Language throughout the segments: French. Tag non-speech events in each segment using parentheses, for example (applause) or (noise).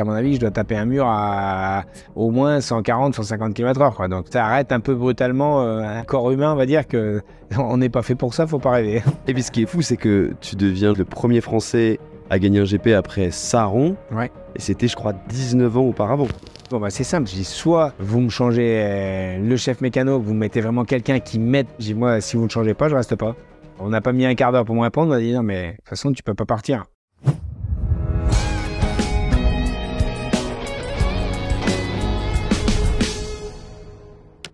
à mon avis, je dois taper un mur à, au moins 140, 150 km/h. Donc ça arrête un peu brutalement euh, un corps humain, on va dire que (laughs) on n'est pas fait pour ça, faut pas rêver. Et puis ce qui est fou, c'est que tu deviens le premier Français à gagner un GP après Saron. Ouais. Et c'était, je crois, 19 ans auparavant. Bon bah c'est simple, je dis soit vous me changez euh, le chef mécano, vous mettez vraiment quelqu'un qui m'aide. Je moi si vous ne changez pas, je reste pas. On n'a pas mis un quart d'heure pour me répondre, on a dit non mais de toute façon tu peux pas partir.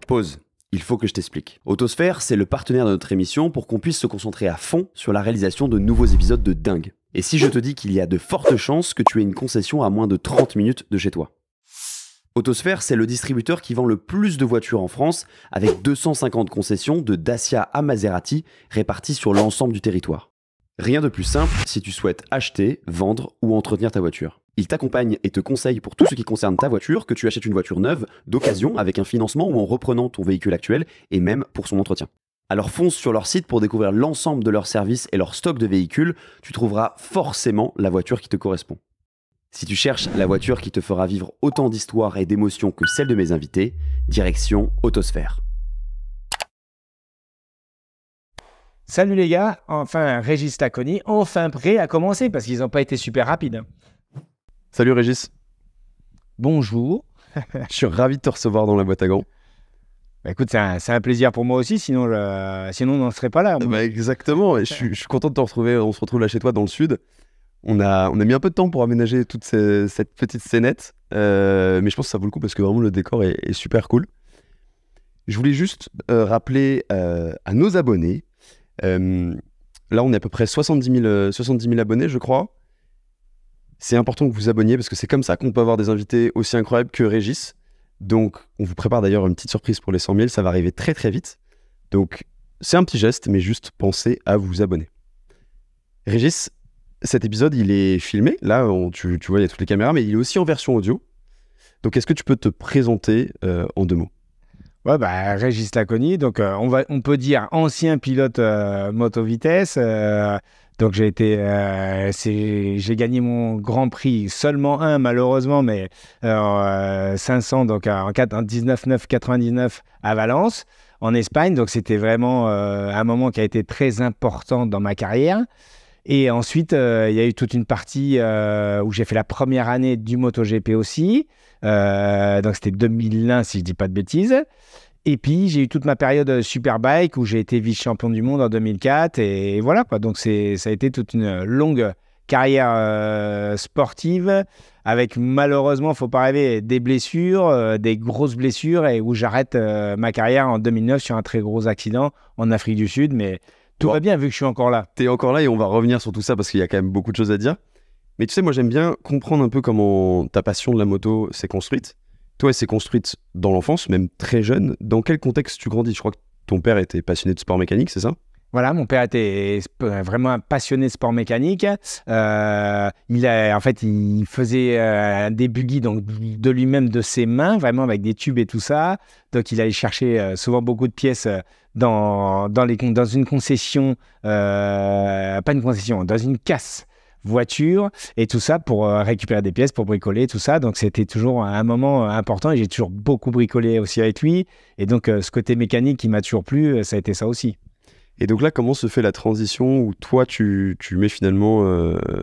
Pause. Il faut que je t'explique. Autosphère, c'est le partenaire de notre émission pour qu'on puisse se concentrer à fond sur la réalisation de nouveaux épisodes de dingue. Et si je te dis qu'il y a de fortes chances que tu aies une concession à moins de 30 minutes de chez toi Autosphère, c'est le distributeur qui vend le plus de voitures en France, avec 250 concessions de Dacia à Maserati réparties sur l'ensemble du territoire. Rien de plus simple si tu souhaites acheter, vendre ou entretenir ta voiture. Ils t'accompagnent et te conseillent pour tout ce qui concerne ta voiture, que tu achètes une voiture neuve, d'occasion, avec un financement ou en reprenant ton véhicule actuel, et même pour son entretien. Alors fonce sur leur site pour découvrir l'ensemble de leurs services et leur stock de véhicules, tu trouveras forcément la voiture qui te correspond. Si tu cherches la voiture qui te fera vivre autant d'histoires et d'émotions que celle de mes invités, direction Autosphère. Salut les gars, enfin Régis Taconi, enfin prêt à commencer parce qu'ils n'ont pas été super rapides. Salut Régis. Bonjour. (laughs) je suis ravi de te recevoir dans la boîte à gants. Bah, écoute, c'est un, plaisir pour moi aussi, sinon, sinon on n'en serait pas là. Bah, exactement, je, je, suis content de te retrouver. On se retrouve là chez toi dans le sud. On a, on a mis un peu de temps pour aménager toute cette petite scénette, euh, mais je pense que ça vaut le coup parce que vraiment le décor est, super cool. Je voulais juste euh, rappeler euh, à nos abonnés, là on est à peu près 70 70 000 abonnés je crois, c'est important que vous vous abonniez parce que c'est comme ça qu'on peut avoir des invités aussi incroyables que Régis. Donc, on vous prépare d'ailleurs une petite surprise pour les 100 000. Ça va arriver très très vite. Donc, c'est un petit geste, mais juste pensez à vous abonner. Régis, cet épisode, il est filmé. Là, tu, vois, il y a toutes les caméras, mais il est aussi en version audio. Donc, est-ce que tu peux te présenter euh, en deux mots Ouais, bah, Régis Laconi. Donc, euh, on, va, on peut dire ancien pilote euh, moto vitesse. Donc j'ai été, euh, j'ai gagné mon Grand Prix seulement un malheureusement, mais 500 euh, donc en, 1999 à Valence en Espagne. Donc c'était vraiment euh, un moment qui a été très important dans ma carrière. Et ensuite, il y a eu toute une partie où j'ai fait la première année du MotoGP aussi. donc c'était 2001 si je dis pas de bêtises. Et puis, j'ai eu toute ma période euh, Superbike où j'ai été vice-champion du monde en 2004. Et voilà, quoi. Donc, ça a été toute une longue carrière euh, sportive avec, malheureusement, faut pas rêver, des blessures, euh, des grosses blessures et où j'arrête ma carrière en 2009 sur un très gros accident en Afrique du Sud. Mais tout va bien vu que je suis encore là. Tu es encore là et on va revenir sur tout ça parce qu'il y a quand même beaucoup de choses à dire. Mais tu sais, moi, j'aime bien comprendre un peu comment ta passion de la moto s'est construite toi, elle s'est construite dans l'enfance, même très jeune. Dans quel contexte tu grandis Je crois que ton père était passionné de sport mécanique, c'est ça voilà, mon père était euh, vraiment passionné de sport mécanique. Euh, il en fait, il faisait euh, des buggy donc, de lui-même, de ses mains, vraiment avec des tubes et tout ça. Donc, il allait chercher souvent beaucoup de pièces dans, dans une concession, pas une concession, dans une casse voiture et tout ça pour euh, récupérer des pièces, pour bricoler, tout ça. Donc c'était toujours un moment euh, important et j'ai toujours beaucoup bricolé aussi avec lui. Et donc euh, ce côté mécanique qui m'a toujours plu, ça a été ça aussi. Et donc là, comment se fait la transition où toi, tu, tu mets finalement,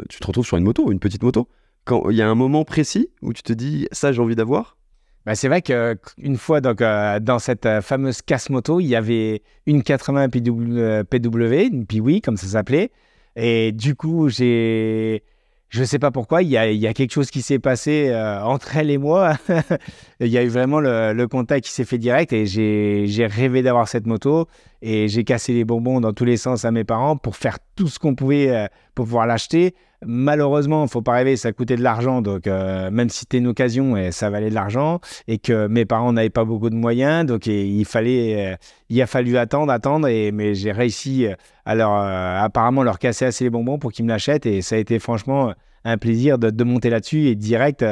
tu te retrouves sur une moto, une petite moto Quand il y a un moment précis où tu te dis, ça, j'ai envie d'avoir bah, c'est vrai qu'une fois donc, dans cette fameuse casse moto, il y avait une 80 PW, PW une Piwi comme ça s'appelait, et du coup, j'ai, je sais pas pourquoi, il y a, quelque chose qui s'est passé euh, entre elle et moi. (laughs) il y a eu vraiment le contact qui s'est fait direct et j'ai rêvé d'avoir cette moto. Et j'ai cassé les bonbons dans tous les sens à mes parents pour faire tout ce qu'on pouvait euh, pour pouvoir l'acheter. Malheureusement, il faut pas rêver, ça coûtait de l'argent. Donc, euh, même si c'était une occasion, et eh, ça valait de l'argent. Et que mes parents n'avaient pas beaucoup de moyens. Donc, eh, il fallait, euh, il a fallu attendre, attendre. Et, mais j'ai réussi à leur, apparemment, leur casser assez les bonbons pour qu'ils me l'achètent. Et ça a été franchement un plaisir de monter là-dessus et direct.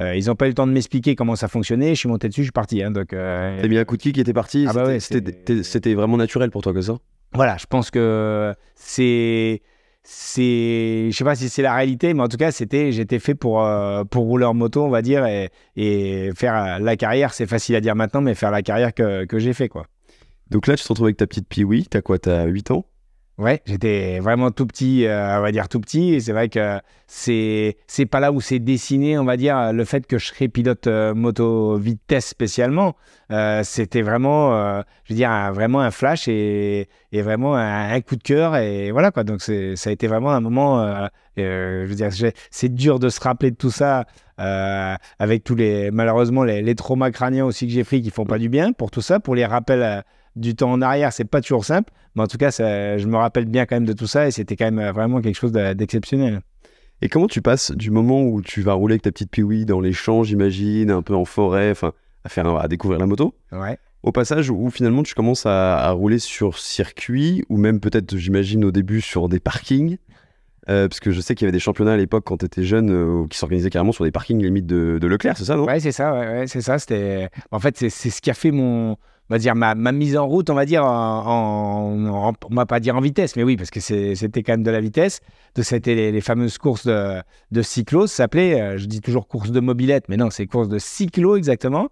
Euh, ils n'ont pas eu le temps de m'expliquer comment ça fonctionnait. Je suis monté dessus, je suis parti. Hein, donc, euh, T'as mis un coup de qui qui était parti. Ah bah c'était vraiment naturel pour toi que ça. Voilà, je pense que c'est c'est je sais pas si c'est la réalité mais en tout cas c'était j'étais fait pour euh, pour rouler en moto on va dire et, faire la carrière c'est facile à dire maintenant mais faire la carrière que, j'ai fait quoi donc là tu te retrouves avec ta petite Piwi t'as quoi t'as 8 ans Ouais, j'étais vraiment tout petit, euh, on va dire tout petit. Et c'est vrai que c'est c'est pas là où c'est dessiné, on va dire, le fait que je serais pilote euh, moto vitesse spécialement. Euh, c'était vraiment, je veux dire, vraiment un flash et, vraiment un, coup de cœur. Et voilà quoi. Donc ça a été vraiment un moment. je veux dire, c'est dur de se rappeler de tout ça avec tous les malheureusement les, les traumas crâniens aussi que j'ai pris qui font pas du bien pour tout ça, pour les rappels du temps en arrière, c'est pas toujours simple. Mais en tout cas, je me rappelle bien quand même de tout ça et c'était quand même euh, vraiment quelque chose d'exceptionnel. Et comment tu passes du moment où tu vas rouler avec ta petite piwi dans les champs, j'imagine, un peu en forêt, à, faire, à découvrir la moto Au passage où finalement tu commences à, rouler sur circuit ou même peut-être, j'imagine, au début sur des parkings. Euh, parce que je sais qu'il y avait des championnats à l'époque quand tu étais jeune euh, qui s'organisaient carrément sur des parkings limites de, Leclerc, c'est ça, non Ouais, c'est ça, c'est ça. C'était... En fait, c'est, ce qui a fait mon, on va dire, ma, mise en route, on va dire, en, on va pas dire en vitesse, mais oui, parce que c'était quand même de la vitesse. c'était les, les, fameuses courses de, de cyclo, ça s'appelait, euh, je dis toujours course de mobilette, mais non, c'est course de cyclo exactement.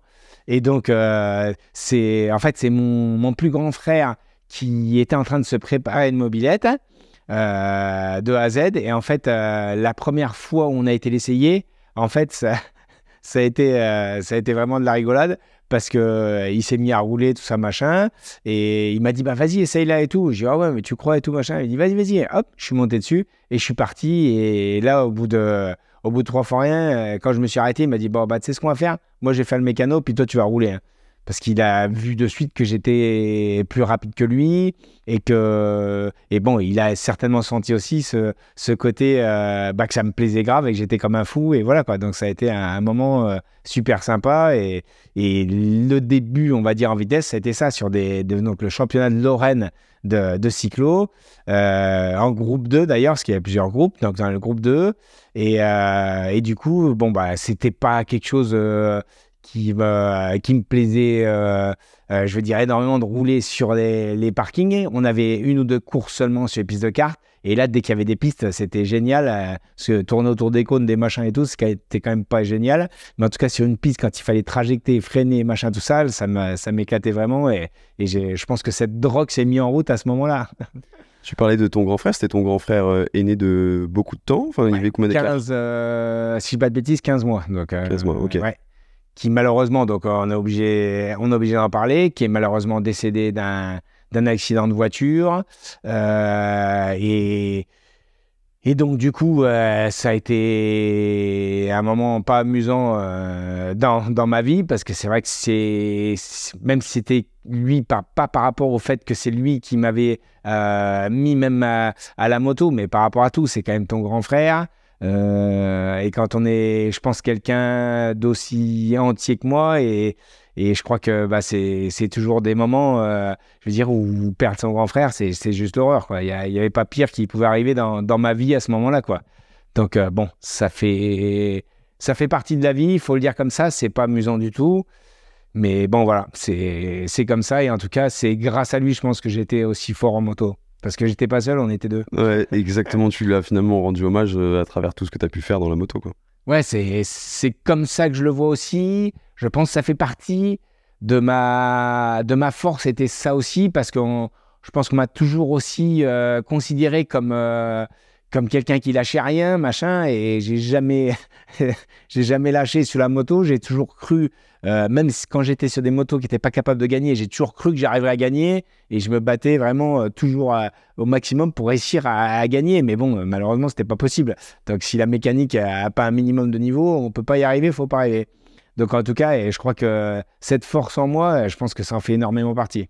Et donc, euh, c'est en fait, c'est mon, plus grand frère qui était en train de se préparer une mobilette euh, de A à Z. Et en fait, la première fois où on a été l'essayer, en fait, ça, ça a été, euh, ça a été vraiment de la rigolade parce que euh, il s'est mis à rouler tout ça machin et il m'a dit bah vas-y essaye là et tout. J'ai dit ah ouais mais tu crois et tout machin. Il dit vas-y vas-y. Hop, je suis monté dessus et je suis parti et là au bout de au bout de trois fois rien, euh, quand je me suis arrêté, il m'a dit bon bah tu sais ce qu'on va faire. Moi j'ai fait le mécano puis toi tu vas rouler. Hein parce qu'il a vu de suite que j'étais plus rapide que lui et que et bon il a certainement senti aussi ce, ce côté euh, bah, que ça me plaisait grave et que j'étais comme un fou et voilà quoi donc ça a été un, moment euh, super sympa et, le début on va dire en vitesse c'était ça sur des donc le championnat de Lorraine de, de cyclo euh, en groupe 2 d'ailleurs parce qu'il y a plusieurs groupes donc dans le groupe 2 et, du coup bon bah c'était pas quelque chose qui, qui me plaisait, euh, euh, je veux dire, énormément de rouler sur les, parkings. On avait une ou deux courses seulement sur les pistes de carte Et là, dès qu'il y avait des pistes, c'était génial. Euh, parce tourner autour des cônes, des machins et tout, ce c'était quand même pas génial. Mais en tout cas, sur une piste, quand il fallait trajecter, freiner, machin, tout ça, ça m'éclatait vraiment. Et, je pense que cette drogue s'est mise en route à ce moment-là. (laughs) Tu parlais de ton grand frère, c'était ton grand frère aîné de beaucoup de temps. Enfin, il avait combien 15, Si je pas de bêtises, 15 mois. Donc, 15 mois, ok qui malheureusement, donc on est obligé, on est obligé d'en parler, qui est malheureusement décédé d'un d'un accident de voiture. Euh, et, et donc, du coup, euh, ça a été un moment pas amusant euh, dans, dans, ma vie, parce que c'est vrai que c'est, même si c'était lui, pas, pas par rapport au fait que c'est lui qui m'avait mis même à, la moto, mais par rapport à tout, c'est quand même ton grand frère. Euh, et quand on est, je pense, quelqu'un d'aussi entier que moi, et, je crois que bah, c'est toujours des moments, euh, je veux dire, où perdre son grand frère, c'est juste l'horreur. Il n'y avait pas pire qui pouvait arriver dans, ma vie à ce moment-là. quoi. Donc, euh, bon, ça fait, ça fait partie de la vie, il faut le dire comme ça, c'est pas amusant du tout. Mais bon, voilà, c'est comme ça. Et en tout cas, c'est grâce à lui, je pense, que j'étais aussi fort en moto. Parce que j'étais pas seul, on était deux. exactement. tu lui as finalement rendu hommage euh, à travers tout ce que tu as pu faire dans la moto. Quoi. Ouais, c'est comme ça que je le vois aussi. Je pense que ça fait partie de ma, de ma force, c'était ça aussi, parce que je pense qu'on m'a toujours aussi euh, considéré comme, euh, comme quelqu'un qui lâchait rien, machin, et j'ai jamais, (laughs) j'ai jamais lâché sur la moto. J'ai toujours cru euh, même quand j'étais sur des motos qui n'étaient pas capables de gagner, j'ai toujours cru que j'arriverais à gagner et je me battais vraiment euh, toujours euh, au maximum pour réussir à, gagner. Mais bon, malheureusement malheureusement, c'était pas possible. Donc, si la mécanique n'a pas un minimum de niveau, on peut pas y arriver, faut pas arriver. Donc, en tout cas, et je crois que cette force en moi, je pense que ça en fait énormément partie.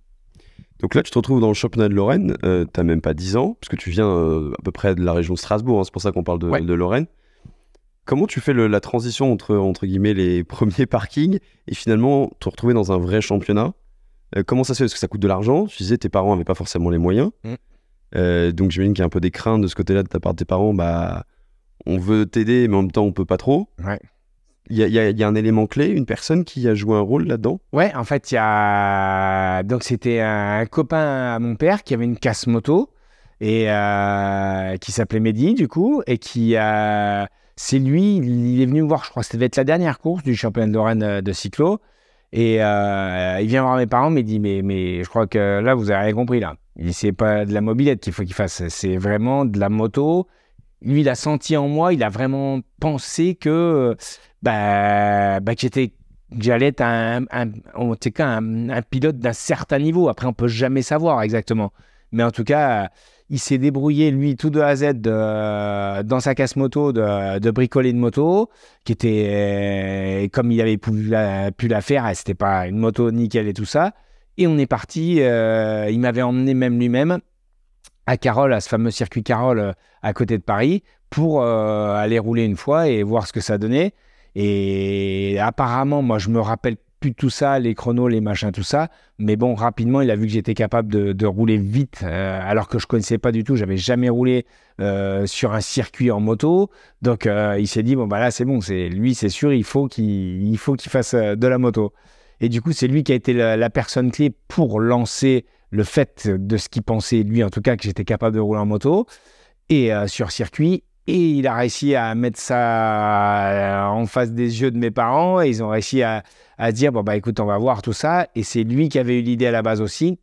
Donc là, tu te retrouves dans le championnat de Lorraine, tu n'as même pas 10 ans, parce que tu viens à peu près de la région Strasbourg, hein. c'est pour ça qu'on parle de, de Lorraine. Comment tu fais la transition entre, entre guillemets, les (laughs) premiers parkings et finalement te retrouver dans un vrai championnat euh, Comment ça se fait Est-ce que ça coûte de l'argent. Tu disais, tes parents n'avaient pas forcément les moyens. Mm. Euh, donc j'imagine qu'il y a un peu des craintes de ce côté-là de ta part de tes parents. Bah, on veut t'aider, mais en même temps, on peut pas trop. Il y, a un élément clé, une personne qui a joué un rôle là-dedans Ouais, en fait, il y a. Donc, c'était un copain à mon père qui avait une casse moto et euh, qui s'appelait Mehdi, du coup, et qui, a c'est lui, il est venu me voir, je crois que ça devait être la dernière course du championnat de Lorraine euh, de cyclo. Et euh, il vient voir mes parents, mais il dit mais, je crois que là, vous avez rien compris. là. Il dit C'est pas de la mobilette qu'il faut qu'il fasse, c'est vraiment de la moto. Lui, il a senti en moi, il a vraiment pensé que, bah, bah, j'étais j'allais être un, pilote d'un certain niveau. Après, on peut jamais savoir exactement. Mais en tout cas, il s'est débrouillé, lui, tout de A à Z, dans sa casse moto, de, de, bricoler une moto, qui était, euh, comme il avait pu la, pu la faire, c'était pas une moto nickel et tout ça. Et on est parti, euh, il m'avait emmené même lui-même à Carole, à ce fameux circuit Carole euh, à côté de Paris, pour aller rouler une fois et voir ce que ça donnait. Et apparemment, moi, je me rappelle plus tout ça, les chronos, les machins, tout ça. Mais bon, rapidement, il a vu que j'étais capable de, rouler vite, euh, alors que je connaissais pas du tout. J'avais jamais roulé euh, sur un circuit en moto. Donc, euh, il s'est dit bon, bah là, c'est bon, c'est lui, c'est sûr, il faut qu'il, fasse de la moto. Et du coup, c'est lui qui a été la, personne clé pour lancer le fait de ce qu'il pensait lui, en tout cas, que j'étais capable de rouler en moto et sur circuit et il a réussi à mettre ça euh, en face des yeux de mes parents. Et ils ont réussi à, dire bon, bah écoute, on va voir tout ça. Et c'est lui qui avait eu l'idée à la base aussi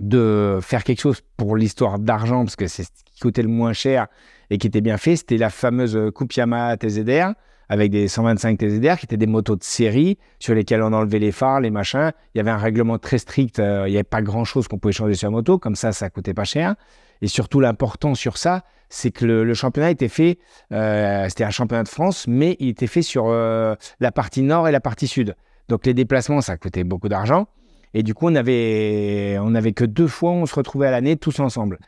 de faire quelque chose pour l'histoire d'argent, parce que c'est ce qui coûtait le moins cher et qui était bien fait. C'était la fameuse Coupe Yamaha TZR avec des 125 TZR qui étaient des motos de série sur lesquelles on enlevait les phares, les machins. Il y avait un règlement très strict. Euh, il n'y avait pas grand chose qu'on pouvait changer sur la moto. Comme ça, ça coûtait pas cher. Et surtout, l'important sur ça, c'est que le, championnat était fait, euh, c'était un championnat de France, mais il était fait sur euh, la partie nord et la partie sud. Donc les déplacements, ça coûtait beaucoup d'argent. Et du coup, on avait, que deux fois, on se retrouvait à l'année tous ensemble.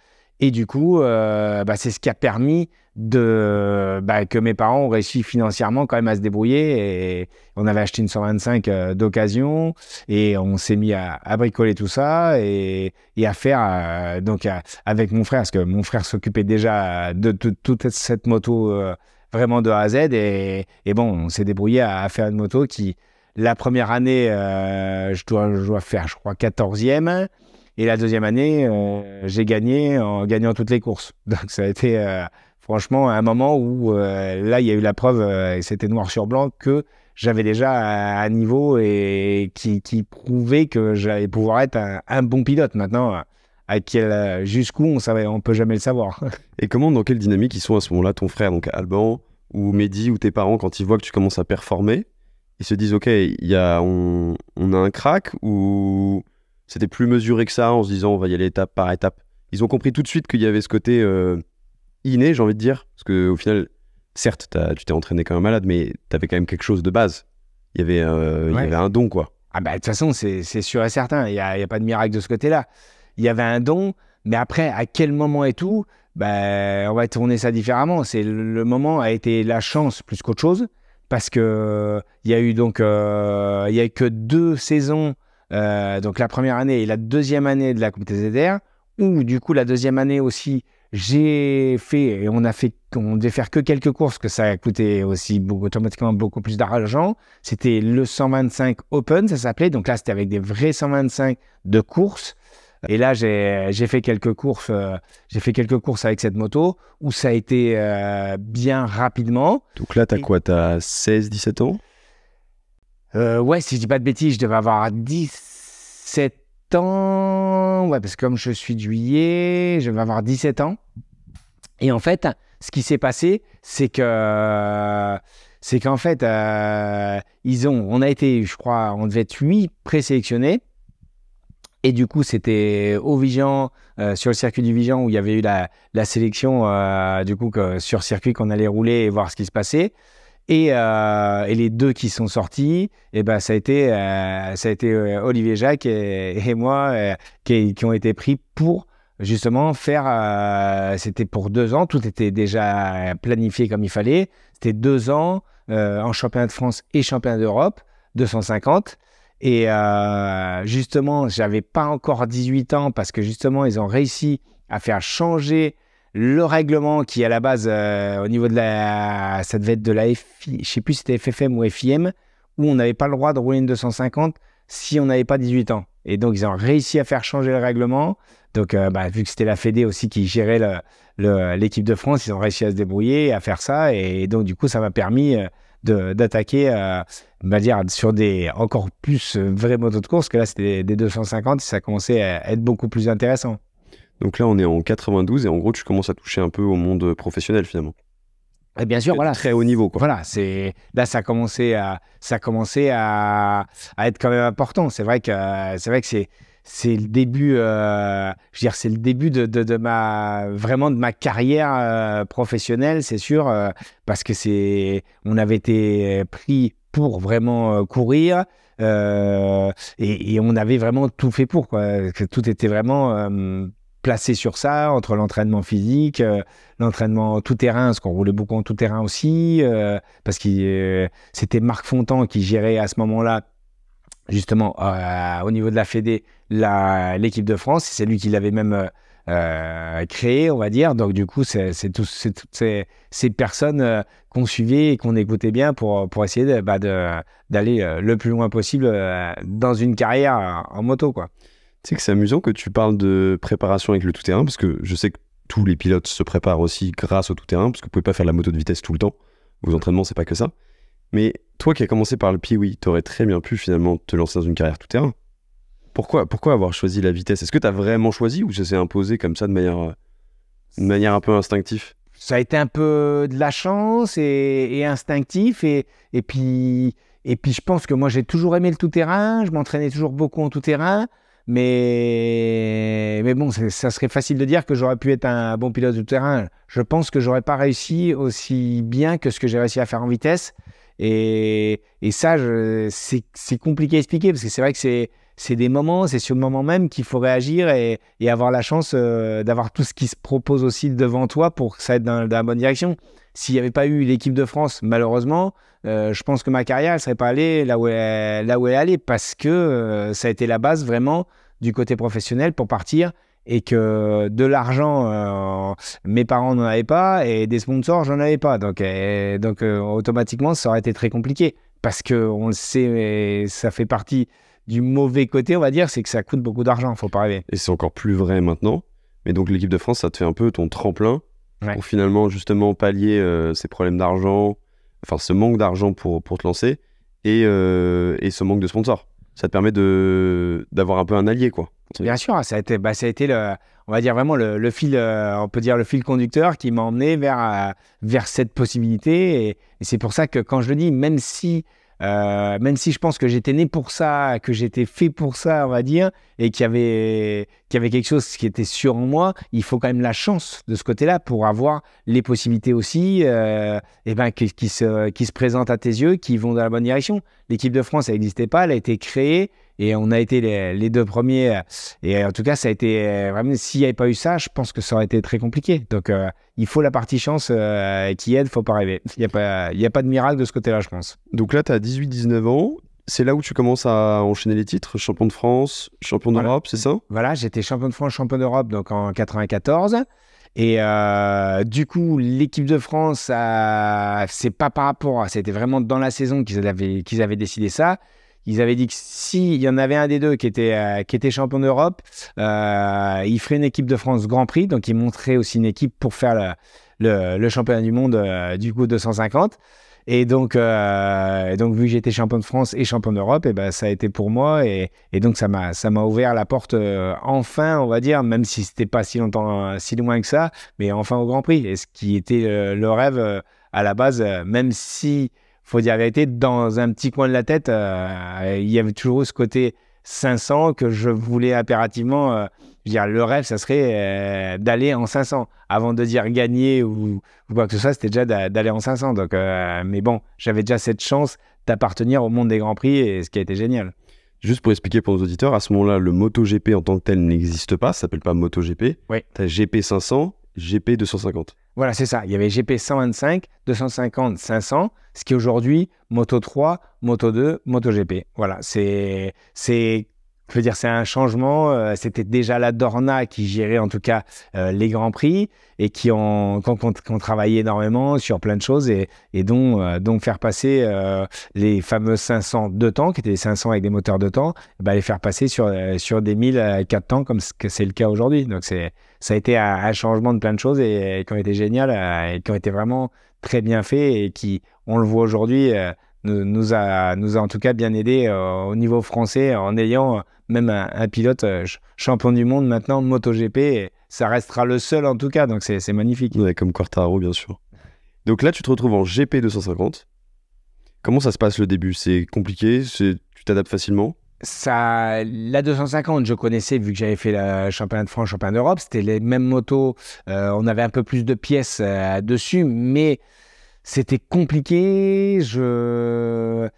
Et du coup, euh, bah, c'est ce qui a permis de, bah, que mes parents ont réussi financièrement quand même à se débrouiller. Et on avait acheté une 125 euh, d'occasion et on s'est mis à, bricoler tout ça et, à faire euh, donc avec mon frère, parce que mon frère s'occupait déjà de, toute cette moto vraiment de A à Z. Et, bon, on s'est débrouillé à, faire une moto qui, la première année, je, dois, je dois faire, je crois, 14e. Et la deuxième année, euh, j'ai gagné en gagnant toutes les courses. (laughs) Donc ça a été euh, franchement un moment où euh, là, il y a eu la preuve, et c'était noir sur blanc, que j'avais déjà un niveau et qui, prouvait que j'allais pouvoir être un, bon pilote. Maintenant, à quel jusqu'où on savait, on peut jamais le savoir. (laughs) et comment, dans quelle dynamique ils sont à ce moment-là, ton frère, donc Alban ou Mehdi ou tes parents, quand ils voient que tu commences à performer, ils se disent ok, y a, on, on a un crack ou c'était plus mesuré que ça en se disant on va y aller étape par étape. Ils ont compris tout de suite qu'il y avait ce côté euh, inné, j'ai envie de dire, parce que au final, certes, tu t'es entraîné comme un malade, mais tu avais quand même quelque chose de base. Il y avait, euh, il y avait un don, quoi. Ah bah de toute façon, c'est sûr et certain, il n'y a, a, pas de miracle de ce côté-là. Il y avait un don, mais après, à quel moment et tout, bah, on va tourner ça différemment. C'est le, moment a été la chance plus qu'autre chose, parce que il y a eu donc, euh, il y a eu que deux saisons euh, donc la première année et la deuxième année de la comité ZDR, où du coup la deuxième année aussi, j'ai fait, et on a fait, on devait faire que quelques courses, que ça a coûté aussi automatiquement beaucoup plus d'argent. C'était le 125 Open, ça s'appelait. Donc là, c'était avec des vrais 125 de courses. Et là, j'ai fait quelques courses, euh, j'ai fait quelques courses avec cette moto où ça a été euh, bien rapidement. Donc là, t'as quoi T'as 16, 17 ans euh, ouais, si je dis pas de bêtises, je devais avoir 17 ans. Ouais, parce que comme je suis de juillet, je devais avoir 17 ans. Et en fait, ce qui s'est passé, c'est que c'est qu'en fait, euh, ils ont, on a été, je crois, on devait être 8 présélectionnés. Et du coup, c'était au Vigeant, euh, sur le circuit du Vigeant, où il y avait eu la, sélection, du coup, sur circuit qu'on allait rouler et voir ce qui se passait. Euh, et, les deux qui sont sortis, et eh ben, ça a été, euh, ça a été euh, Olivier Jacques et, moi qui, qui, ont été pris pour justement faire. c'était pour deux ans, tout était déjà planifié comme il fallait. C'était deux ans en championnat de France et championnat d'Europe, 250. Et justement, j'avais pas encore 18 ans parce que justement, ils ont réussi à faire changer le règlement qui à la base euh, au niveau de la ça devait être de la FI, je sais plus si c'était FFM ou FIM où on n'avait pas le droit de rouler une 250 si on n'avait pas 18 ans et donc ils ont réussi à faire changer le règlement donc euh, bah, vu que c'était la Fédé aussi qui gérait l'équipe de France ils ont réussi à se débrouiller à faire ça et, donc du coup ça m'a permis euh, d'attaquer dire sur des encore plus vraies motos de course que là c'était des 250 et ça commençait à être beaucoup plus intéressant donc là, on est en 92 et en gros, tu commences à toucher un peu au monde professionnel finalement. Et eh bien sûr, voilà. Très haut niveau, Voilà, c'est là ça a commencé à ça a commencé à, être quand même important. C'est vrai que c'est vrai que c'est c'est le début, euh, je veux dire, c'est le début de, de, ma vraiment de ma carrière euh, professionnelle, c'est sûr, euh, parce que c'est on avait été pris pour vraiment courir et, on avait vraiment tout fait pour quoi. Que tout était vraiment placé sur ça, entre l'entraînement physique, euh, l'entraînement tout-terrain, parce qu'on roulait beaucoup en tout-terrain aussi, euh, parce que euh, c'était Marc Fontan qui gérait à ce moment-là, justement, au niveau de la Fédé, l'équipe de France. C'est lui qui l'avait même créé, on va dire. Donc, du coup, c'est toutes ces, personnes qu'on suivait et qu'on écoutait bien pour, essayer bah, d'aller le plus loin possible dans une carrière en moto, quoi. Tu sais que c'est amusant que tu parles de préparation avec le tout-terrain, parce que je sais que tous les pilotes se préparent aussi grâce au tout-terrain, parce que vous pouvez pas faire la moto de vitesse tout le temps. Vos entraînements, c'est pas que ça. Mais toi qui as commencé par le oui tu aurais très bien pu finalement te lancer dans une carrière tout-terrain. Pourquoi, pourquoi avoir choisi la vitesse Est-ce que tu as vraiment choisi ou ça s'est imposé comme ça de manière, manière un peu instinctive Ça a été un peu de la chance et, et instinctif. Et, et, puis, et puis je pense que moi j'ai toujours aimé le tout-terrain, je m'entraînais toujours beaucoup en tout-terrain. Mais, mais bon, ça serait facile de dire que j'aurais pu être un bon pilote de terrain. Je pense que j'aurais pas réussi aussi bien que ce que j'ai réussi à faire en vitesse. Et, et ça, c'est compliqué à expliquer parce que c'est vrai que c'est des moments, c'est sur le moment même qu'il faut réagir et, avoir la chance euh, d'avoir tout ce qui se propose aussi devant toi pour que ça être dans, dans la bonne direction. S'il n'y avait pas eu l'équipe de France, malheureusement, euh, je pense que ma carrière, elle serait pas allée là où elle, là où parce que euh, ça a été la base vraiment du côté professionnel pour partir et que de l'argent, euh, mes parents n'en avaient pas et des sponsors, j'en avais pas. Donc, donc automatiquement, ça aurait été très compliqué parce que on le sait, ça fait partie du mauvais côté, on va dire, c'est que ça coûte beaucoup d'argent, il faut pas rêver. Et c'est encore plus vrai maintenant. Mais donc l'équipe de France, ça te fait un peu ton tremplin pour finalement justement pallier ces problèmes d'argent, enfin ce manque d'argent pour, pour te lancer et, euh, et ce manque de sponsors. Ça te permet de d'avoir un peu un allié, quoi. Bien sûr, ça a été, bah, ça a été le, on va dire vraiment le, fil, euh, on peut dire le fil conducteur qui m'a emmené vers, euh, vers cette possibilité. Et, c'est pour ça que quand je le dis, même si, même si je pense que j'étais né pour ça, que j'étais fait pour ça, on va dire, et qu'il y avait, qu'il y avait quelque chose qui était sûr en moi, il faut quand même la chance de ce côté-là pour avoir les possibilités aussi et euh, eh ben, qui, qui, se, qui se présentent à tes yeux, qui vont dans la bonne direction. L'équipe de France, elle n'existait pas, elle a été créée et on a été les, deux premiers. Euh, et en tout cas, ça a été euh, vraiment, s'il n'y avait pas eu ça, je pense que ça aurait été très compliqué. Donc, il faut la partie chance qui aide, faut pas rêver. Il n'y a, pas, de miracle de ce côté-là, je pense. Donc là, tu as 18-19 ans, c'est là où tu commences à enchaîner les titres, champion de France, champion d'Europe, c'est ça Voilà, j'étais champion de France, champion d'Europe donc en 94. Et euh, du coup, l'équipe de France, euh, c'est pas par rapport, c'était vraiment dans la saison qu'ils avaient, décidé ça. Ils avaient dit que s'il y en avait un des deux qui était, euh, champion d'Europe, il ferait une équipe de France Grand Prix. Donc, il montrait aussi une équipe pour faire le, le championnat du monde, du coup, 250. Et donc, euh, donc vu que j'étais champion de France et champion d'Europe, et eh ben ça a été pour moi. Et, donc ça m'a ça m'a ouvert la porte euh, enfin, on va dire, même si c'était pas si longtemps, si loin que ça, mais enfin au Grand Prix. Et ce qui était euh, le rêve à la base, même si faut dire la vérité, dans un petit coin de la tête, il y avait toujours ce côté 500 que je voulais impérativement je dire, le rêve, ça serait euh, d'aller en 500. Avant de dire gagner ou, quoi que ce soit, c'était déjà d'aller en 500. Donc, euh, mais bon, j'avais déjà cette chance d'appartenir au monde des Grands Prix, et ce qui a été génial. Juste pour expliquer pour nos auditeurs, à ce moment-là, le MotoGP en tant que tel n'existe pas, ça s'appelle pas MotoGP. Oui. Tu as GP 500, GP 250. Voilà, c'est ça. Il y avait GP 125, 250, 500, ce qui est aujourd'hui Moto 3, Moto 2, MotoGP. Voilà, c'est je veux dire, c'est un changement. Euh, c'était déjà la Dorna qui gérait en tout cas euh, les grands prix et qui ont, qui travaillé énormément sur plein de choses et, dont, euh, donc faire passer les fameux 500 de temps, qui étaient les 500 avec des moteurs de temps, bah, les faire passer sur, sur des 1000 à 4 temps comme c'est le cas aujourd'hui. Donc c'est, ça a été un, changement de plein de choses et, et qui ont été géniales et qui ont été vraiment très bien faits et qui, on le voit aujourd'hui, nous, a, nous a en tout cas bien aidé euh, au niveau français en ayant euh, même un, pilote euh, champion du monde maintenant, MotoGP. ça restera le seul en tout cas, donc c'est magnifique. comme Quartaro, bien sûr. Donc là, tu te retrouves en GP250. Comment ça se passe le début C'est compliqué Tu t'adaptes facilement ça, la 250, je connaissais vu que j'avais fait la championnat de France, championnat d'Europe. C'était les mêmes motos. on avait un peu plus de pièces dessus, mais c'était compliqué. Je...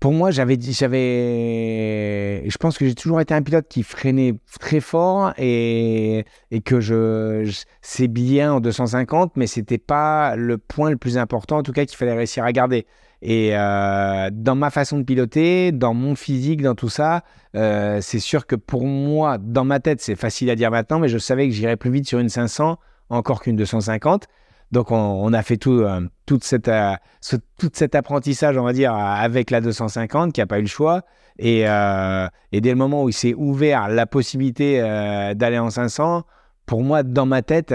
Pour moi, j'avais dit, j'avais. Je pense que j'ai toujours été un pilote qui freinait très fort et, que je, c'est bien en 250, mais n'était pas le point le plus important, en tout cas, qu'il fallait réussir à garder. Et euh, dans ma façon de piloter, dans mon physique, dans tout ça, euh, c'est sûr que pour moi, dans ma tête, c'est facile à dire maintenant, mais je savais que j'irais plus vite sur une 500 encore qu'une 250. Donc on, a fait tout, euh, toute cette, euh, tout cet apprentissage, on va dire, avec la 250 qui n'a pas eu le choix. Et, euh, et, dès le moment où il s'est ouvert la possibilité d'aller en 500, pour moi, dans ma tête,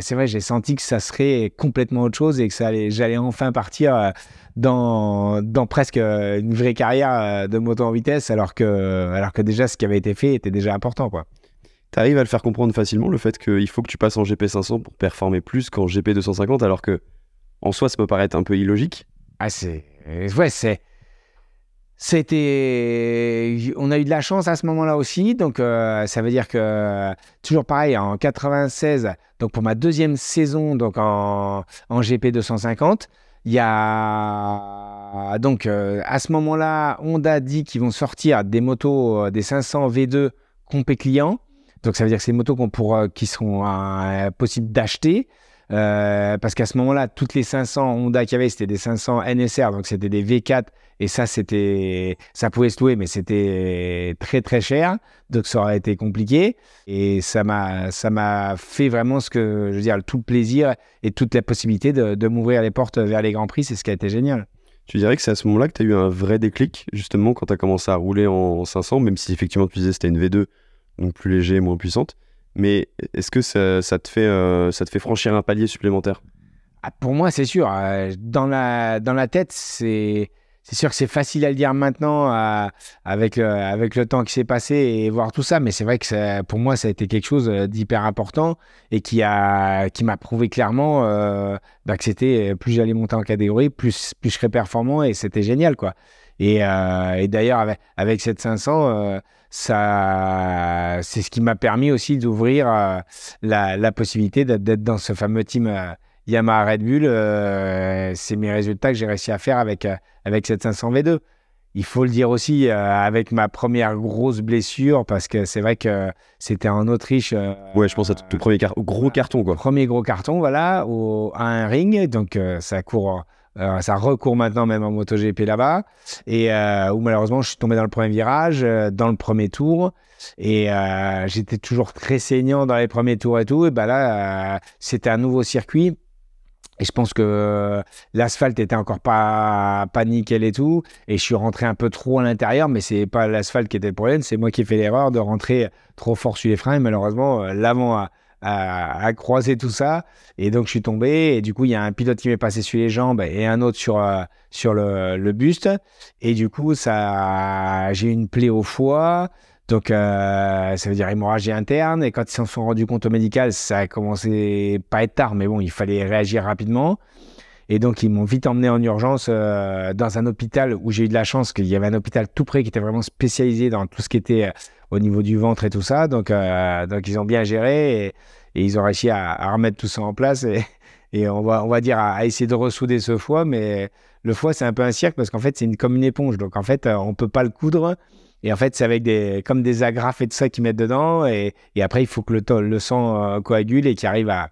c'est vrai, j'ai senti que ça serait complètement autre chose et que ça allait, j'allais enfin partir dans, dans presque une vraie carrière de moto en vitesse, alors que, alors que déjà ce qui avait été fait était déjà important, quoi tu arrives à le faire comprendre facilement le fait qu'il faut que tu passes en GP500 pour performer plus qu'en GP250, alors que en soi, ça peut paraître un peu illogique. Ah, c'est. Ouais, c'est. C'était. On a eu de la chance à ce moment-là aussi. Donc, euh, ça veut dire que, toujours pareil, en 96, donc pour ma deuxième saison, donc en, en GP250, il y a. Donc, euh, à ce moment-là, Honda dit qu'ils vont sortir des motos, euh, des 500 V2 compé clients donc ça veut dire que c'est des motos qu'on qui seront euh, possibles d'acheter. Euh, parce qu'à ce moment-là, toutes les 500 Honda qu'il y avait, c'était des 500 NSR, donc c'était des V4, et ça, c'était, ça pouvait se louer, mais c'était très très cher, donc ça aurait été compliqué. Et ça m'a, ça m'a fait vraiment ce que, je veux dire, tout le plaisir et toute la possibilité de, m'ouvrir les portes vers les grands prix, c'est ce qui a été génial. Tu dirais que c'est à ce moment-là que tu as eu un vrai déclic, justement, quand tu as commencé à rouler en 500, même si effectivement tu disais c'était une V2, donc plus léger et moins puissante. Mais est-ce que ça, te fait, euh, ça te fait franchir un palier supplémentaire ah, Pour moi, c'est sûr. Euh, dans la, dans la tête, c'est. C'est sûr que c'est facile à le dire maintenant euh, avec, le, avec le temps qui s'est passé et voir tout ça, mais c'est vrai que pour moi, ça a été quelque chose d'hyper important et qui, a, qui m'a prouvé clairement bah, que c'était plus j'allais monter en catégorie, plus, je serais performant et c'était génial. quoi. Et, d'ailleurs, avec, avec, cette 500, ça, c'est ce qui m'a permis aussi d'ouvrir euh, la, possibilité d'être dans ce fameux team euh, Yamaha Red Bull. Euh, c'est mes résultats que j'ai réussi à faire avec, avec cette 500 V2 il faut le dire aussi, avec ma première grosse blessure, parce que c'est vrai que c'était en Autriche. ouais, je pense à tout premier gros carton, quoi. Premier gros carton, voilà, à un ring. Donc, ça court euh, ça recourt maintenant même en MotoGP là-bas. Et euh, où malheureusement, je suis tombé dans le premier virage, euh, dans le premier tour. Et j'étais toujours très saignant dans les premiers tours et tout. Et ben là, c'était un nouveau circuit. Et je pense que l'asphalte était encore pas, pas nickel et tout. Et je suis rentré un peu trop à l'intérieur, mais c'est pas l'asphalte qui était le problème. C'est moi qui ai fait l'erreur de rentrer trop fort sur les freins. Et malheureusement, l'avant a à, croiser tout ça. Et donc, je suis tombé. Et du coup, il y a un pilote qui m'est passé sur les jambes et un autre sur, euh, le, buste. Et du coup, ça, j'ai une plaie au foie. Donc, euh, ça veut dire hémorragie interne. Et quand ils s'en sont rendus compte au médical, ça a commencé pas être tard, mais bon, il fallait réagir rapidement. Et donc, ils m'ont vite emmené en urgence euh, dans un hôpital où j'ai eu de la chance qu'il y avait un hôpital tout près qui était vraiment spécialisé dans tout ce qui était euh, au niveau du ventre et tout ça. Donc, euh, donc ils ont bien géré et, ils ont réussi à, remettre tout ça en place. Et, et on, va, on va dire à, essayer de ressouder ce foie. Mais le foie, c'est un peu un cirque parce qu'en fait, c'est comme une éponge. Donc, en fait, on ne peut pas le coudre. Et en fait, c'est avec des, comme des agrafes et tout ça qu'ils mettent dedans. Et, et après, il faut que le, le sang coagule et qu'il arrive à,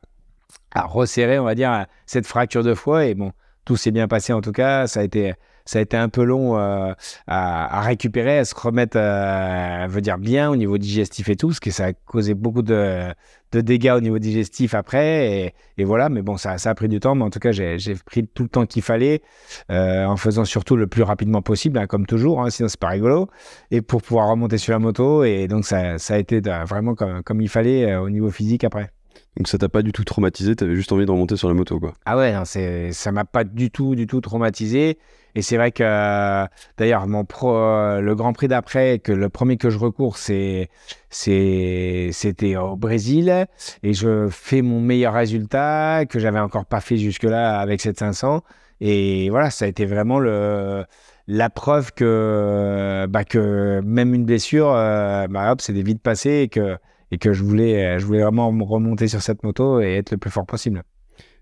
à resserrer, on va dire, cette fracture de foie Et bon, tout s'est bien passé en tout cas. Ça a été, ça a été un peu long euh, à, récupérer, à se remettre, euh, veut dire bien au niveau digestif et tout, ce qui ça a causé beaucoup de, de dégâts au niveau digestif après. Et, voilà, mais bon, ça, ça, a pris du temps. Mais en tout cas, j'ai pris tout le temps qu'il fallait euh, en faisant surtout le plus rapidement possible, hein, comme toujours, hein, sinon c'est pas rigolo. Et pour pouvoir remonter sur la moto. Et donc, ça, ça a été vraiment comme il fallait au niveau physique après. Donc ça t'a pas du tout traumatisé, t'avais juste envie de remonter sur la moto, quoi. Ah ouais, c'est ça m'a pas du tout, du tout traumatisé. Et c'est vrai que euh, d'ailleurs mon pro, euh, le Grand Prix d'après, que le premier que je recours, c'est c'était au Brésil et je fais mon meilleur résultat que j'avais encore pas fait jusque-là avec cette 500. Et voilà, ça a été vraiment le la preuve que bah, que même une blessure, euh, bah, c'est des vides passées et que et que je voulais, euh, je voulais vraiment remonter sur cette moto et être le plus fort possible.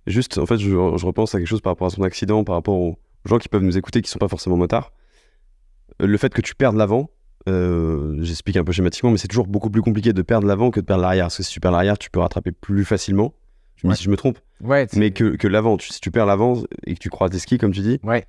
Juste, en fait, je, repense à quelque chose par rapport à son accident, par rapport aux gens qui peuvent nous écouter qui ne sont pas forcément motards. Euh, le fait que tu perdes l'avant, euh, j'explique un peu schématiquement, mais c'est toujours beaucoup plus compliqué de perdre l'avant que de perdre l'arrière. Parce que si tu perds l'arrière, tu peux rattraper plus facilement. Je me si je me trompe. Ouais, mais que, l'avant, si tu perds l'avant et que tu croises des skis, comme tu dis, ouais.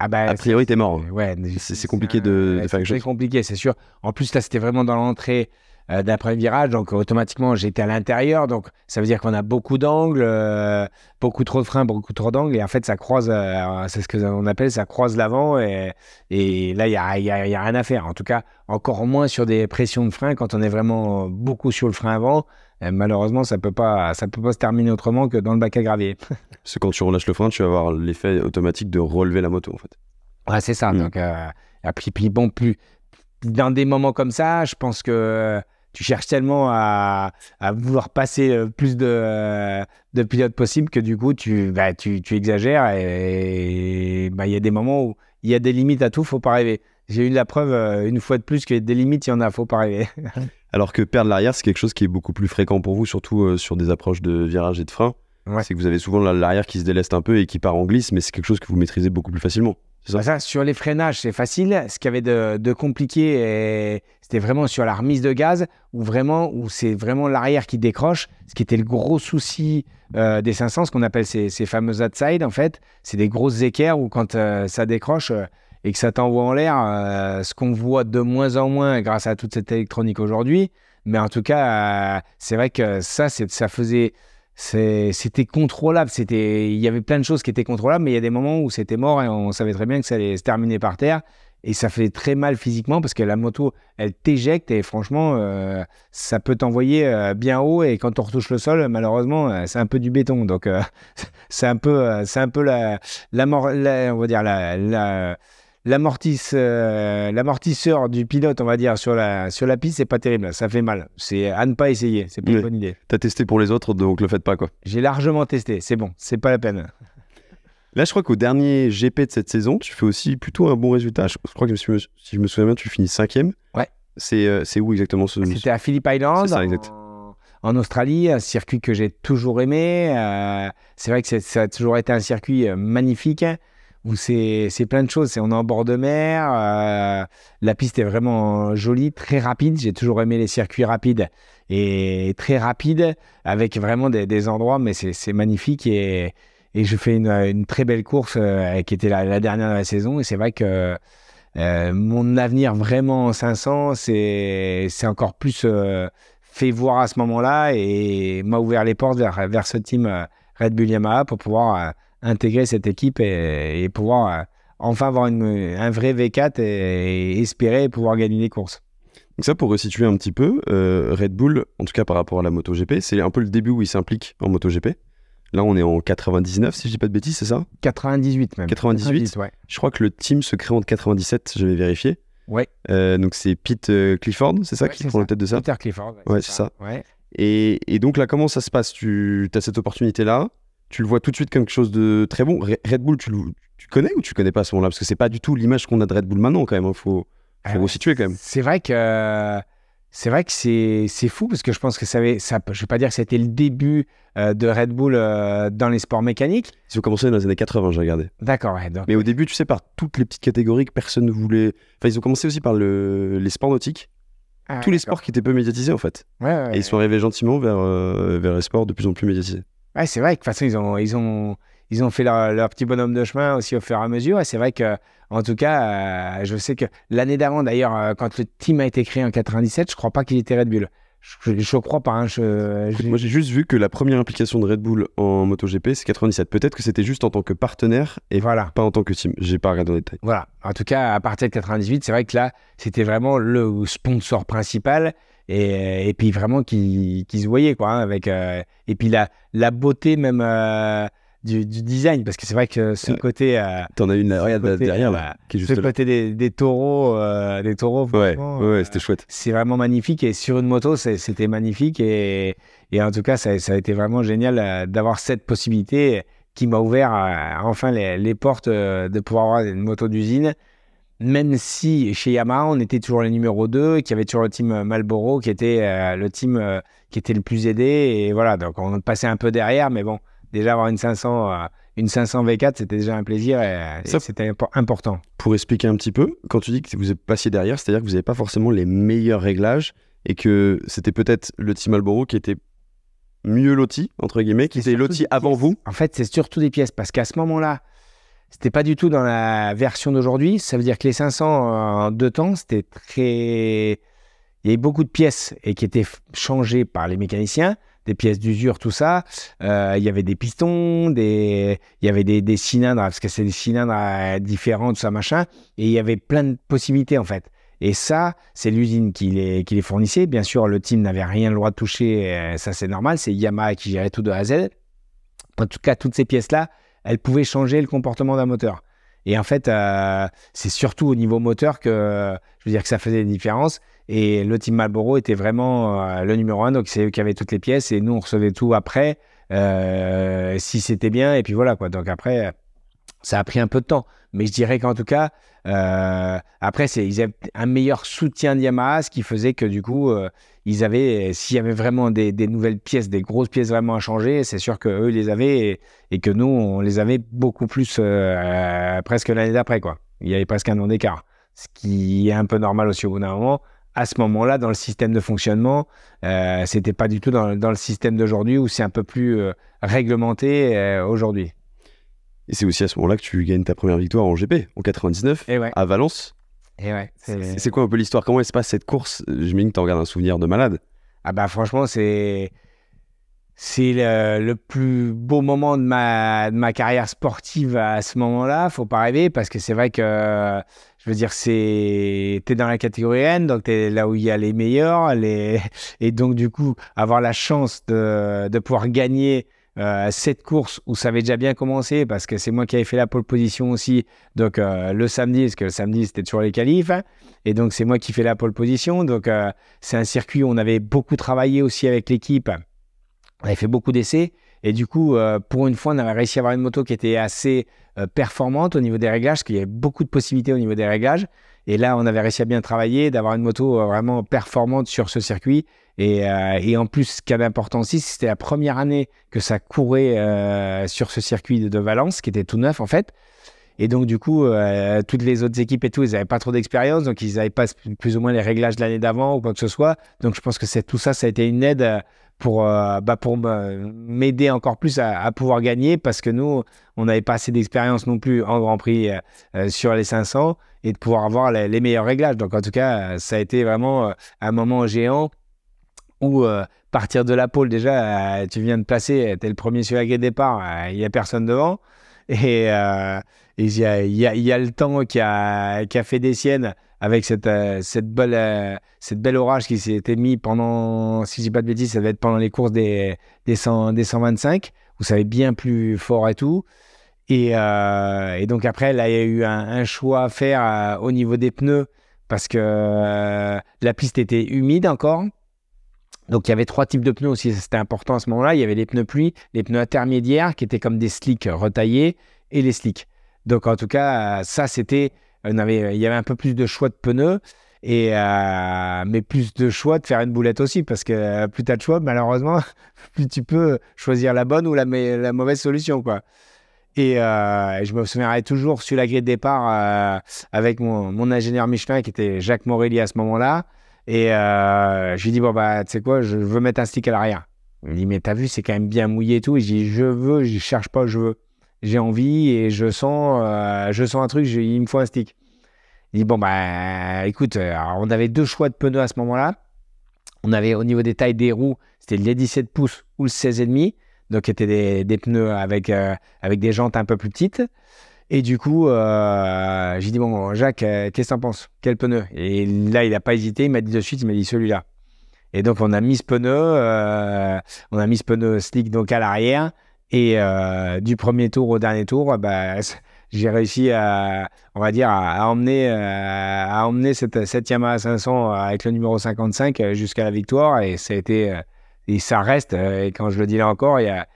Ah bah, a priori, t'es mort. Ouais, c'est compliqué de, de faire quelque chose. C'est compliqué, c'est sûr. En plus, là, c'était vraiment dans l'entrée. Euh, d'après le virage. Donc, automatiquement, j'étais à l'intérieur. Donc, ça veut dire qu'on a beaucoup d'angles, euh, beaucoup trop de freins, beaucoup trop d'angles. Et en fait, ça croise, euh, c'est ce qu'on appelle, ça croise l'avant. Et, et, là, il n'y a, a, rien à faire. En tout cas, encore moins sur des pressions de frein quand on est vraiment beaucoup sur le frein avant. malheureusement, ça ne peut, pas, ça peut pas se terminer autrement que dans le bac à gravier. (laughs) Parce quand tu relâches le frein, tu vas avoir l'effet automatique de relever la moto, en fait. Ouais, c'est ça. Mm. donc Donc, puis, bon, plus dans des moments comme ça, je pense que tu cherches tellement à, vouloir passer euh, plus de, euh, de, pilotes possible que du coup, tu, bah, tu, exagères et bah, il y a des moments où il y a des limites à tout, faut pas rêver. J'ai eu la preuve euh, une fois de plus que des limites, il y en a, faut pas rêver. (laughs) Alors que perdre l'arrière, c'est quelque chose qui est beaucoup plus fréquent pour vous, surtout sur des approches de virage et de frein. C'est que vous avez souvent l'arrière qui se déleste un peu et qui part en glisse, mais c'est quelque chose que vous maîtrisez beaucoup plus facilement. Bah, sur les freinages, c'est facile. Ce qu'il avait de, compliqué, c'était vraiment sur la remise de gaz, où vraiment, où c'est vraiment l'arrière qui décroche, ce qui était le gros souci euh, des 500, ce qu'on appelle ces, ces fameux outside, en fait. C'est des grosses équerres où quand euh, ça décroche euh, et que ça t'envoie en l'air, ce qu'on voit de moins en moins grâce à toute cette électronique aujourd'hui. Mais en tout cas, c'est vrai que ça, ça faisait c'était contrôlable. C'était, il y avait plein de choses qui étaient contrôlables, mais il y a des moments où c'était mort et on savait très bien que ça allait se terminer par terre. Et ça fait très mal physiquement parce que la moto, elle t'éjecte et franchement, euh, ça peut t'envoyer euh, bien haut. Et quand on retouche le sol, malheureusement, euh, c'est un peu du béton. Donc, (laughs) c'est un peu, c'est un peu la, la mort, on va dire la, la euh, l'amortisseur du pilote, on va dire, sur la, sur la piste, c'est pas terrible. Ça fait mal. C'est à ne pas essayer. C'est pas une bonne idée. Tu as testé pour les autres, donc le faites pas, quoi. J'ai largement testé. C'est bon. C'est pas la peine. Là, je crois qu'au dernier GP de cette saison, tu fais aussi plutôt un bon résultat. Je, crois que si, je me souviens bien, tu finis cinquième. Ouais. C'est euh, où exactement ce C'était à Phillip Island. En, Australie, un circuit que j'ai toujours aimé. Euh, c'est vrai que ça a toujours été un circuit magnifique où c'est plein de choses. On est en bord de mer, euh, la piste est vraiment jolie, très rapide. J'ai toujours aimé les circuits rapides et très rapides avec vraiment des, endroits, mais c'est magnifique. Et, je fais une, très belle course euh, qui était la, dernière de la saison. Et c'est vrai que euh, mon avenir vraiment en 500, c'est encore plus fait voir à ce moment-là et m'a ouvert les portes vers, vers ce team Red Bull Yamaha pour pouvoir intégrer cette équipe et, pouvoir euh, enfin avoir une, un vrai V4 et, espérer pouvoir gagner des courses. Donc ça, pour resituer un petit peu, euh, Red Bull, en tout cas par rapport à la MotoGP, c'est un peu le début où il s'implique en MotoGP. Là, on est en 99, si je dis pas de bêtises, c'est ça 98 même. 98, ouais. Je crois que le team se crée en 97, je vais vérifier. Ouais. Euh, donc c'est Pete Clifford, c'est ça qui prend la tête de ça Peter Clifford. Ouais, c'est ça. Ouais. Et, et, donc là, comment ça se passe Tu as cette opportunité-là tu le vois tout de suite comme quelque chose de très bon. Red Bull, tu, tu connais ou tu connais pas à ce moment-là Parce que c'est pas du tout l'image qu'on a de Red Bull maintenant, quand même. Il hein. faut, faut euh, situer quand même. C'est vrai que. C'est vrai que c'est fou parce que je pense que ça avait, ça, je vais pas dire que c'était le début euh, de Red Bull euh, dans les sports mécaniques. Ils ont commencé dans les années 80, j'ai regardé. D'accord, Mais au début, tu sais, par toutes les petites catégories que personne ne voulait. Enfin, ils ont commencé aussi par le... les sports nautiques. Ah, Tous les sports qui étaient peu médiatisés, en fait. Ouais, Et ils sont arrivés gentiment vers, vers les sports de plus en plus médiatisés. Ouais, c'est vrai que de toute façon, ils ont, ils ont, ils ont fait leur, petit bonhomme de chemin aussi au fur et à mesure. Et c'est vrai que, en tout cas, euh, je sais que l'année d'avant, d'ailleurs, euh, quand le team a été créé en 97, je crois pas qu'il était Red Bull. Je, ne crois pas. Hein, moi, j'ai juste vu que la première implication de Red Bull en MotoGP, c'est 97. Peut-être que c'était juste en tant que partenaire et voilà. pas en tant que team. J'ai pas regardé en détail. Voilà. En tout cas, à partir de 98, c'est vrai que là, c'était vraiment le sponsor principal. Et, euh, et puis vraiment qui, qui, se voyait, quoi. Hein, euh, et puis la, la beauté même euh, du, design, parce que c'est vrai que ce ah côté. T'en as une derrière, là, qui est Ce côté des, taureaux, des taureaux. Ouais, ouais c'était chouette. C'est vraiment magnifique. Et sur une moto, c'était magnifique. Et, et, en tout cas, ça, ça a été vraiment génial d'avoir cette possibilité qui m'a ouvert enfin les, portes de pouvoir avoir une moto d'usine même si chez Yamaha, on était toujours les numéro 2, qu'il y avait toujours le team euh, Malboro qui était euh, le team euh, qui était le plus aidé. Et voilà, donc on passait un peu derrière, mais bon, déjà avoir une 500, une 500 V4, c'était déjà un plaisir et, c'était important. Pour expliquer un petit peu, quand tu dis que vous êtes passé derrière, c'est-à-dire que vous n'avez pas forcément les meilleurs réglages et que c'était peut-être le team Malboro qui était mieux loti, entre guillemets, qui était loti avant vous. En fait, c'est surtout des pièces parce qu'à ce moment-là, c'était pas du tout dans la version d'aujourd'hui. Ça veut dire que les 500 en deux temps, c'était très. Il y avait beaucoup de pièces et qui étaient changées par les mécaniciens, des pièces d'usure, tout ça. Euh, il y avait des pistons, des... il y avait des, cylindres, parce que c'est des cylindres euh, différents, tout ça, machin. Et il y avait plein de possibilités, en fait. Et ça, c'est l'usine qui les, qui les fournissait. Bien sûr, le team n'avait rien le droit de toucher, euh, ça c'est normal. C'est Yamaha qui gérait tout de A à Z. En tout cas, toutes ces pièces-là, elle pouvait changer le comportement d'un moteur. Et en fait, euh, c'est surtout au niveau moteur que je veux dire que ça faisait une différence Et le team Marlboro était vraiment euh, le numéro un, donc c'est eux qui avaient toutes les pièces et nous on recevait tout après euh, si c'était bien. Et puis voilà quoi. Donc après, ça a pris un peu de temps, mais je dirais qu'en tout cas, euh, après, ils avaient un meilleur soutien de Yamaha, ce qui faisait que du coup, euh, ils avaient, s'il y avait vraiment des, nouvelles pièces, des grosses pièces vraiment à changer, c'est sûr que eux les avaient et, que nous, on les avait beaucoup plus euh, presque l'année d'après, quoi. Il y avait presque un an d'écart, ce qui est un peu normal aussi au bout d'un moment. À ce moment-là, dans le système de fonctionnement, c'était pas du tout dans le système d'aujourd'hui où c'est un peu plus réglementé aujourd'hui. Et c'est aussi à ce moment-là que tu gagnes ta première victoire en GP, en 99, à Valence. Et ouais, c'est... quoi un peu l'histoire Comment elle se passe cette course Je me dis que tu gardes un souvenir de malade. Ah bah franchement, c'est c'est le, plus beau moment de ma, de ma carrière sportive à ce moment-là. Faut pas rêver parce que c'est vrai que, je veux dire, c'est, t'es dans la catégorie N, donc es là où il y a les meilleurs, les, et donc du coup, avoir la chance de, de pouvoir gagner euh, cette course où ça avait déjà bien commencé parce que c'est moi qui avais fait la pole position aussi. Donc euh, le samedi, parce que le samedi c'était toujours les qualifs, hein. et donc c'est moi qui fais la pole position. Donc euh, c'est un circuit où on avait beaucoup travaillé aussi avec l'équipe. On avait fait beaucoup d'essais. Et du coup, pour une fois, on avait réussi à avoir une moto qui était assez performante au niveau des réglages, parce qu'il y avait beaucoup de possibilités au niveau des réglages. Et là, on avait réussi à bien travailler, d'avoir une moto vraiment performante sur ce circuit. Euh, et, en plus, ce qui est important aussi, c'était la première année que ça courait euh, sur ce circuit de, Valence, qui était tout neuf en fait. Et donc, du coup, euh, toutes les autres équipes et tout, ils n'avaient pas trop d'expérience, donc ils n'avaient pas plus ou moins les réglages de l'année d'avant ou quoi que ce soit. Donc, je pense que c'est tout ça, ça a été une aide pour, bah, pour m'aider encore plus à, pouvoir gagner parce que nous, on n'avait pas assez d'expérience non plus en Grand Prix sur les 500 et de pouvoir avoir les, meilleurs réglages. Donc, en tout cas, ça a été vraiment un moment géant ou euh, partir de la pôle déjà, euh, tu viens de passer, euh, tu es le premier sur la grille de départ, il n'y a personne devant. (laughs) Et il y a, le temps qui a, fait des siennes avec cette, cette, belle, cette belle orage qui s'était mis pendant, si je dis pas de bêtises, ça devait être pendant les courses des, des, 125, où ça avait bien plus fort et tout. Et, et, donc après, là, il y a eu un, choix à faire au niveau des pneus parce que la piste était humide encore. Donc il y avait trois types de pneus aussi, c'était important à ce moment-là. Il y avait les pneus pluie, les pneus intermédiaires qui étaient comme des slicks retaillés et les slicks. Donc en tout cas, ça c'était, il y avait un peu plus de choix de pneus et euh, mais plus de choix de faire une boulette aussi parce que euh, plus tu as de choix, malheureusement, (laughs) plus tu peux choisir la bonne ou la, mauvaise solution quoi. Euh, et je me souviendrai toujours sur la grille de départ avec mon ingénieur Michelin qui était Jacques Morelli à ce moment-là. Et euh, je lui dis, bon, bah, tu sais quoi, je veux mettre un stick à l'arrière. Il me dit, mais t'as vu, c'est quand même bien mouillé et tout. Et je dis, je veux, je cherche pas, je veux. J'ai envie et je sens, euh, je sens un truc, il me faut un stick. Il dit, bon, bah, écoute, euh, on avait deux choix de pneus à ce moment-là. On avait au niveau des tailles des roues, c'était les 17 pouces ou le 16,5. Donc, étaient des, des pneus avec, avec des jantes un peu plus petites. Et du coup, euh, j'ai dit, bon, Jacques, euh, qu'est-ce que t'en penses Quel pneu Et là, il n'a pas hésité, il m'a dit de suite, il m'a dit celui-là. Et donc, on a mis ce pneu, euh, on a mis ce pneu slick donc à l'arrière. Et du premier tour au dernier tour, bah, (laughs) j'ai réussi à, on va dire, à, emmener, à emmener cette, Yamaha 500 avec le numéro 55 jusqu'à la victoire. Et ça a été, et ça reste, et quand je le dis là encore, il y a,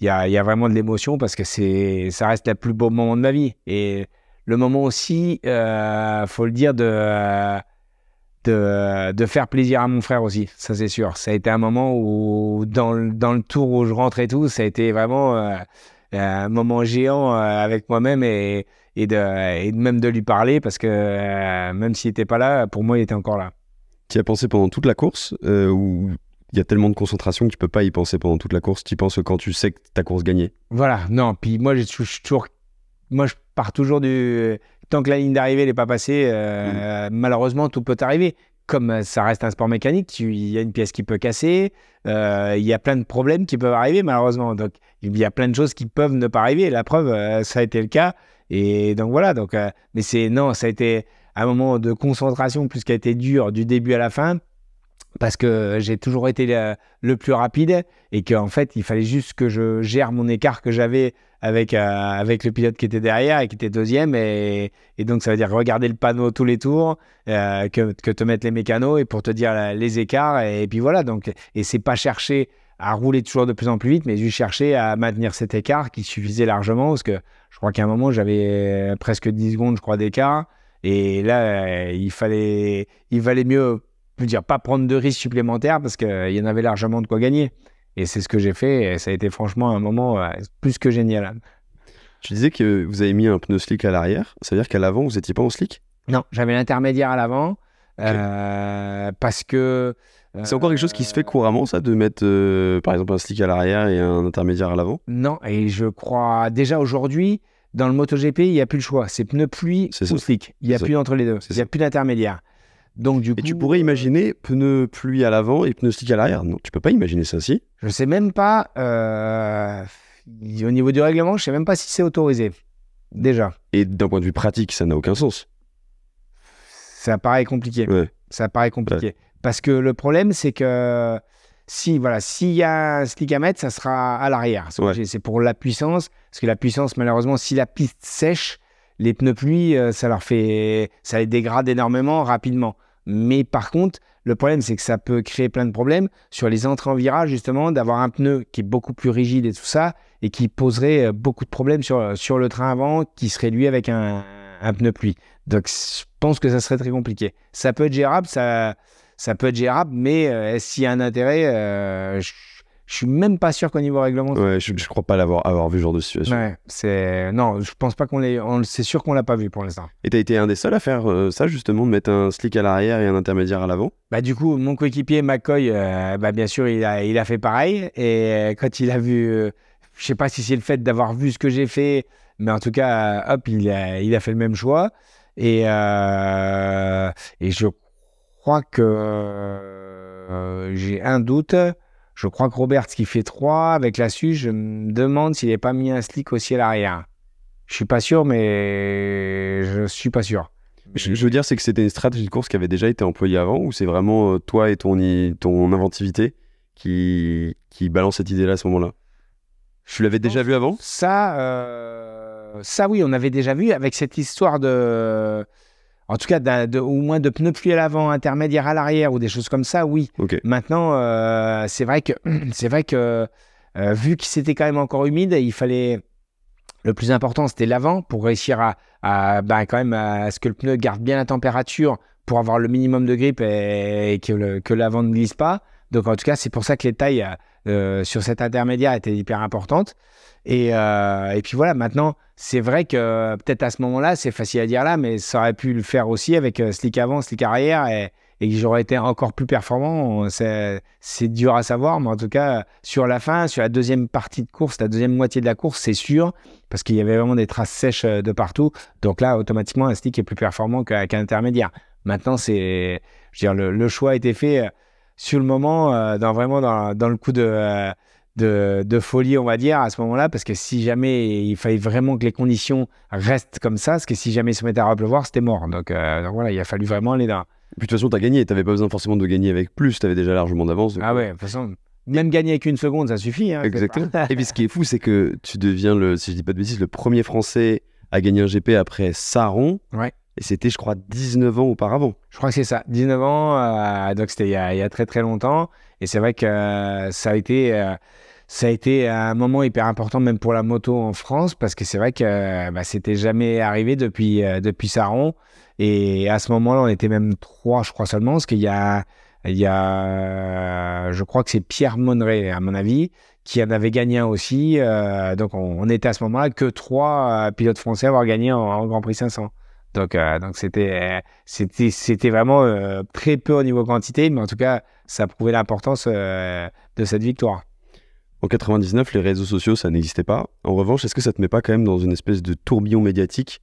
il y a, vraiment de l'émotion parce que c'est, ça reste le plus beau moment de ma vie. Et le moment aussi, euh, faut le dire, de, de, faire plaisir à mon frère aussi, ça c'est sûr. Ça a été un moment où, dans, le, dans le tour où je rentre et tout, ça a été vraiment euh, euh, un moment géant euh, avec moi-même et, et, de, et même de lui parler parce que même s'il n'était pas là, pour moi, il était encore là. Tu as pensé pendant toute la course ou il y a tellement de concentration que tu peux pas y penser pendant toute la course. Tu y penses quand tu sais que ta course gagnée. Voilà, non. Puis moi, je toujours. Moi, je pars toujours du. Tant que la ligne d'arrivée n'est pas passée, euh, mm. malheureusement, tout peut arriver. Comme euh, ça reste un sport mécanique, il y a une pièce qui peut casser, euh, il y a plein de problèmes qui peuvent arriver, malheureusement. Donc, il y a plein de choses qui peuvent ne pas arriver. La preuve, ça a été le cas. Et donc, voilà. Donc, mais c'est. Non, ça a été un moment de concentration plus qu'il a été dur du début à la fin parce que j'ai toujours été le, plus rapide et qu'en fait, il fallait juste que je gère mon écart que j'avais avec, euh, avec le pilote qui était derrière et qui était deuxième. Et, donc, ça veut dire regarder le panneau tous les tours, euh, que, te mettent les mécanos et pour te dire les écarts. Et, puis voilà, donc, et c'est pas chercher à rouler toujours de plus en plus vite, mais juste chercher à maintenir cet écart qui suffisait largement parce que je crois qu'à un moment, j'avais euh, presque 10 secondes, je crois, d'écart. Et là, il fallait, il valait mieux je veux dire, pas prendre de risques supplémentaires parce qu'il euh, y en avait largement de quoi gagner. Et c'est ce que j'ai fait. Et ça a été franchement un moment euh, plus que génial. Tu disais que vous avez mis un pneu slick à l'arrière. Ça veut dire qu'à l'avant, vous n'étiez pas en slick Non, j'avais l'intermédiaire à l'avant. Euh, parce que. c'est encore quelque chose qui se fait couramment, ça, de mettre par exemple un slick à l'arrière et un intermédiaire à l'avant Non, et je crois déjà aujourd'hui, dans le MotoGP, il n'y a plus le choix. C'est pneu pluie ou slick. Il n'y a plus entre les deux. Il n'y a plus d'intermédiaire. Donc, et tu pourrais euh, imaginer pneu pluie à l'avant et pneu slick à l'arrière. Non, tu peux pas imaginer ça, aussi. Je ne sais même pas. Euh, au niveau du règlement, je sais même pas si c'est autorisé. Déjà. Et d'un point de vue pratique, ça n'a aucun sens. Ça paraît compliqué. Ça paraît compliqué. Parce que le problème, c'est que si voilà, s'il y a un slick à mettre, ça sera à l'arrière. C'est pour la puissance. Parce que la puissance, malheureusement, si la piste sèche, les pneus pluie, euh, ça leur fait, ça les dégrade énormément rapidement. Mais par contre, le problème, c'est que ça peut créer plein de problèmes sur les entrées en virage, justement, d'avoir un pneu qui est beaucoup plus rigide et tout ça, et qui poserait euh, beaucoup de problèmes sur, euh, sur le train avant, qui serait lui avec un, pneu pluie. Donc, je pense que ça serait très compliqué. Ça peut être gérable, ça, ça peut être gérable, mais s'il y a un intérêt, je suis même pas sûr qu'au niveau réglementaire. Ouais, je, ne crois pas l'avoir avoir vu ce genre de situation. Ouais, c'est non, je pense pas qu'on l'ait. C'est sûr qu'on l'a pas vu pour l'instant. Et t'as été un des seuls à faire euh, ça justement, de mettre un slick à l'arrière et un intermédiaire à l'avant. Bah du coup, mon coéquipier McCoy, euh, bah bien sûr, il a il a fait pareil. Et euh, quand il a vu, Je je sais pas si c'est le fait d'avoir vu ce que j'ai fait, mais en tout cas, hop, il a il a fait le même choix. Et et je crois que j'ai un doute. Je crois que Robert qui fait 3 avec la Suisse, je me demande s'il n'est pas mis un slick au à arrière. Je suis pas sûr, mais je suis pas sûr. Je, je veux dire, c'est que c'était une stratégie de course qui avait déjà été employée avant, ou c'est vraiment euh, toi et ton, ton inventivité qui, qui balance cette idée-là à ce moment-là Tu l'avais déjà vu avant Ça, euh, ça oui, on avait déjà vu avec cette histoire de en tout cas, de, au moins de pneus pluie à l'avant, intermédiaire à l'arrière ou des choses comme ça, oui. Maintenant, euh, c'est vrai que, (clears throat) c'est vrai que euh, vu qu'il s'était quand même encore humide, il fallait. Le plus important, c'était l'avant pour réussir à, bah, quand même à ce que le pneu garde bien la température pour avoir le minimum de grippe et, que l'avant ne glisse pas. Donc en tout cas, c'est pour ça que les tailles euh, sur cet intermédiaire étaient hyper importantes. Euh, et, puis voilà, maintenant, c'est vrai que peut-être à ce moment-là, c'est facile à dire là, mais ça aurait pu le faire aussi avec euh, slick avant, slick arrière, et, que j'aurais été encore plus performant. C'est dur à savoir, mais en tout cas, sur la fin, sur la deuxième partie de course, la deuxième moitié de la course, c'est sûr, parce qu'il y avait vraiment des traces sèches euh, de partout. Donc là, automatiquement, un slick est plus performant qu'un intermédiaire. Maintenant, c'est, je veux dire, le, choix a été fait sur le moment, dans, vraiment dans, le coup de de, folie, on va dire, à ce moment-là, parce que si jamais il fallait vraiment que les conditions restent comme ça, parce que si jamais ils se mettaient à pleuvoir, c'était mort. Euh, donc, voilà, il a fallu vraiment aller dans. Puis de toute façon, tu as gagné, tu n'avais pas besoin forcément de gagner avec plus, tu avais déjà largement d'avance. Ah ouais, euh. de toute façon, même gagner avec une seconde, ça suffit. Hein, Exactement. Et puis ce qui est fou, c'est que tu deviens, le, si je dis pas de bêtises, le premier Français à gagner un GP après Saron. Ouais. Et c'était, je crois, 19 ans auparavant. Je crois que c'est ça, 19 ans. Euh, donc c'était il, y, a, très très longtemps. Et c'est vrai que ça a été ça a été un moment hyper important même pour la moto en France parce que c'est vrai que bah, c'était jamais arrivé depuis euh, depuis Saron et à ce moment-là on était même trois je crois seulement parce qu'il y a il y a je crois que c'est Pierre Monneret à mon avis qui en avait gagné un aussi euh, donc on, était à ce moment-là que trois euh, pilotes français à avoir gagné en, Grand Prix 500 donc donc c'était c'était c'était vraiment très peu au niveau quantité mais en tout cas ça prouvait l'importance de cette victoire en 99, les réseaux sociaux, ça n'existait pas. En revanche, est-ce que ça te met pas quand même dans une espèce de tourbillon médiatique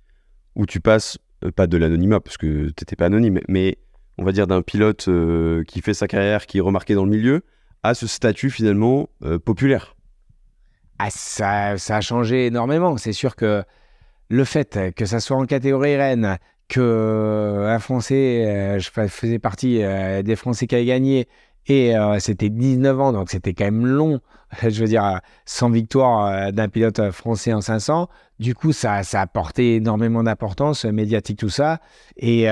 où tu passes, euh, pas de l'anonymat, parce que n'étais pas anonyme, mais on va dire d'un pilote euh, qui fait sa carrière, qui est remarqué dans le milieu, à ce statut finalement euh, populaire ah, ça, ça, a changé énormément. C'est sûr que le fait que ça soit en catégorie reine, que un Français, je faisais partie des Français qui avaient gagné, et euh, c'était 19 ans, donc c'était quand même long. (laughs) Je veux dire, sans victoire euh, d'un pilote euh, français en 500, du coup, ça, ça a porté énormément d'importance médiatique, tout ça. Et,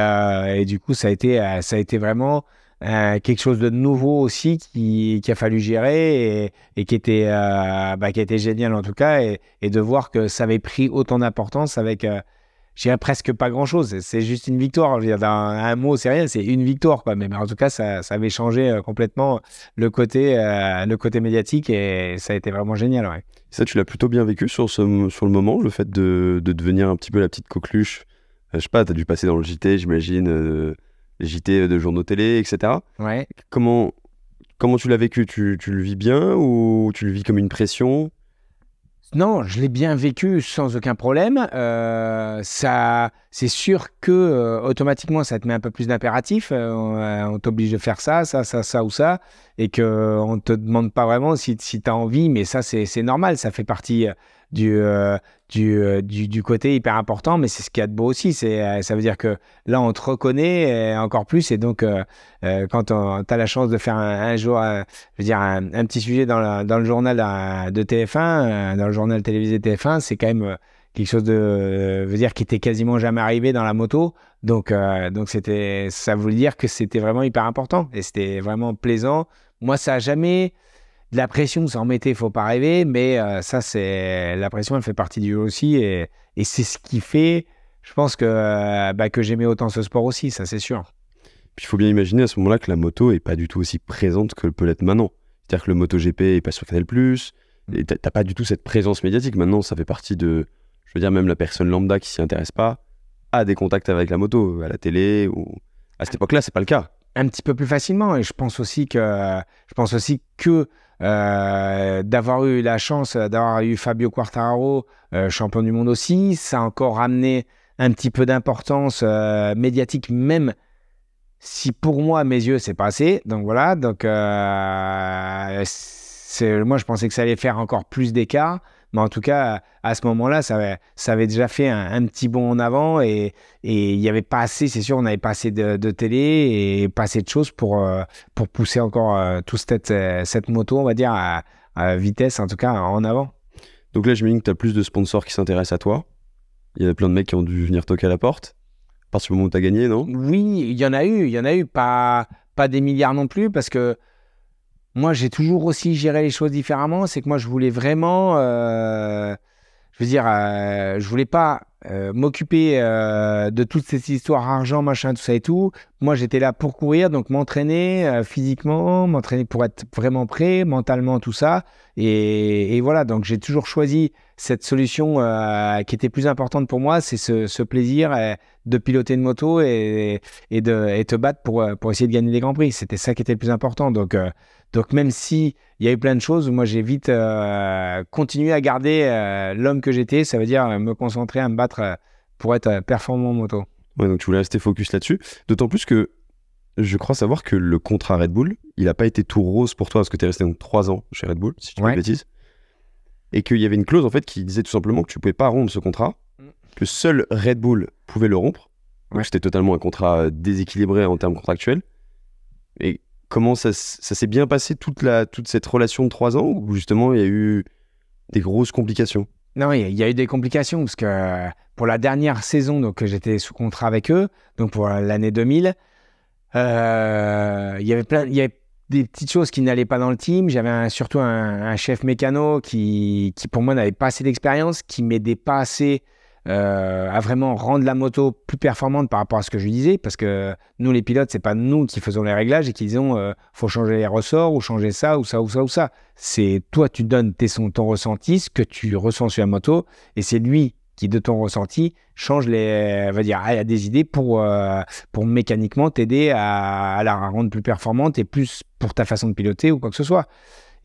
du coup, ça a été, ça a été vraiment quelque chose de nouveau aussi qui, a fallu gérer et, qui, était, bah, qui était génial en tout cas et, de voir que ça avait pris autant d'importance avec, je presque pas grand chose. C'est juste une victoire. Je veux dire, un mot, c'est rien, c'est une victoire, quoi. Mais, en tout cas, ça, ça avait changé euh, complètement le côté, euh, le côté médiatique et ça a été vraiment génial, ouais. Ça, tu l'as plutôt bien vécu sur, sur le moment, le fait de, de devenir un petit peu la petite coqueluche. Euh, je sais pas, tu as dû passer dans le JT, j'imagine, JT de journaux télé, etc. Ouais. Comment, comment tu l'as vécu tu, tu le vis bien ou tu le vis comme une pression non, je l'ai bien vécu sans aucun problème. Euh, ça, c'est sûr que euh, automatiquement, ça te met un peu plus d'impératif. Euh, on, t'oblige de faire ça, ça, ça, ça ou ça, et que on te demande pas vraiment si, si tu as envie. Mais ça, c'est normal. Ça fait partie du, du, euh, du, du, côté hyper important, mais c'est ce qu'il y a de beau aussi. C'est, euh, ça veut dire que là, on te reconnaît euh, encore plus. Et donc, quand tu as la chance de faire un, jour, je veux dire, un, petit sujet dans, dans le journal de TF1, dans le journal télévisé TF1, c'est quand même quelque chose de, veut dire, qui était quasiment jamais arrivé dans la moto. Donc, donc c'était, ça voulait dire que c'était vraiment hyper important et c'était vraiment plaisant. Moi, ça a jamais de la pression, en mettez, faut pas rêver, mais euh, ça, c'est la pression, elle fait partie du jeu aussi, et, c'est ce qui fait, je pense que, euh, bah, que j'aimais autant ce sport aussi, ça c'est sûr. Puis il faut bien imaginer à ce moment-là que la moto est pas du tout aussi présente que peut l'être maintenant. C'est-à-dire que le MotoGP est pas sur Canal+, et mm. t'as pas du tout cette présence médiatique. Maintenant, ça fait partie de, je veux dire, même la personne lambda qui s'y intéresse pas a des contacts avec la moto, à la télé ou à cette époque-là, c'est pas le cas. Un petit peu plus facilement, et je pense aussi que, je pense aussi que euh, d'avoir eu la chance d'avoir eu Fabio Quartararo, euh, champion du monde aussi, ça a encore ramené un petit peu d'importance euh, médiatique, même si pour moi, à mes yeux, c'est pas assez. Donc voilà, donc moi je pensais que ça allait faire encore plus d'écart. Mais en tout cas, à ce moment-là, ça, avait, déjà fait un, petit bond en avant et il n'y avait pas assez, c'est sûr, on avait pas assez de, télé et pas assez de choses pour, euh, pour pousser encore euh, toute cette, euh, cette moto, on va dire, à, vitesse, en tout cas, en avant. Donc là, je me dis que tu as plus de sponsors qui s'intéressent à toi. Il y a plein de mecs qui ont dû venir toquer à la porte. parce que du moment où tu as gagné, non Oui, il y en a eu. Il y en a eu. Pas, pas des milliards non plus, parce que moi, j'ai toujours aussi géré les choses différemment. C'est que moi, je voulais vraiment, euh, je veux dire, je euh, je voulais pas euh, m'occuper de toutes ces histoires argent, machin, tout ça et tout. Moi, j'étais là pour courir, donc m'entraîner physiquement, m'entraîner pour être vraiment prêt, mentalement, tout ça. Et, voilà, donc j'ai toujours choisi cette solution qui était plus importante pour moi, c'est ce, plaisir de piloter une moto et, de te battre pour, pour essayer de gagner des grands prix. C'était ça qui était le plus important. Donc donc même si il y a eu plein de choses, moi j'ai vite euh, continué à garder euh, l'homme que j'étais, ça veut dire euh, me concentrer à me battre pour être performant en moto. Ouais, donc tu voulais rester focus là-dessus. D'autant plus que je crois savoir que le contrat Red Bull, il n'a pas été tout rose pour toi parce que tu es resté donc trois ans chez Red Bull, si tu ne dis pas Et qu'il y avait une clause en fait qui disait tout simplement que tu ne pouvais pas rompre ce contrat, mm. que seul Red Bull pouvait le rompre. ouais. c'était totalement un contrat déséquilibré en termes contractuels. Et comment ça, s'est bien passé toute, cette relation de trois ans ou justement il y a eu des grosses complications Non, il y a eu des complications parce que euh, pour la dernière saison, donc j'étais sous contrat avec eux, donc pour euh, l'année 2000, euh, il y avait plein, y des petites choses qui n'allaient pas dans le team. J'avais surtout un, chef mécano qui, qui pour moi n'avait pas assez d'expérience, qui m'aidait pas assez euh, à vraiment rendre la moto plus performante par rapport à ce que je disais, parce que nous, les pilotes, c'est pas nous qui faisons les réglages et qui disons euh, faut changer les ressorts ou changer ça ou ça ou ça ou ça. C'est toi, tu donnes tes, ton ressenti, ce que tu ressens sur la moto, et c'est lui qui, de ton ressenti, change les, va dire, a des idées pour, euh, pour mécaniquement t'aider à, la rendre plus performante et plus pour ta façon de piloter ou quoi que ce soit.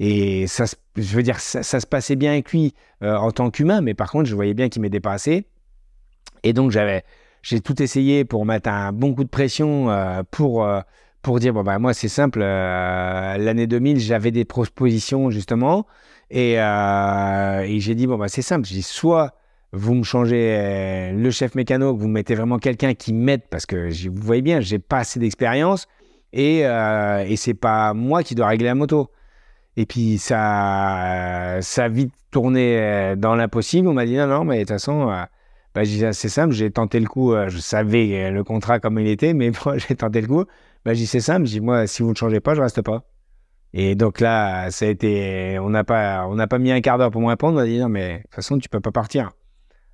Et ça, je veux dire, ça, se passait bien avec lui euh, en tant qu'humain, mais par contre, je voyais bien qu'il m'était dépassé. Et donc, j'avais, j'ai tout essayé pour mettre un bon coup de pression euh, pour, euh, pour dire, bon, bah, moi, c'est simple, l'année 2000, j'avais des propositions, justement, et, j'ai dit, bon, bah, c'est simple, j'ai soit vous me changez le chef mécano, vous mettez vraiment quelqu'un qui m'aide, parce que vous voyez bien, j'ai pas assez d'expérience, et, et c'est pas moi qui dois régler la moto. Et puis ça, ça a vite tourné euh, dans l'impossible. On m'a dit non, non, mais de toute façon, euh, bah, ah, c'est simple, j'ai tenté le coup. Euh, je savais le contrat comme il était, mais (laughs) moi, j'ai tenté le coup. Bah, j'ai c'est simple, j'ai moi, si vous ne changez pas, je reste pas. Et donc là, ça a été, on n'a pas, on n'a pas mis un quart d'heure pour me répondre. On m'a dit non, mais de toute façon, tu peux pas partir.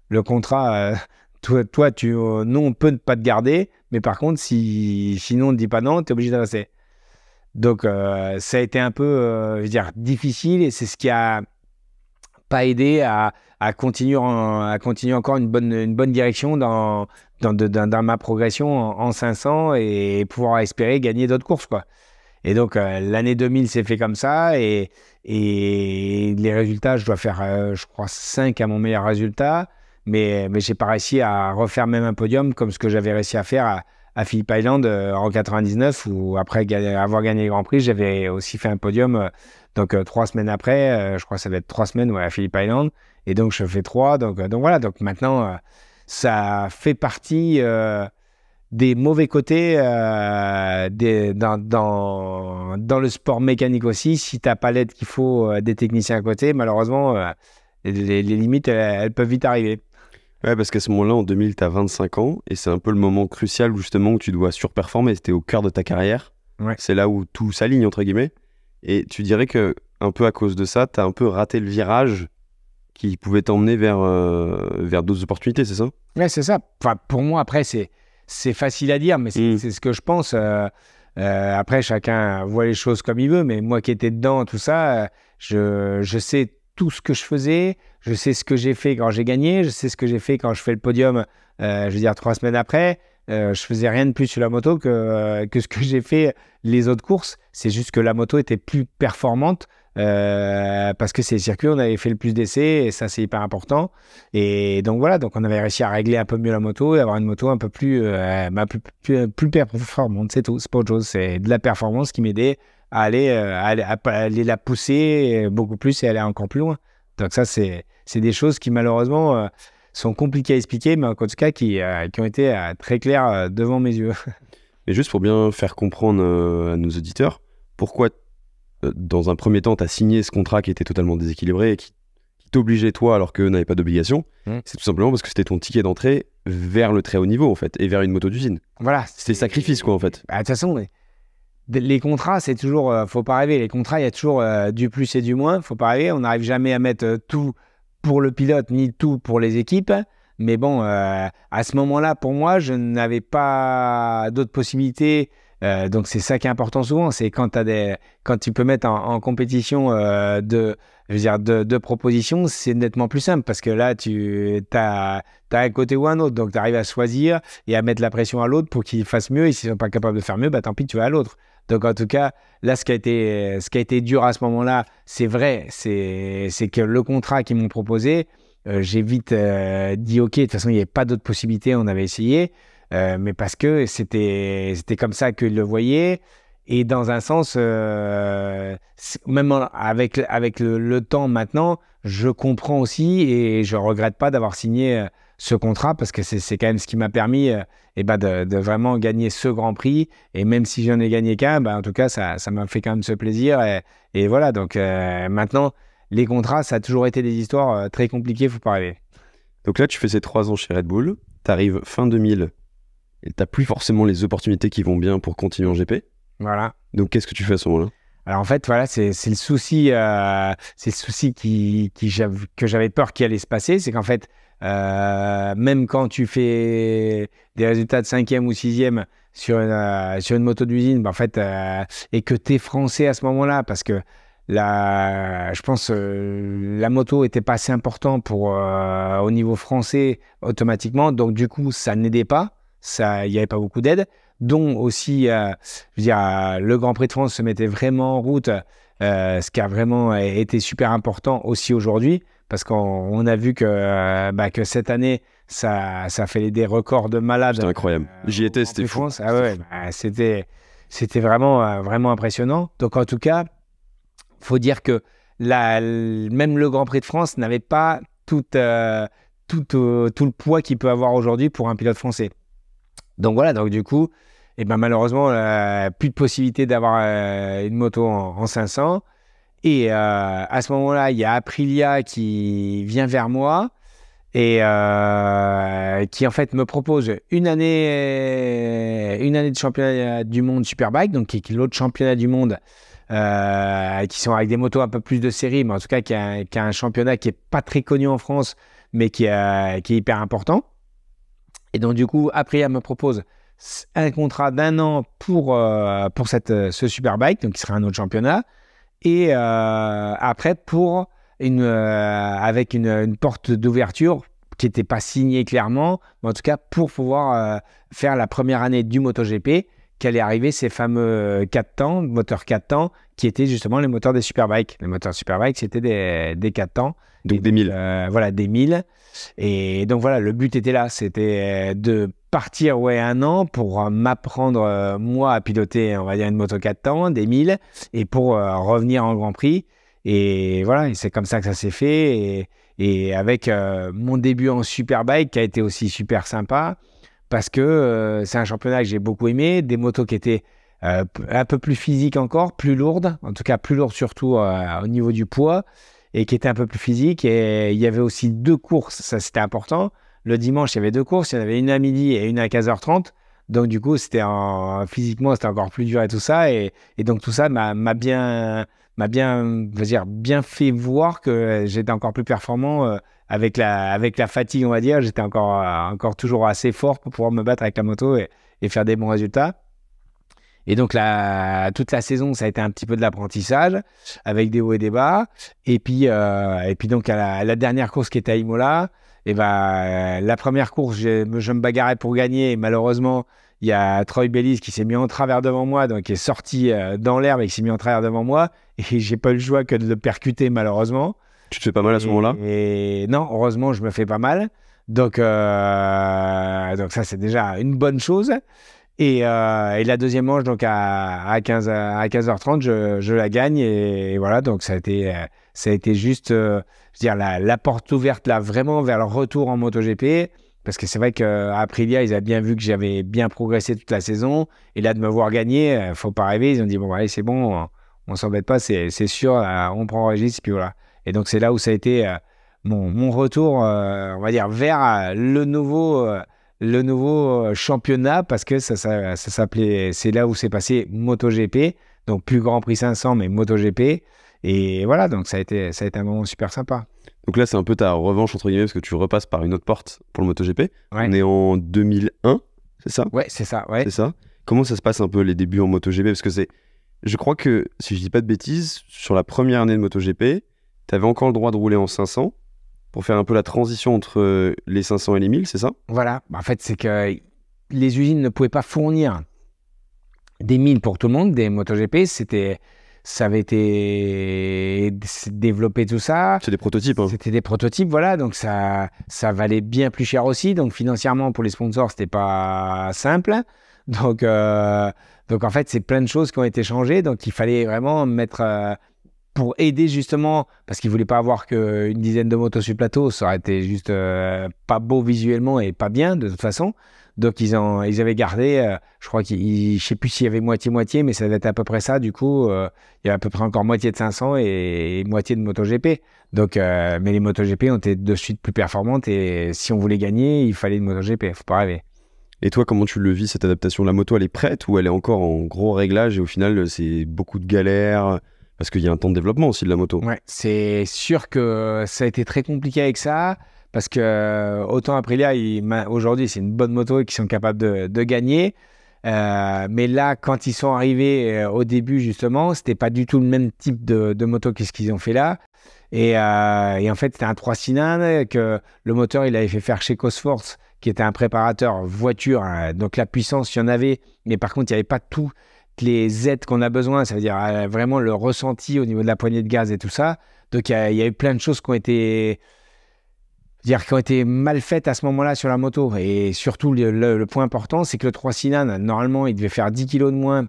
Le contrat, (laughs) toi, toi, tu, non, on peut ne pas te garder, mais par contre, si, sinon, on ne dit pas non, tu es obligé de rester. Donc, euh, ça a été un peu, euh, je veux dire, difficile et c'est ce qui a pas aidé à, continuer, à continuer encore une bonne, direction dans, ma progression en, 500 et, pouvoir espérer gagner d'autres courses, quoi. Et donc, euh, l'année 2000 s'est fait comme ça et, les résultats, je dois faire, je crois, 5 à mon meilleur résultat. Mais, mais je n'ai pas réussi à refaire même un podium comme ce que j'avais réussi à faire à, à Philippe Island euh, en 99 ou après avoir gagné le Grand Prix, j'avais aussi fait un podium. Euh, donc euh, trois semaines après, je crois que ça va être trois semaines à Philippe Island. Et donc je fais trois. Donc, donc voilà, donc maintenant, ça fait partie des mauvais côtés dans, le sport mécanique aussi. Si tu n'as pas l'aide qu'il faut des techniciens à côté, malheureusement, les, limites, elles, peuvent vite arriver. Ouais, parce qu'à ce moment-là, en 2000, tu as 25 ans et c'est un peu le moment crucial justement où tu dois surperformer. C'était au cœur de ta carrière. C'est là où tout s'aligne, entre guillemets. Et tu dirais que, un peu à cause de ça, tu as un peu raté le virage qui pouvait t'emmener vers, euh, vers d'autres opportunités, c'est ça Ouais, c'est ça. Enfin, pour moi, après, c'est, c'est facile à dire, mais c'est, mm. ce que je pense. Euh, euh, après, chacun voit les choses comme il veut, mais moi qui étais dedans, tout ça, je, je sais tout ce que je faisais, je sais ce que j'ai fait quand j'ai gagné. Je sais ce que j'ai fait quand je fais le podium, euh, je veux dire, trois semaines après. Euh, je faisais rien de plus sur la moto que, euh, que ce que j'ai fait les autres courses. C'est juste que la moto était plus performante euh, parce que c'est le circuit, on avait fait le plus d'essais et ça, c'est hyper important. Et donc voilà, donc on avait réussi à régler un peu mieux la moto et avoir une moto un peu plus, plus, plus, performante. C'est tout, c'est pas autre chose. C'est de la performance qui m'aidait à aller, à à aller la pousser beaucoup plus et aller encore plus loin. Donc ça, c'est c'est des choses qui malheureusement euh, sont compliquées à expliquer, mais en tout cas qui, euh, ont été euh, très claires devant mes yeux. (laughs) Mais juste pour bien faire comprendre à nos auditeurs, pourquoi dans un premier temps, tu as signé ce contrat qui était totalement déséquilibré et qui, t'obligeait toi alors qu'eux n'avaient pas d'obligation, hmm. c'est tout simplement parce que c'était ton ticket d'entrée vers le très haut niveau en fait et vers une moto d'usine. Voilà. C'était sacrifice quoi en fait. Bah, de toute façon, les, contrats, c'est toujours, ne faut pas rêver. Les contrats, il y a toujours du plus et du moins, faut pas rêver. On n'arrive jamais à mettre tout pour le pilote ni tout pour les équipes. Mais bon, euh, à ce moment-là, pour moi, je n'avais pas d'autres possibilités. Euh, donc c'est ça qui est important souvent, c'est quand, as des, quand tu peux mettre en, compétition euh, de, veux dire, de, propositions, c'est nettement plus simple parce que là, tu as, un côté ou un autre. Donc tu arrives à choisir et à mettre la pression à l'autre pour qu'il fasse mieux. Et s'ils ne sont pas capables de faire mieux, bah, tant pis, tu vas à l'autre. Donc en tout cas, là, ce qui a été, ce qui a été dur à ce moment-là, c'est vrai, c'est que le contrat qu'ils m'ont proposé, euh, j'ai vite euh, dit OK, de toute façon, il n'y avait pas d'autres possibilité, on avait essayé, euh, mais parce que c'était comme ça qu'ils le voyaient. Et dans un sens, même avec, avec le, le, temps maintenant, je comprends aussi et je regrette pas d'avoir signé ce contrat parce que c'est quand même ce qui m'a permis euh, eh ben de, vraiment gagner ce Grand Prix. Et même si j'en ai gagné qu'un, ben, en tout cas, ça m'a fait quand même ce plaisir. Et, voilà, donc euh, maintenant, les contrats, ça a toujours été des histoires euh, très compliquées, faut pas rêver. Donc là, tu fais ces trois ans chez Red Bull, tu arrives fin 2000 et tu plus forcément les opportunités qui vont bien pour continuer en GP. Voilà. Donc qu'est-ce que tu fais à ce moment-là alors en fait, voilà, c'est le souci, c'est le souci qui, que j'avais peur qui allait se passer, c'est qu'en fait, euh, même quand tu fais des résultats de 5 cinquième ou sixième sur une, euh, sur une moto d'usine, bah, en fait, euh, et que tu es français à ce moment-là, parce que la, je pense la moto était pas assez importante pour, au niveau français automatiquement, donc du coup, ça n'aidait pas, il n'y avait pas beaucoup d'aide, dont aussi, le Grand Prix de France se mettait vraiment en route, ce qui a vraiment été super important aussi aujourd'hui parce qu'on a vu euh, bah, que, cette année, ça, ça fait des records de malades. C'était incroyable. Euh, J'y étais, c'était fou. Ah bah, c'était, vraiment, euh, vraiment impressionnant. Donc en tout cas, faut dire que même le Grand Prix de France n'avait pas tout, le poids qu'il peut avoir aujourd'hui pour un pilote français. Donc voilà, donc du coup, eh ben, malheureusement, plus de possibilité d'avoir une moto en, en 500. Et euh, à ce moment-là, il y a Aprilia qui vient vers moi et euh, qui en fait me propose une année, de championnat du monde Superbike, donc qui est l'autre championnat du monde euh, qui sont avec des motos un peu plus de série, mais en tout cas qui a, un championnat qui est pas très connu en France, mais qui, est hyper important. Et donc du coup, Aprilia me propose un contrat d'un an pour, pour cette, ce Superbike, donc qui sera un autre championnat. Et euh, après, pour une, euh, avec une, porte d'ouverture qui n'était pas signée clairement, mais en tout cas pour pouvoir euh, faire la première année du MotoGP, qu'allait arriver ces fameux 4 temps, moteurs 4 temps, qui étaient justement les moteurs des superbikes. Les moteurs superbikes, c'était des, des 4 temps. Donc des 1000. voilà, des 1000. Et donc voilà, le but était là, c'était de partir ouais un an pour euh, m'apprendre euh, moi à piloter, on va dire une moto 4 temps, des 1000 et pour euh, revenir en Grand Prix. Et voilà, c'est comme ça que ça s'est fait. Et, avec mon début en superbike qui a été aussi super sympa parce que c'est un championnat que j'ai beaucoup aimé, des motos qui étaient un peu plus physiques encore, plus lourdes, en tout cas plus lourdes surtout au niveau du poids et qui étaient un peu plus physiques. Et il y avait aussi deux courses, ça c'était important. Le dimanche, il y avait deux courses. Il y en avait une à midi et une à 15h30. Donc, du coup, c'était physiquement, c'était encore plus dur et tout ça. Et, donc, tout ça m'a bien, m'a bien, dire, bien fait voir que j'étais encore plus performant euh, avec la, avec la fatigue, on va dire. J'étais encore, encore toujours assez fort pour pouvoir me battre avec la moto et, faire des bons résultats. Et donc, la, toute la saison, ça a été un petit peu de l'apprentissage, avec des hauts et des bas. Et puis, euh, et puis donc, la, dernière course qui était à Imola, et eh ben, euh, la première course, je me bagarrais pour gagner. Et malheureusement, il y a Troy Bellis qui s'est mis en travers devant moi, donc qui est sorti euh, dans l'herbe et qui s'est mis en travers devant moi. Et (laughs) j'ai pas eu le choix que de le percuter, malheureusement. Tu te fais pas mal à ce moment-là Et non, heureusement, je me fais pas mal. Donc, euh, donc ça, c'est déjà une bonne chose. Et, la deuxième manche, donc à, à, 15, à 15h30, je, la gagne. et, voilà, donc ça a été ça a été juste, euh, je veux dire, la, porte ouverte là vraiment vers le retour en MotoGP. Parce que c'est vrai euh, Aprilia, ils avaient bien vu que j'avais bien progressé toute la saison. Et là, de me voir gagner, euh, faut pas rêver. Ils ont dit, bon, bah, allez, c'est bon, on, ne s'embête pas, c'est sûr, on prend registre, puis voilà. Et donc, c'est là où ça a été mon, retour, on va dire, vers le nouveau le nouveau championnat parce que ça, ça, ça s'appelait, c'est là où s'est passé MotoGP, donc plus Grand Prix 500 mais MotoGP. Et voilà, donc ça a été, ça a été un moment super sympa. Donc là, c'est un peu ta revanche, entre guillemets, parce que tu repasses par une autre porte pour le MotoGP. On est en 2001, c'est ça Ouais, c'est ça, ouais. C'est ça. Comment ça se passe un peu les débuts en MotoGP Parce que c'est. Je crois que, si je dis pas de bêtises, sur la première année de MotoGP, tu avais encore le droit de rouler en 500 pour faire un peu la transition entre euh, les 500 et les 1000, c'est ça Voilà. En fait, c'est que les usines ne pouvaient pas fournir des 1000 pour tout le monde, des MotoGP. C'était ça avait été développé tout ça. C'était des prototypes. Hein. C'était des prototypes, voilà. Donc ça, ça valait bien plus cher aussi. Donc financièrement pour les sponsors, c'était pas simple. Donc, euh, donc en fait, c'est plein de choses qui ont été changées. Donc il fallait vraiment mettre, euh, pour aider justement, parce qu'ils voulaient pas avoir qu'une dizaine de motos sur le plateau, ça aurait été juste euh, pas beau visuellement et pas bien de toute façon. Donc ils, ont, ils avaient gardé, euh, je crois qu'il sais plus s'il y avait moitié-moitié, mais ça devait être à peu près ça. Du coup, euh, il y a à peu près encore moitié de 500 et, moitié de MotoGP. Donc, mais les MotoGP ont été de suite plus performantes et si on voulait gagner, il fallait une MotoGP, faut pas rêver. Et toi, comment tu le vis cette adaptation La moto, elle est prête ou elle est encore en gros réglage et au final, c'est beaucoup de galères parce qu'il y a un temps de développement aussi de la moto. Ouais, c'est sûr que ça a été très compliqué avec ça. Parce que euh, autant Aprilia, aujourd'hui, c'est une bonne moto et qu'ils sont capables de, gagner. Euh, mais là, quand ils sont arrivés euh, au début, justement, c'était pas du tout le même type de, moto quest ce qu'ils ont fait là. Et, en fait, c'était un 3 cylindres que le moteur, il avait fait faire chez Cosforce, qui était un préparateur voiture. Hein. Donc la puissance, il y en avait, mais par contre, il n'y avait pas tout les aides qu'on a besoin, cest à dire euh, vraiment le ressenti au niveau de la poignée de gaz et tout ça. Donc il y, a eu plein de choses qui ont été dire qui ont été mal faites à ce moment-là sur la moto. Et surtout, le, point important, c'est que le 3 cylindres, normalement, il devait faire 10 kg de moins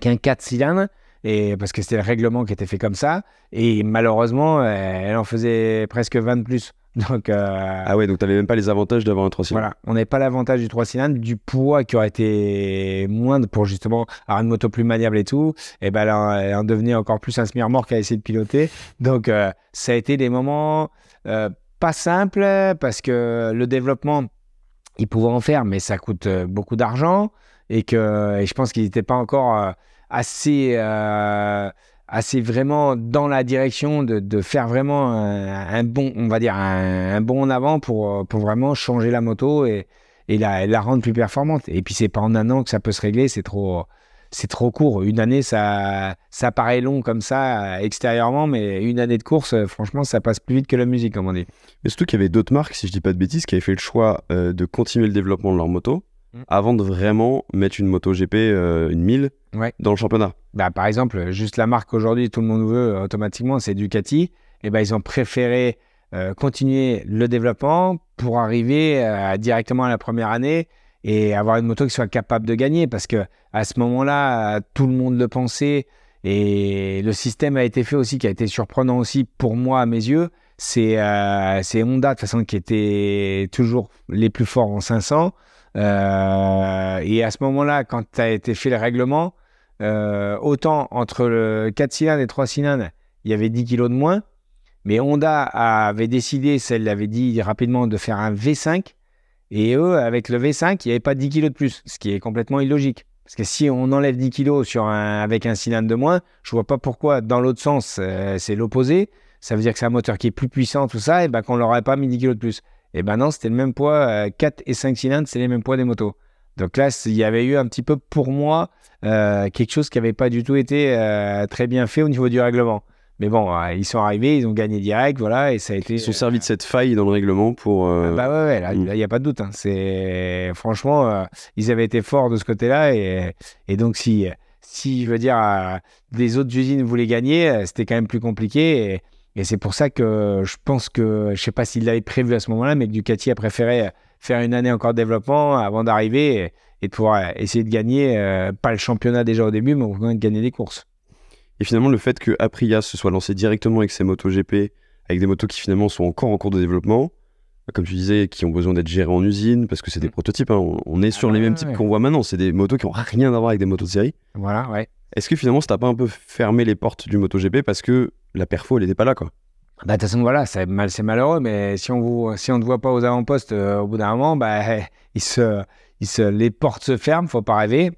qu'un 4 cylindres, et, parce que c'était le règlement qui était fait comme ça. Et malheureusement, euh, elle en faisait presque 20 de plus. Donc, euh, ah ouais, donc tu n'avais même pas les avantages d'avoir un 3 cylindres. Voilà, on n'avait pas l'avantage du 3 cylindres, du poids qui aurait été moindre pour justement avoir une moto plus maniable et tout. Et ben là, elle en devenait encore plus un semi-remorque à essayer de piloter. Donc, euh, ça a été des moments euh, pas simples parce que le développement, ils pouvaient en faire, mais ça coûte beaucoup d'argent et que et je pense qu'ils n'étaient pas encore assez assez vraiment dans la direction de, faire vraiment un, bon, on va dire un, bon en avant euh, pour, vraiment changer la moto et, et la, la rendre plus performante. Et puis c'est pas en un an que ça peut se régler, c'est trop, c'est trop court. Une année, ça, ça paraît long comme ça euh, extérieurement, mais une année de course, euh, franchement, ça passe plus vite que la musique, comme on dit. Mais surtout qu'il y avait d'autres marques, si je dis pas de bêtises, qui avaient fait le choix de continuer le développement de leur moto Mm. avant de vraiment mettre une moto GP, euh, une 1000 dans le championnat. Bah, par exemple, juste la marque aujourd'hui, tout le monde veut euh, automatiquement, c'est Ducati. Et eh ben ils ont préféré euh, continuer le développement pour arriver directement à la première année et avoir une moto qui soit capable de gagner parce que à ce moment-là, tout le monde le pensait et le système a été fait aussi qui a été surprenant aussi pour moi à mes yeux c'est Honda de toute façon qui était toujours les plus forts en 500 euh, et à ce moment-là, quand tu as été fait le règlement, euh, autant entre le 4 cylindres et 3 cylindres, il y avait 10 kg de moins. Mais Honda avait décidé, celle l'avait dit rapidement, de faire un V5. Et eux, avec le V5, il n'y avait pas 10 kg de plus, ce qui est complètement illogique. Parce que si on enlève 10 kg sur avec un cylindre de moins, je vois pas pourquoi, dans l'autre sens, euh, c'est l'opposé. Ça veut dire que c'est un moteur qui est plus puissant, tout ça, et ben qu'on l'aurait pas mis 10 kg de plus. Et eh ben non, c'était le même poids, 4 euh, et 5 cylindres, c'est les mêmes poids des motos. Donc là, il y avait eu un petit peu pour moi euh, quelque chose qui n'avait pas du tout été euh, très bien fait au niveau du règlement. Mais bon, ils sont arrivés, ils ont gagné direct, voilà, et ça a été. Ils sont servis de cette faille dans le règlement pour. Ah bah ouais, mm. là, il n'y a pas de doute. Hein. C'est franchement, ils avaient été forts de ce côté-là, et, donc si, si je veux dire, les autres usines voulaient gagner, c'était quand même plus compliqué. Et, et c'est pour ça que je pense que, je sais pas s'il l'avait prévu à ce moment-là, mais que Ducati a préféré euh, faire une année encore de développement avant d'arriver et, de pouvoir euh, essayer de gagner, euh, pas le championnat déjà au début, mais au moins de gagner des courses. Et finalement, le fait que Aprilia se soit lancé directement avec ses motos GP, avec des motos qui finalement sont encore en cours de développement, comme tu disais, qui ont besoin d'être gérées en usine, parce que c'est des mm. prototypes, hein. on, est sur ah les mêmes types qu'on voit maintenant, c'est des motos qui n'ont rien à voir avec des motos de série. Voilà, ouais. Est-ce que finalement, ça t'a pas un peu fermé les portes du MotoGP parce que la perfo, elle n'était pas là, quoi bah, de toute façon, voilà, c'est mal, malheureux, mais si on vous, si on ne voit pas aux avant-postes, euh, au bout d'un moment, bah, (laughs) se, se, les portes se ferment, faut pas rêver.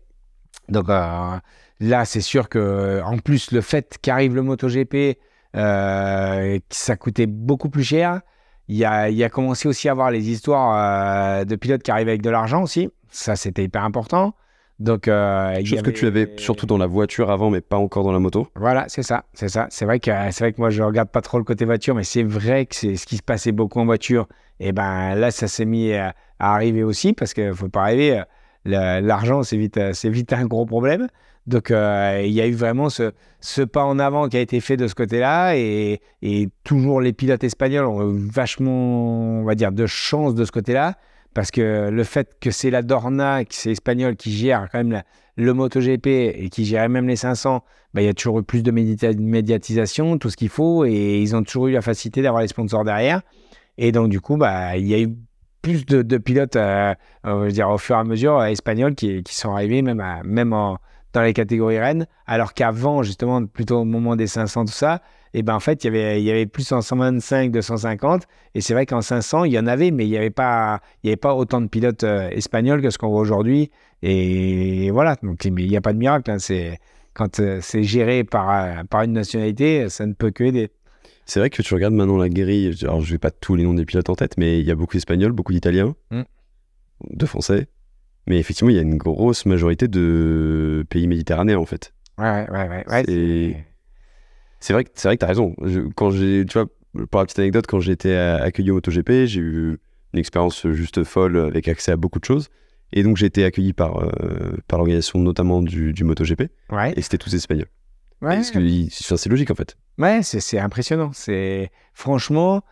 Donc euh, là, c'est sûr que, en plus, le fait qu'arrive le MotoGP, euh, ça coûtait beaucoup plus cher. Il y a, il y a commencé aussi à avoir les histoires euh, de pilotes qui arrivaient avec de l'argent aussi. Ça, c'était hyper important. Donc, euh, chose que tu avais surtout dans la voiture avant, mais pas encore dans la moto. Voilà, c'est ça, c'est ça. C'est vrai que euh, c'est vrai que moi je regarde pas trop le côté voiture, mais c'est vrai que c'est ce qui se passait beaucoup en voiture. Et eh ben là, ça s'est mis euh, à, arriver aussi parce que faut pas rêver, euh, l'argent c'est vite, un gros problème. Donc il y a eu vraiment ce, pas en avant qui a été fait de ce côté-là et, toujours les pilotes espagnols ont vachement, on va dire, de chance de ce côté-là. Parce que le fait que c'est la Dorna, que c'est espagnol, qui gère quand même le MotoGP et qui gérait même les 500, bah, il y a toujours eu plus de médiatisation, tout ce qu'il faut, et ils ont toujours eu la facilité d'avoir les sponsors derrière. Et donc, du coup, bah, il y a eu plus de, pilotes, on euh, euh, dire, au fur et à mesure, euh, espagnols qui, qui, sont arrivés, même, à, même dans les catégories Rennes, alors qu'avant, justement, plutôt au moment des 500, tout ça, et eh ben en fait, il y avait, il y avait plus en 125, 250. Et c'est vrai qu'en 500, il y en avait, mais il n'y avait, pas, il y avait pas autant de pilotes euh, espagnols que ce qu'on voit aujourd'hui. Et voilà, donc il n'y a pas de miracle. Hein. c'est, quand euh, c'est géré par, euh, par une nationalité, ça ne peut que aider. C'est vrai que tu regardes maintenant la guérille. Alors, je vais pas tous les noms des pilotes en tête, mais il y a beaucoup d'Espagnols, beaucoup d'Italiens, mm. de Français. Mais effectivement, il y a une grosse majorité de pays méditerranéens, en fait. Ouais, ouais, ouais. ouais c'est vrai que c'est vrai que t'as raison. quand j'ai, tu vois, pour la petite anecdote, quand j'ai été accueilli au MotoGP, j'ai eu une expérience juste folle avec accès à beaucoup de choses. Et donc j'ai été accueilli par, euh, par l'organisation notamment du, MotoGP. Et c'était tous espagnols. Ouais. c'est logique en fait. Ouais, c'est impressionnant. C'est franchement,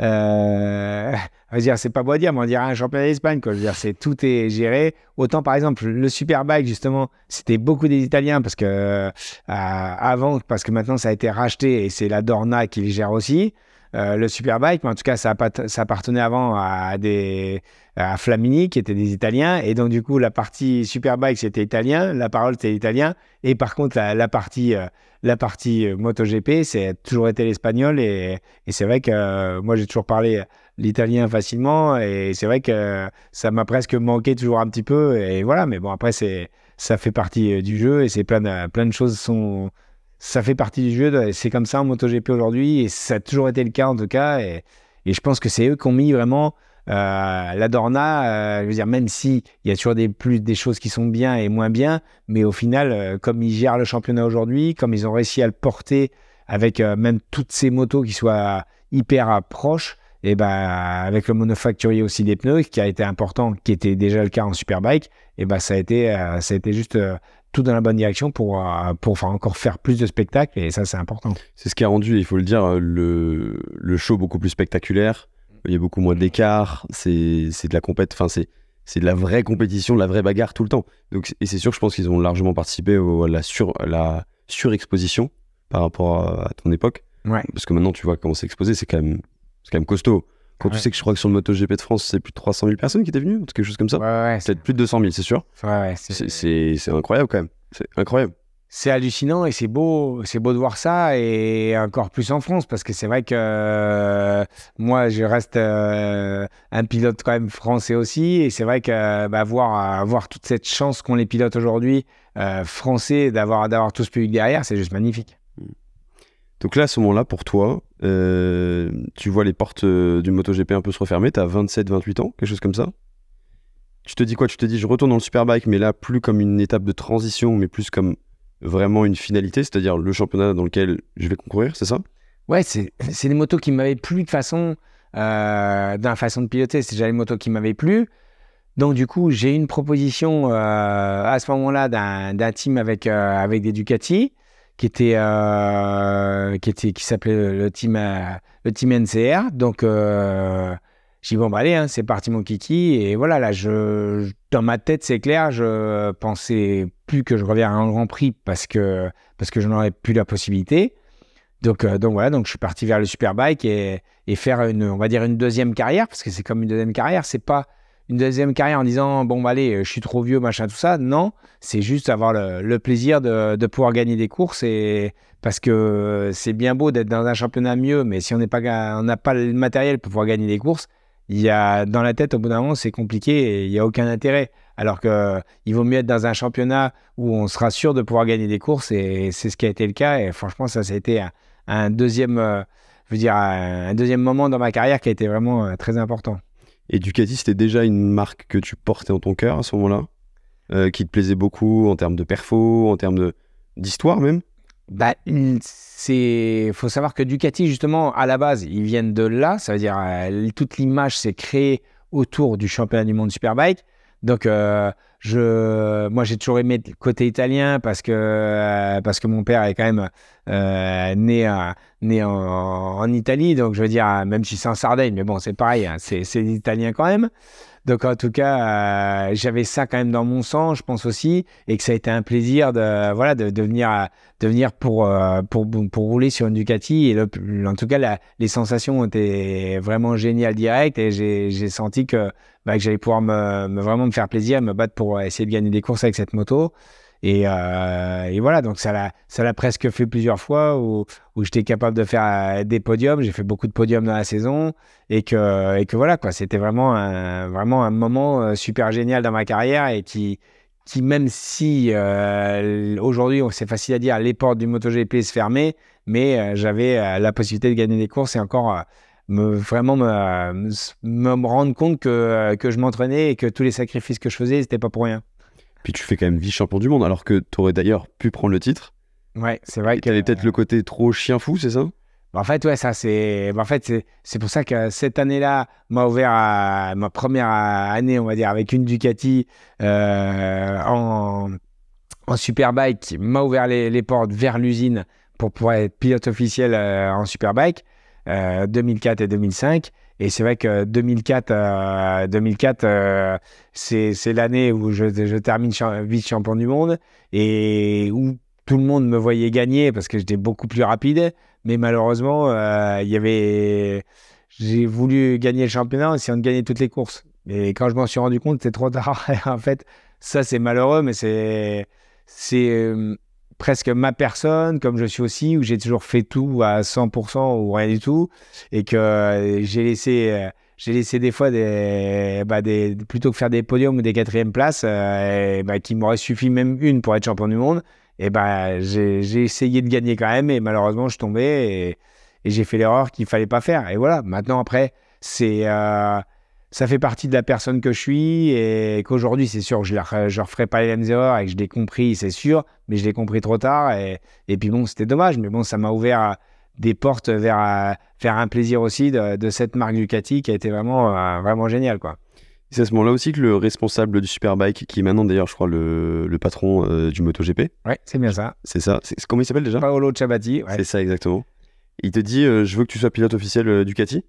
euh, (laughs) dire, c'est pas beau à dire, mais on dirait un championnat d'Espagne, Je veux dire, c'est tout est géré. Autant, par exemple, le Superbike, justement, c'était beaucoup des Italiens parce que, euh, avant, parce que maintenant, ça a été racheté et c'est la Dorna qui les gère aussi. Euh, le Superbike, mais en tout cas, ça, appartenait avant à des à Flamini, qui étaient des Italiens. Et donc, du coup, la partie Superbike, c'était italien, la parole, c'était italien. Et par contre, la, partie, la partie euh, euh, MotoGP, c'est toujours été l'espagnol. Et, c'est vrai que moi, j'ai toujours parlé l'italien facilement. Et c'est vrai que ça m'a presque manqué toujours un petit peu. Et voilà, mais bon, après, c'est ça fait partie du jeu et c'est plein plein de choses sont ça fait partie du jeu. C'est comme ça en MotoGP aujourd'hui et ça a toujours été le cas en tout cas. Et, et je pense que c'est eux qui ont mis vraiment euh, la Dorna. Euh, je veux dire, même si il y a toujours des plus des choses qui sont bien et moins bien, mais au final, euh, comme ils gèrent le championnat aujourd'hui, comme ils ont réussi à le porter avec euh, même toutes ces motos qui soient hyper proches. Et ben avec le monofacturier aussi des pneus qui a été important, qui était déjà le cas en superbike, et ben ça a été ça a été juste tout dans la bonne direction pour, euh, pour enfin, encore faire plus de spectacles. Et ça, c'est important. C'est ce qui a rendu, il faut le dire, euh, le, le show beaucoup plus spectaculaire. Il y a beaucoup moins mm. d'écart. C'est de la Enfin, c'est. de la vraie compétition, de la vraie bagarre tout le temps. Donc, et c'est sûr, je pense qu'ils ont largement participé à la, sur, surexposition par rapport à, ton époque. Parce que maintenant, tu vois comment c'est exposé, c'est quand, même, quand même costaud. Quand tu sais que je crois que sur le MotoGP de France, c'est plus de 300 000 personnes qui étaient venues, quelque chose comme ça. Ouais, ouais, c'est plus de 200 000, c'est sûr. c'est incroyable quand même. C'est incroyable. C'est hallucinant et c'est beau, c'est beau de voir ça et encore plus en France parce que c'est vrai que euh, moi je reste euh, un pilote quand même français aussi et c'est vrai que bah, voir avoir euh, toute cette chance qu'ont les pilotes aujourd'hui français d'avoir d'avoir tout ce public derrière, c'est juste magnifique. Donc là, à ce moment-là, pour toi, euh, tu vois les portes euh, du MotoGP un peu se refermer, tu as 27-28 ans, quelque chose comme ça. Tu te dis quoi Tu te dis, je retourne dans le Superbike, mais là, plus comme une étape de transition, mais plus comme vraiment une finalité, c'est-à-dire le championnat dans lequel je vais concourir, c'est ça Ouais, c'est les motos qui m'avaient plus de façon, euh, d'un façon de piloter, c'est déjà les motos qui m'avaient plu. Donc du coup, j'ai une proposition euh, à ce moment-là d'un team avec, avec des Ducati qui était, euh, qui était, qui s'appelait le team, le team euh, NCR. Donc, euh, j'ai dit, bon, allez, hein. c'est parti, mon kiki. Et voilà, là, je, dans ma tête, c'est clair, je pensais plus que je reviens à un grand prix parce que, parce que je n'aurais plus la possibilité. Donc, euh, donc voilà, donc je suis parti vers le superbike et, et faire une, on va dire une deuxième carrière parce que c'est comme une deuxième carrière. C'est pas, une deuxième carrière en disant bon bah, allez je suis trop vieux machin tout ça non c'est juste avoir le, plaisir de, pouvoir gagner des courses et parce que c'est bien beau d'être dans un championnat mieux mais si on n'est pas on n'a pas le matériel pour pouvoir gagner des courses il y a dans la tête au bout d'un moment c'est compliqué et il n'y a aucun intérêt alors que il vaut mieux être dans un championnat où on sera sûr de pouvoir gagner des courses et c'est ce qui a été le cas et franchement ça ça a été un, deuxième euh, veux dire un deuxième moment dans ma carrière qui a été vraiment euh, très important et Ducati, c'était déjà une marque que tu portais en ton cœur à ce moment-là, euh, qui te plaisait beaucoup en termes de perfos, en termes d'histoire même bah, c'est faut savoir que Ducati justement à la base ils viennent de là, ça veut dire euh, toute l'image s'est créée autour du championnat du monde Superbike donc, euh, je, moi, j'ai toujours aimé le côté italien parce que, euh, parce que mon père est quand même euh, né, né en, Italie. Donc, je veux dire, même si c'est en Sardaigne, mais bon, c'est pareil, hein, c'est italien quand même. Donc, en tout cas, j'avais ça quand même dans mon sang, je pense aussi, et que ça a été un plaisir de, voilà, de, de venir, de venir pour, pour, pour, rouler sur une Ducati. Et en tout cas, les sensations étaient vraiment géniales direct et j'ai senti que bah, que j'allais pouvoir me, vraiment me faire plaisir, me battre pour euh, essayer de gagner des courses avec cette moto. Et, euh, voilà, donc ça l'a, ça presque fait plusieurs fois où, j'étais capable de faire euh, des podiums. J'ai fait beaucoup de podiums dans la saison et que, et que voilà, quoi. C'était vraiment un, vraiment un moment super génial dans ma carrière et qui, qui même si aujourd'hui, c'est facile à dire, les portes du MotoGP se fermaient, mais j'avais la possibilité de gagner des courses et encore me, vraiment me, me, rendre compte que, que je m'entraînais et que tous les sacrifices que je faisais, c'était pas pour rien. Puis tu fais quand même vice-champion du monde, alors que tu aurais d'ailleurs pu prendre le titre. Ouais, c'est vrai. Tu est peut-être le côté trop chien fou, c'est ça bah, en fait, ouais, ça, c'est. Bah, en fait, c'est pour ça que cette année-là m'a ouvert à ma première année, on va dire, avec une Ducati euh, en, en qui m'a ouvert les, portes vers l'usine pour pouvoir être pilote officiel euh, en Superbike. 2004 euh, et 2005. Et c'est vrai que 2004, 2004 euh, euh, c'est l'année où je, je termine vice-champion du monde et où tout le monde me voyait gagner parce que j'étais beaucoup plus rapide. Mais malheureusement, il y avait... j'ai voulu gagner le championnat en essayant de gagner toutes les courses. Et quand je m'en suis rendu compte, c'était trop tard. (laughs) en fait, ça, c'est malheureux, mais c'est presque ma personne, comme je suis aussi, où j'ai toujours fait tout à 100% ou rien du tout, et que euh, j'ai laissé, euh, j'ai laissé des fois bah, des, plutôt que faire des podiums ou des quatrièmes places, euh, bah, qui m'aurait suffi même une pour être champion du monde, et ben j'ai essayé de gagner quand même, et malheureusement je tombais et, j'ai fait l'erreur qu'il fallait pas faire. Et voilà, maintenant après c'est ça fait partie de la personne que je suis et qu'aujourd'hui, c'est sûr que je ne referai pas les mêmes erreurs et que je l'ai compris, c'est sûr, mais je l'ai compris trop tard. Et, et puis bon, c'était dommage, mais bon, ça m'a ouvert euh, des portes vers euh, faire un plaisir aussi de, cette marque Ducati qui a été vraiment, euh, vraiment génial. Quoi. C'est à ce moment-là aussi que le responsable du Superbike, qui est maintenant d'ailleurs, je crois, le, patron du MotoGP. Ouais, c'est bien ça. C'est ça. C'est, comment il s'appelle déjà Paolo Chabadi. C'est ça, exactement. Il te dit Je veux que tu sois pilote officiel Ducati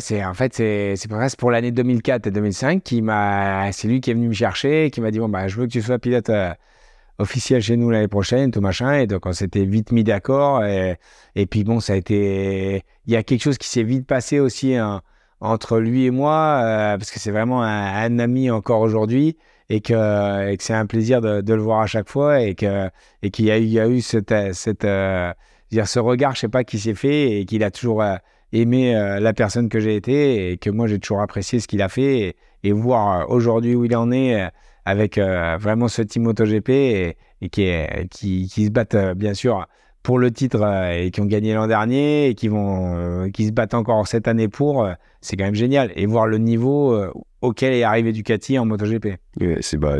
c'est, en fait, c'est, presque pour l'année 2004 et 2005 qui m'a. C'est lui qui est venu me chercher et qui m'a dit Bon, bah, je veux que tu sois pilote euh, officiel chez nous l'année prochaine, tout machin. Et donc, on s'était vite mis d'accord. Et, et puis, bon, ça a été. Il y a quelque chose qui s'est vite passé aussi hein, entre lui et moi, euh, parce que c'est vraiment un, ami encore aujourd'hui. Et que, et c'est un plaisir de, le voir à chaque fois et que et qu'il y a eu, a eu cette, euh, dire ce regard je sais pas qui s'est fait et qu'il a toujours aimer euh, la personne que j'ai été et que moi j'ai toujours apprécié ce qu'il a fait et, voir euh, aujourd'hui où il en est euh, avec vraiment ce team MotoGP et, et qui, est, qui, se battent bien sûr pour le titre et qui ont gagné l'an dernier et qui vont qui se battent encore cette année pour c'est quand même génial et voir le niveau auquel est arrivé Ducati en MotoGP. c'est bah,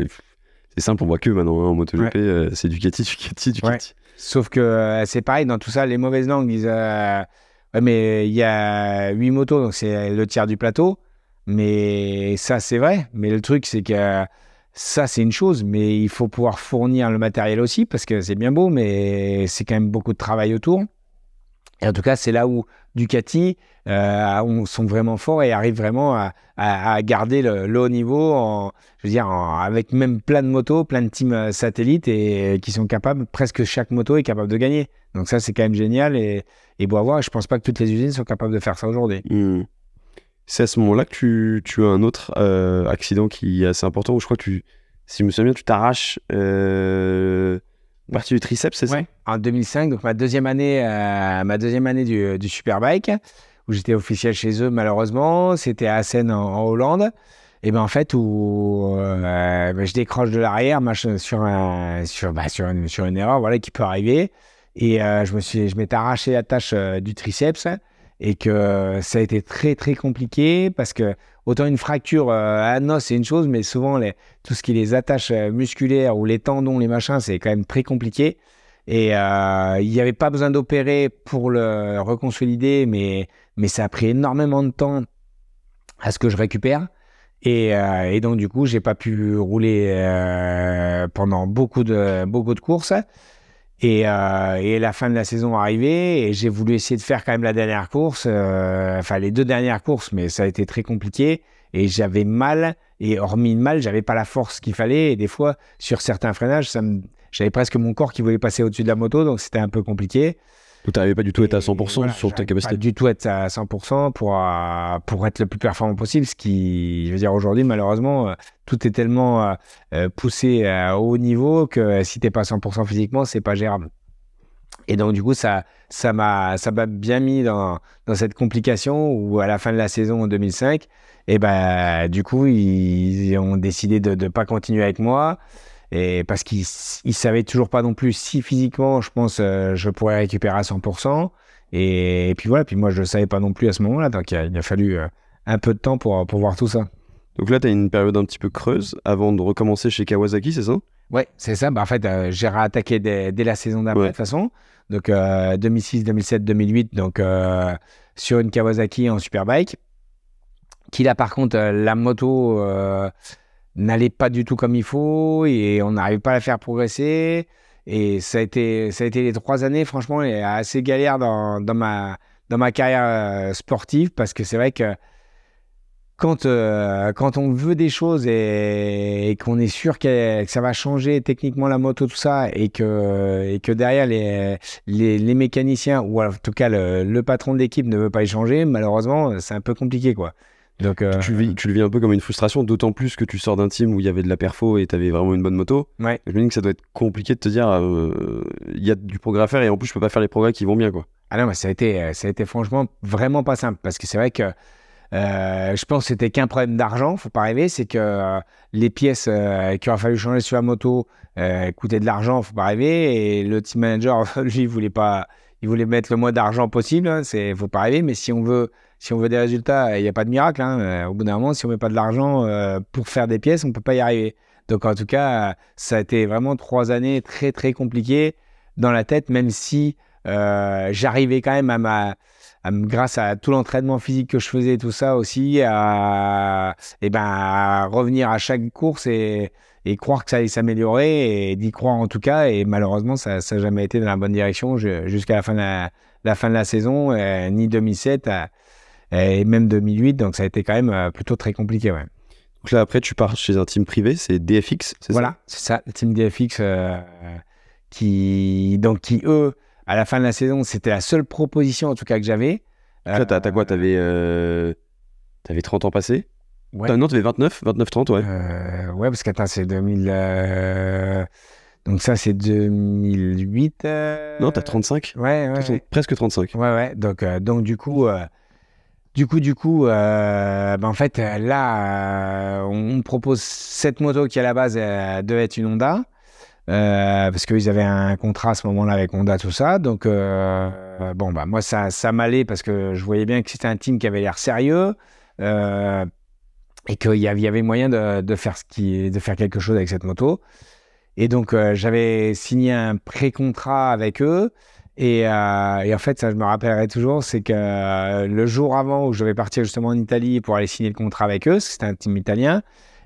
c'est simple on voit que maintenant hein, en MotoGP c'est Ducati Ducati Ducati. Sauf que c'est pareil dans tout ça les mauvaises langues ils mais il y a huit motos, donc c'est le tiers du plateau. Mais ça, c'est vrai. Mais le truc, c'est que ça, c'est une chose, mais il faut pouvoir fournir le matériel aussi, parce que c'est bien beau, mais c'est quand même beaucoup de travail autour. Et en tout cas, c'est là où Ducati euh, sont vraiment forts et arrivent vraiment à, garder le, haut niveau, je veux dire, avec même plein de motos, plein de teams euh, satellites et euh, qui sont capables, presque chaque moto est capable de gagner. Donc ça, c'est quand même génial et, et beau à voir. je pense pas que toutes les usines soient capables de faire ça aujourd'hui. Hmm. C'est à ce moment-là que tu, as un autre euh, accident qui est assez important où je crois que tu, si je me souviens bien, tu t'arraches euh, partie du triceps, c'est ça En 2005, donc ma deuxième année, euh, ma deuxième année du, Superbike, où j'étais officiel chez eux, malheureusement, c'était à Assen en, Hollande. Et ben en fait, où euh, ben, je décroche de l'arrière bah, sur, une, sur une erreur voilà, qui peut arriver. Et euh, je me suis, je m'étais arraché la tâche euh, du triceps et que ça a été très très compliqué parce que autant une fracture euh, à nos c'est une chose, mais souvent les, tout ce qui les attaches musculaires ou les tendons, les machins, c'est quand même très compliqué. Et il n'y avait pas besoin d'opérer pour le reconsolider, mais, mais ça a pris énormément de temps à ce que je récupère. Et, donc, du coup, j'ai pas pu rouler pendant beaucoup de, beaucoup de courses. Euh, et, la fin de la saison arrivée, et j'ai voulu essayer de faire quand même la dernière course, euh, enfin les deux dernières courses, mais ça a été très compliqué. Et j'avais mal, et hormis le mal, j'avais pas la force qu'il fallait. Et des fois, sur certains freinages, j'avais presque mon corps qui voulait passer au-dessus de la moto, donc c'était un peu compliqué. Donc, tu n'arrivais pas du tout à être à 100% sur ta capacité. Pas du tout être à 100% pour, euh, pour être le plus performant possible. Ce qui, je veux dire, aujourd'hui, malheureusement, euh, tout est tellement euh, poussé à haut niveau que si t'es pas 100% physiquement, c'est pas gérable. Et donc, du coup, ça, ça m'a, ça m'a bien mis dans, dans, cette complication où, à la fin de la saison en 2005, et eh ben, du coup, ils, ils ont décidé de ne pas continuer avec moi. Et parce qu'il ne savait toujours pas non plus si physiquement, je pense, euh, je pourrais récupérer à 100%. Et, puis voilà, puis moi, je ne savais pas non plus à ce moment-là. Donc, il a, fallu euh, un peu de temps pour, pour voir tout ça. Donc là, tu as une période un petit peu creuse avant de recommencer chez Kawasaki, c'est ça Ouais, c'est ça. Bah, en fait, euh, j'ai réattaqué dès, la saison d'après, de toute façon. Donc, 2006, 2007, 2008. Donc, sur une Kawasaki en superbike. Qui a par contre, la moto n'allait pas du tout comme il faut et on n'arrivait pas à la faire progresser. Et ça a été, ça a été les trois années, franchement, assez galère dans, ma, dans ma carrière euh, sportive parce que c'est vrai que quand, euh, quand on veut des choses et, qu'on est sûr que, ça va changer techniquement la moto, tout ça, et que, et que derrière les, les, mécaniciens, ou en tout cas le, patron de l'équipe ne veut pas y changer, malheureusement, c'est un peu compliqué. quoi. Donc, euh, tu, le vis, un peu comme une frustration, d'autant plus que tu sors d'un team où il y avait de la perfo et tu avais vraiment une bonne moto. Je me dis que ça doit être compliqué de te dire, euh, il y a du progrès à faire et en plus, je peux pas faire les progrès qui vont bien. Quoi. Ah non, mais ça a été, euh, ça a été franchement vraiment pas simple parce que c'est vrai que je pense que c'était qu'un problème d'argent, faut pas rêver, c'est que les pièces qui qu'il fallu changer sur la moto coûtaient de l'argent, faut pas rêver, et le team manager, (laughs) lui, il voulait pas, il voulait mettre le moins d'argent possible, hein. c'est, faut pas rêver, mais si on veut si on veut des résultats, il n'y a pas de miracle. Hein, euh, au bout d'un moment, si on ne met pas de l'argent euh, pour faire des pièces, on ne peut pas y arriver. Donc en tout cas, ça a été vraiment trois années très très compliquées dans la tête, même si euh, j'arrivais quand même à ma, grâce à tout l'entraînement physique que je faisais, tout ça aussi, à, et eh ben, revenir à chaque course et, croire que ça allait s'améliorer et d'y croire en tout cas. Et malheureusement, ça n'a jamais été dans la bonne direction jusqu'à la fin de la, fin de la saison, ni 2007. À, et même 2008. Donc, ça a été quand même euh, plutôt très compliqué. Ouais. Donc là, après, tu pars chez un team privé, c'est DFX, c'est voilà, ça Voilà, c'est ça, team DFX euh, qui, donc, qui, eux, à la fin de la saison, c'était la seule proposition, en tout cas, que j'avais. Euh, as, t'as quoi T'avais euh, avais 30 ans passés ouais. Ah non, t'avais 29, 29, 30, ouais. ouais, parce qu'attends, c'est 2000. donc ça, c'est 2008. Non, t'as 35 Ouais, ouais, Presque 35. Ouais, ouais. Donc, donc du coup. Du coup, du coup, euh, ben en fait, là, euh, on, propose cette moto qui à la base euh, devait être une Honda, parce qu'ils avaient un contrat à ce moment-là avec Honda, tout ça. Donc, bon, bah, moi, ça, m'allait parce que je voyais bien que c'était un team qui avait l'air sérieux et qu'il y avait moyen de, faire ce qui, de faire quelque chose avec cette moto. Et donc, j'avais signé un pré-contrat avec eux. Euh, et, en fait, ça, je me rappellerai toujours, c'est que euh, le jour avant où je vais partir justement en Italie pour aller signer le contrat avec eux, c'était un team italien.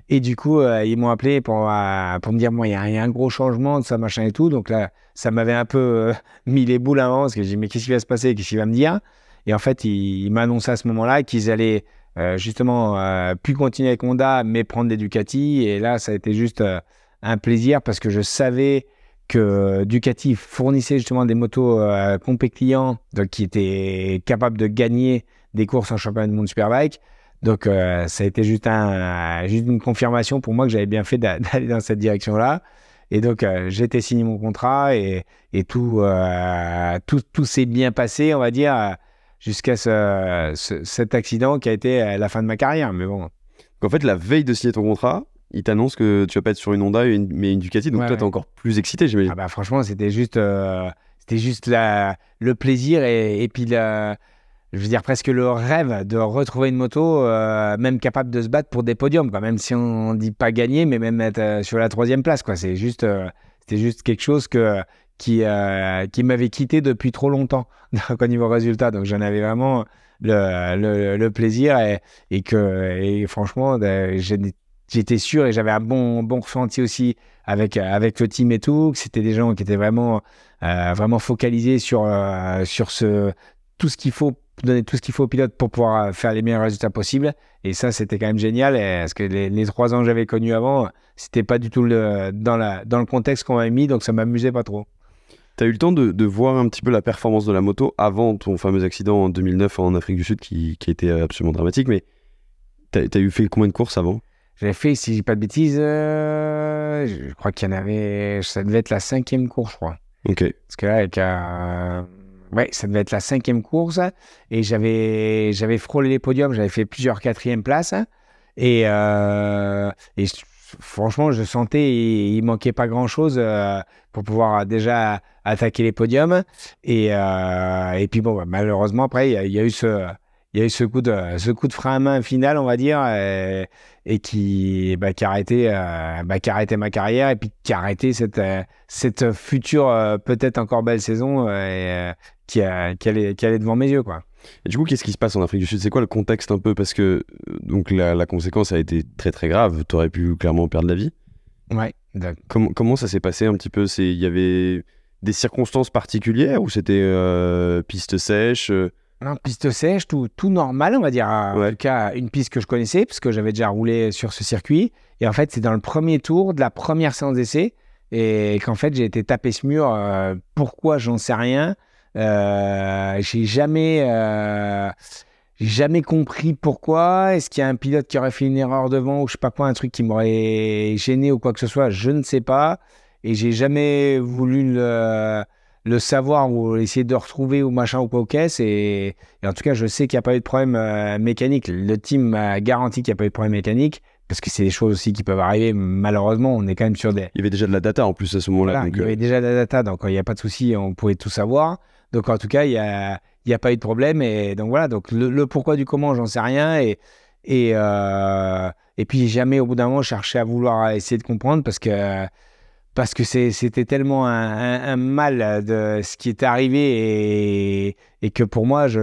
Et du coup, euh, ils m'ont appelé pour, me dire, moi, il y, a un gros changement, de ça, machin et tout. Donc là, ça m'avait un peu (laughs) mis les boules avant, parce que j'ai dit, mais qu'est-ce qui va se passer Qu'est-ce qu'il va me dire Et en fait, ils m'annonçaient à ce moment-là qu'ils allaient justement plus continuer avec Honda, mais prendre des Ducati. Et là, ça a été juste un plaisir, parce que je savais que euh, Ducati fournissait justement des motos euh, à qui étaient capables de gagner des courses en championnat du monde Superbike. Donc euh, ça a été juste, une confirmation pour moi que j'avais bien fait (laughs) d'aller dans cette direction-là. Et donc j'ai été signé mon contrat et, tout, s'est bien passé, on va dire, jusqu'à cet accident qui a été la fin de ma carrière. Mais bon. En fait, la veille de signer ton contrat, il t'annonce que tu vas pas être sur une Honda mais une Ducati. Donc toi, tu t'es encore plus excité, j'imagine. Ah bah, franchement, c'était juste, euh, c'était juste le plaisir et, puis la, je veux dire presque le rêve de retrouver une moto euh, même capable de se battre pour des podiums. Quoi. Même si on dit pas gagner, mais même être euh, sur la troisième place. Quoi. C'est juste, c'était juste quelque chose que qui, qui m'avait quitté depuis trop longtemps (laughs) au niveau résultat. Donc j'en avais vraiment le, le, le plaisir et, et que et franchement, ben, j'ai j'étais sûr et j'avais un bon, bon ressenti aussi avec, euh, avec le team et tout, que c'était des gens qui étaient vraiment, euh, vraiment focalisés sur, euh, sur ce, tout ce qu'il faut donner tout ce qu'il faut aux pilotes pour pouvoir faire les meilleurs résultats possibles. Et ça, c'était quand même génial. parce que les, trois ans que j'avais connus avant, c'était pas du tout le, dans, la, dans le contexte qu'on avait mis, donc ça m'amusait pas trop. Tu as eu le temps de, voir un petit peu la performance de la moto avant ton fameux accident en 2009 en Afrique du Sud qui, était absolument dramatique, mais tu as, as, eu fait combien de courses avant j'avais fait, si j'ai pas de bêtises, euh, je crois qu'il y en avait. Ça devait être la cinquième course, je crois. OK. Parce que là, avec. Euh, ça devait être la cinquième course. Et j'avais, j'avais frôlé les podiums. J'avais fait plusieurs quatrièmes places. Et, euh, franchement, je sentais il, ne manquait pas grand chose pour pouvoir déjà attaquer les podiums. Et, puis bon, bah, malheureusement après, il y, a eu ce, il y a eu ce coup de, ce coup de frein à main final, on va dire, et, qui, bah, qui, a arrêté, euh, bah, qui ma carrière et puis qui a arrêté cette, euh, future, euh, peut-être encore belle saison et, qui, qui, allait, devant mes yeux. Quoi. Et du coup, qu'est-ce qui se passe en Afrique du Sud C'est quoi le contexte un peu Parce que donc la, conséquence a été très très grave. Tu aurais pu clairement perdre la vie. Ouais. Comment, comment ça s'est passé un petit peu Il y avait des circonstances particulières ou c'était piste sèche piste sèche, tout, tout normal, on va dire. En tout cas, une piste que je connaissais, parce que j'avais déjà roulé sur ce circuit. Et en fait, c'est dans le premier tour de la première séance d'essai. Et qu'en fait, j'ai été tapé ce mur. Euh, pourquoi J'en sais rien. Euh, j'ai jamais, euh, jamais compris pourquoi. Est-ce qu'il y a un pilote qui aurait fait une erreur devant ou je sais pas quoi, un truc qui m'aurait gêné ou quoi que ce soit Je ne sais pas. Et j'ai jamais voulu le le savoir ou essayer de retrouver ou machin ou quoi ok et, et en tout cas je sais qu'il n'y a pas eu de problème euh, mécanique le team m'a garanti qu'il n'y a pas eu de problème mécanique parce que c'est des choses aussi qui peuvent arriver malheureusement on est quand même sur des il y avait déjà de la data en plus à ce moment-là il y euh, avait déjà de la data donc euh, il n'y a pas de souci on pouvait tout savoir donc en tout cas il n'y a, a pas eu de problème et donc voilà donc le, pourquoi du comment j'en sais rien et et, et puis jamais au bout d'un moment chercher à vouloir essayer de comprendre parce que parce que c'était tellement un, mal de ce qui est arrivé et, que pour moi, je,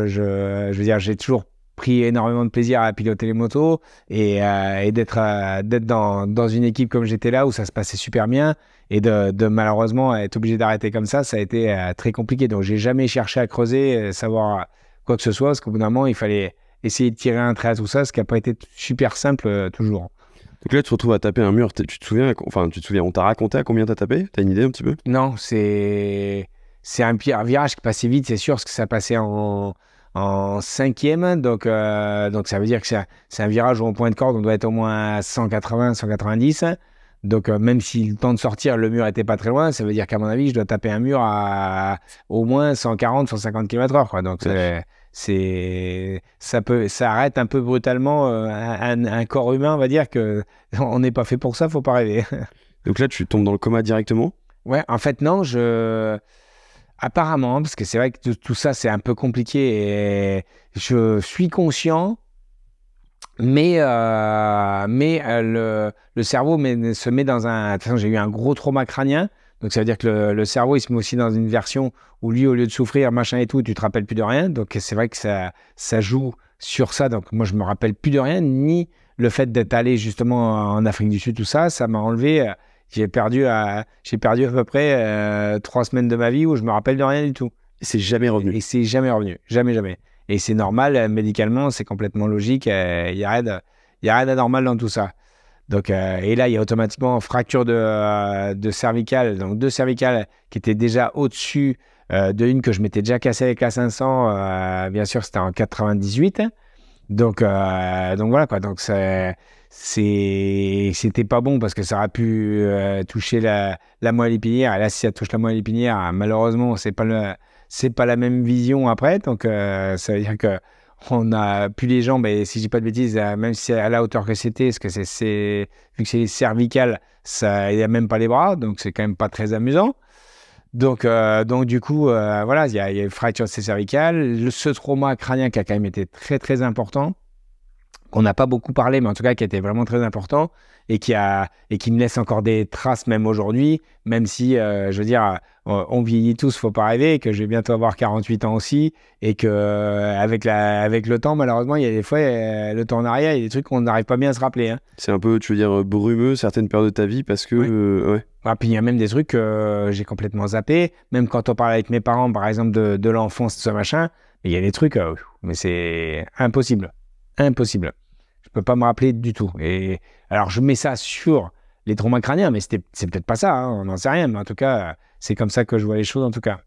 veux dire, j'ai toujours pris énormément de plaisir à piloter les motos et, euh, d'être euh, dans, une équipe comme j'étais là où ça se passait super bien et de, malheureusement être obligé d'arrêter comme ça, ça a été euh, très compliqué. Donc j'ai jamais cherché à creuser, savoir quoi que ce soit, parce qu'au bout d'un moment, il fallait essayer de tirer un trait à tout ça, ce qui n'a pas été super simple toujours. Donc là, tu te retrouves à taper un mur. Tu te souviens, enfin, tu te souviens, on t'a raconté à combien tu as tapé T'as une idée un petit peu Non, c'est c'est un, virage qui passait vite, c'est sûr, parce que ça passait en, en cinquième. Donc, euh, donc ça veut dire que c'est un virage où en point de corde, on doit être au moins à 180, 190. Donc, euh, même si le temps de sortir, le mur n'était pas très loin, ça veut dire qu'à mon avis, je dois taper un mur à, au moins 140, 150 km/h. Donc, c'est ça peut ça arrête un peu brutalement euh, un, corps humain on va dire que (laughs) on n'est pas fait pour ça faut pas rêver (laughs) donc là tu tombes dans le coma directement ouais en fait non je apparemment hein, parce que c'est vrai que tout, ça c'est un peu compliqué et je suis conscient mais euh, mais euh, le, le, cerveau se met dans un j'ai eu un gros trauma crânien donc ça veut dire que le, cerveau, il se met aussi dans une version où lui, au lieu de souffrir, machin et tout, tu te rappelles plus de rien. Donc c'est vrai que ça, ça joue sur ça. Donc moi, je me rappelle plus de rien, ni le fait d'être allé justement en Afrique du Sud, tout ça, ça m'a enlevé. Euh, j'ai perdu, à, j'ai perdu à peu près euh, trois semaines de ma vie où je me rappelle de rien du tout. C'est jamais revenu. Et, c'est jamais revenu, jamais, jamais. Et c'est normal, euh, médicalement, c'est complètement logique. Il n'y a rien d'anormal dans tout ça. Donc, euh, et là, il y a automatiquement fracture de, euh, de cervicale, donc deux cervicales qui étaient déjà au-dessus euh, de une que je m'étais déjà cassée avec la 500. Euh, bien sûr, c'était en 98. Donc, donc voilà quoi. Donc c'était pas bon parce que ça aurait pu toucher la, moelle épinière. Et là, si ça touche la moelle épinière, malheureusement, c'est pas c'est pas la même vision après. Donc ça veut dire que on a plus les jambes, et si je dis pas de bêtises, euh, même si c'est à la hauteur que c'était, parce que c'est, vu que c'est cervical, ça, il n'y a même pas les bras, donc c'est quand même pas très amusant. Donc, euh, donc du coup, euh, voilà, il y, a, fracture de Le ce trauma crânien qui a quand même été très très important on n'a pas beaucoup parlé, mais en tout cas qui était vraiment très important et qui, a, et qui me laisse encore des traces même aujourd'hui, même si, euh, je veux dire, euh, on vieillit tous, faut pas rêver, que je vais bientôt avoir 48 ans aussi, et que euh, avec, la, avec le temps, malheureusement, il y a des fois, le temps en arrière, il y a des trucs qu'on n'arrive pas bien à se rappeler. Hein. C'est un peu, tu veux dire, brumeux certaines périodes de ta vie, parce que... Ouais. Ah, puis il y a même des trucs que j'ai complètement zappé, même quand on parle avec mes parents, par exemple, de, de l'enfance, de ce machin, il y a des trucs, mais c'est impossible. Impossible. Je peux pas me rappeler du tout. Et alors, je mets ça sur les traumas crâniens, mais c'est peut-être pas ça. Hein, on n'en sait rien. Mais en tout cas, c'est comme ça que je vois les choses, en tout cas.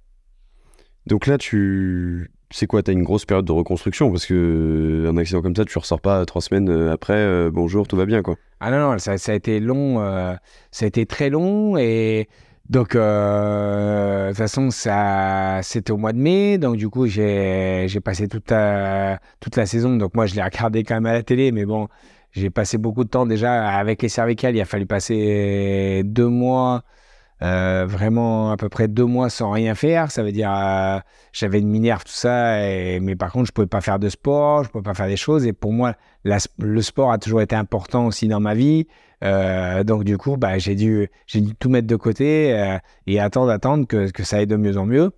Donc là, tu. C'est quoi Tu as une grosse période de reconstruction parce que un accident comme ça, tu ressors pas trois semaines euh, après, euh, bonjour, tout va bien, quoi. Ah non, non, ça, a été long. Euh, ça a été très long et. Donc, euh, de toute façon, c'était au mois de mai. Donc, du coup, j'ai, passé toute la, saison. Donc, moi, je l'ai regardé quand même à la télé. Mais bon, j'ai passé beaucoup de temps déjà avec les cervicales. Il a fallu passer deux mois, euh, vraiment à peu près deux mois sans rien faire. Ça veut dire, euh, j'avais une minerve, tout ça. mais par contre, je pouvais pas faire de sport, je pouvais pas faire des choses. Et pour moi, le sport a toujours été important aussi dans ma vie. Euh, donc du coup, bah, j'ai dû, j'ai dû tout mettre de côté euh, et attendre, attendre que, que, ça aille de mieux en mieux.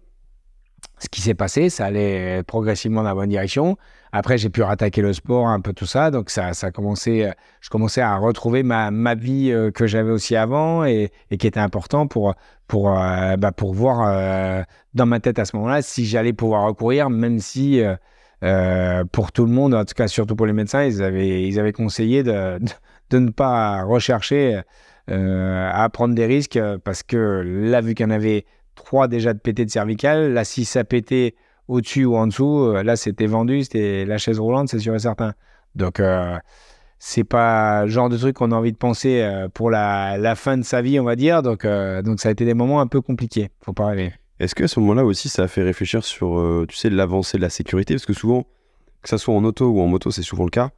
Ce qui s'est passé, ça allait euh, progressivement dans la bonne direction. Après, j'ai pu rattaquer le sport, un peu tout ça. Donc ça, a commencé, je commençais à retrouver ma, vie que j'avais aussi avant et, qui était important pour, pour, bah, pour voir dans ma tête à ce moment-là si j'allais pouvoir recourir, même si... pour tout le monde, en tout cas surtout pour les médecins, ils avaient, conseillé de, de ne pas rechercher euh, à prendre des risques euh, parce que là, vu qu'il y en avait trois déjà de pété de cervicale, là, si ça pétait au-dessus ou en dessous, euh, là, c'était vendu, c'était la chaise roulante, c'est sûr et certain. Donc, euh, c'est pas le genre de truc qu'on a envie de penser pour la, fin de sa vie, on va dire. Donc, donc, ça a été des moments un peu compliqués, faut pas rêver. Est-ce que ce moment-là aussi, ça a fait réfléchir sur, tu sais, l'avancée de la sécurité Parce que souvent, que ce soit en auto ou en moto, c'est souvent le cas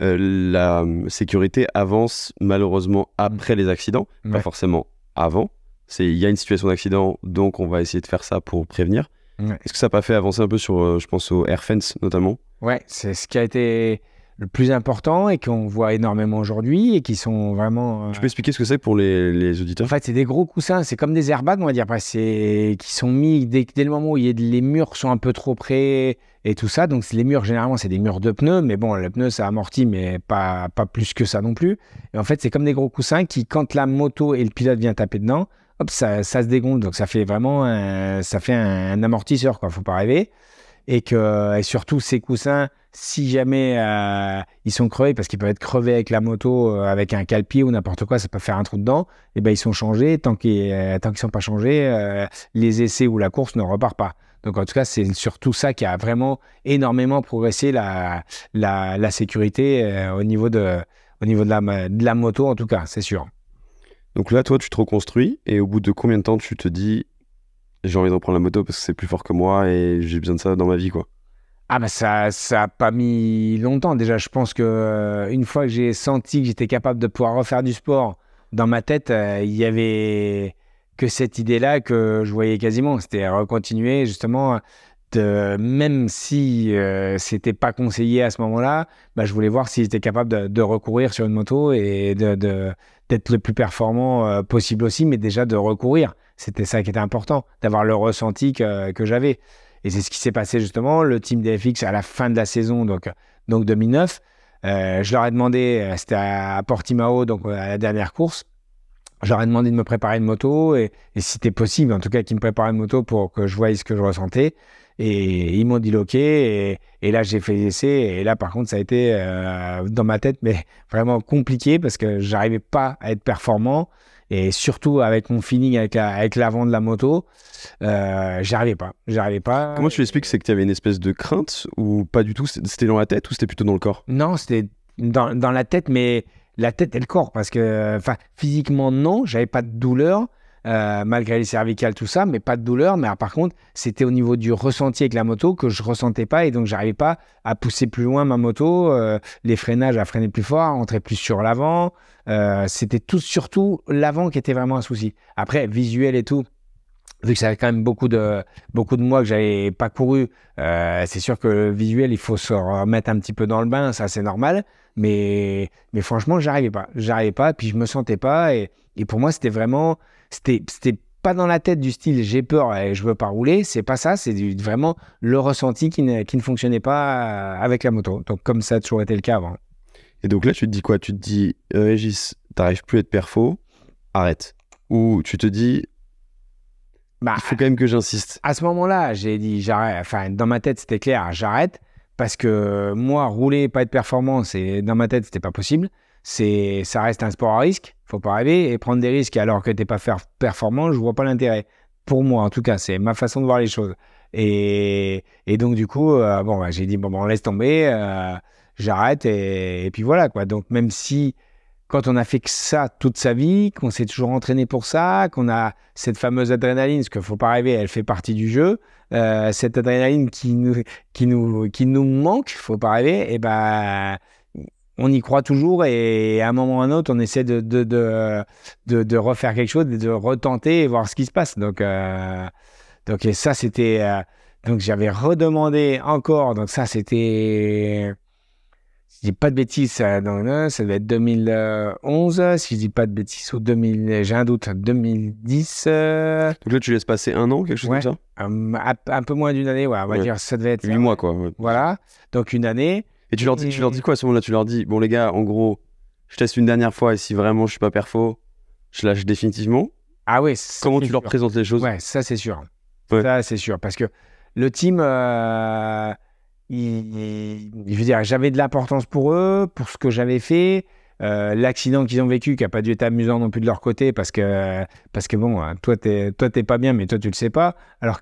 euh, la euh, sécurité avance malheureusement mm. après les accidents, pas forcément avant. C'est il y a une situation d'accident, donc on va essayer de faire ça pour prévenir. Est-ce que ça n'a pas fait avancer un peu sur, euh, je pense, au Airfence notamment Ouais, c'est ce qui a été le plus important et qu'on voit énormément aujourd'hui et qui sont vraiment. Euh, tu peux expliquer ce que c'est pour les, auditeurs En fait, c'est des gros coussins, c'est comme des airbags, on va dire. Après, c'est qui sont mis dès, dès le moment où les murs sont un peu trop près et tout ça. Donc, les murs, généralement, c'est des murs de pneus, mais bon, le pneu, ça amortit, mais pas, pas plus que ça non plus. Et en fait, c'est comme des gros coussins qui, quand la moto et le pilote viennent taper dedans, hop, ça, ça se dégonfle. Donc, ça fait vraiment un, ça fait un, un amortisseur, quoi. Faut pas rêver et que et surtout ces coussins, si jamais euh, ils sont crevés, parce qu'ils peuvent être crevés avec la moto, euh, avec un calpier ou n'importe quoi, ça peut faire un trou dedans, et eh ben ils sont changés. Tant qu'ils euh, ne sont pas changés, les essais ou la course ne repart pas. Donc en tout cas, c'est surtout ça qui a vraiment énormément progressé la, la, la sécurité au niveau, de, au niveau de, la, de la moto, en tout cas, c'est sûr. Donc là, toi, tu te reconstruis et au bout de combien de temps tu te dis j'ai envie de reprendre la moto parce que c'est plus fort que moi et j'ai besoin de ça dans ma vie, quoi. Ah bah ça ça a pas mis longtemps déjà je pense que euh, une fois que j'ai senti que j'étais capable de pouvoir refaire du sport dans ma tête euh, il y avait que cette idée là que je voyais quasiment c'était recontinuer justement de même si ce euh, c'était pas conseillé à ce moment-là bah, je voulais voir si j'étais capable de, de, recourir sur une moto et de d'être le plus performant possible aussi mais déjà de recourir c'était ça qui était important, d'avoir le ressenti que, j'avais. Et c'est ce qui s'est passé justement. Le team DFX, à la fin de la saison, donc, euh, donc 2009, euh, je leur ai demandé, euh, c'était à Portimao, donc à la dernière course, je leur ai demandé de me préparer une moto et, si c'était possible, en tout cas, qu'ils me préparent une moto pour que je voyais ce que je ressentais. Et ils m'ont dit OK. Et, là, j'ai fait l'essai, Et là, par contre, ça a été dans ma tête, mais vraiment compliqué parce que j'arrivais pas à être performant. Et surtout avec mon feeling avec, avec l'avant de la moto, euh, j'arrivais pas. J'arrivais pas. Comment tu expliques C'est que tu avais une espèce de crainte ou pas du tout C'était dans la tête ou c'était plutôt dans le corps Non, c'était dans, la tête, mais la tête et le corps. Parce que enfin, physiquement, non, j'avais pas de douleur. Euh, malgré les cervicales, tout ça, mais pas de douleur. Mais par contre, c'était au niveau du ressenti avec la moto que je ressentais pas et donc j'arrivais pas à pousser plus loin ma moto. Euh, les freinages à freiner plus fort, à entrer plus sur l'avant. Euh, c'était tout, surtout l'avant qui était vraiment un souci. Après, visuel et tout, vu que ça avait quand même beaucoup de beaucoup de mois que j'avais pas couru, euh, c'est sûr que visuel, il faut se remettre un petit peu dans le bain, ça c'est normal. Mais mais franchement, j'arrivais pas, j'arrivais pas, puis je me sentais pas, et, pour moi c'était vraiment c'était c'était pas dans la tête du style j'ai peur et je veux pas rouler, c'est pas ça, c'est vraiment le ressenti qui ne, qui ne fonctionnait pas avec la moto. Donc comme ça a toujours été le cas avant. Et donc là, tu te dis quoi Tu te dis, euh, Régis, t'arrives plus à être perfo, arrête. Ou tu te dis, bah, il faut quand même que j'insiste. À ce moment-là, j'ai dit, j'arrête. Enfin, dans ma tête, c'était clair, j'arrête. Parce que moi, rouler, pas être performant, c'est dans ma tête, c'était pas possible. C'est, ça reste un sport à risque, faut pas rêver. Et prendre des risques alors que t'es pas performant, je vois pas l'intérêt. Pour moi, en tout cas, c'est ma façon de voir les choses. Et, donc, du coup, euh, bon, bah, j'ai dit, bon, on laisse tomber. Euh, j'arrête et, puis voilà quoi. Donc même si quand on a fait que ça toute sa vie, qu'on s'est toujours entraîné pour ça, qu'on a cette fameuse adrénaline, ce qu'il faut pas rêver, elle fait partie du jeu. Euh, cette adrénaline qui nous qui nous qui nous manque, faut pas rêver. Et ben on y croit toujours et à un moment ou à un autre, on essaie de de, de, de, refaire quelque chose, de retenter et voir ce qui se passe. Donc euh, donc ça c'était euh, donc j'avais redemandé encore. Donc ça c'était si je dis pas de bêtises, ça, devait être 2011. Si je dis pas de bêtises, ou 2000, j'ai un doute, 2010. Euh, donc là, tu laisses passer un an, quelque chose comme ça hum, un, peu moins d'une année, ouais, on va dire, ça devait être. Huit mois, quoi. Voilà, donc une année. Et tu leur dis, tu leur dis quoi à ce moment-là Tu leur dis, bon, les gars, en gros, je teste une dernière fois et si vraiment je suis pas perfo, je lâche définitivement. Ah oui, Comment tu leur présentes les choses Ouais, ça, c'est sûr. Ça, c'est sûr. Parce que le team. Euh, je dire, j'avais de l'importance pour eux, pour ce que j'avais fait. Euh, l'accident qu'ils ont vécu, qui a pas dû être amusant non plus de leur côté, parce que, parce que bon, hein, toi, t'es, toi, pas bien, mais toi, tu le sais pas, alors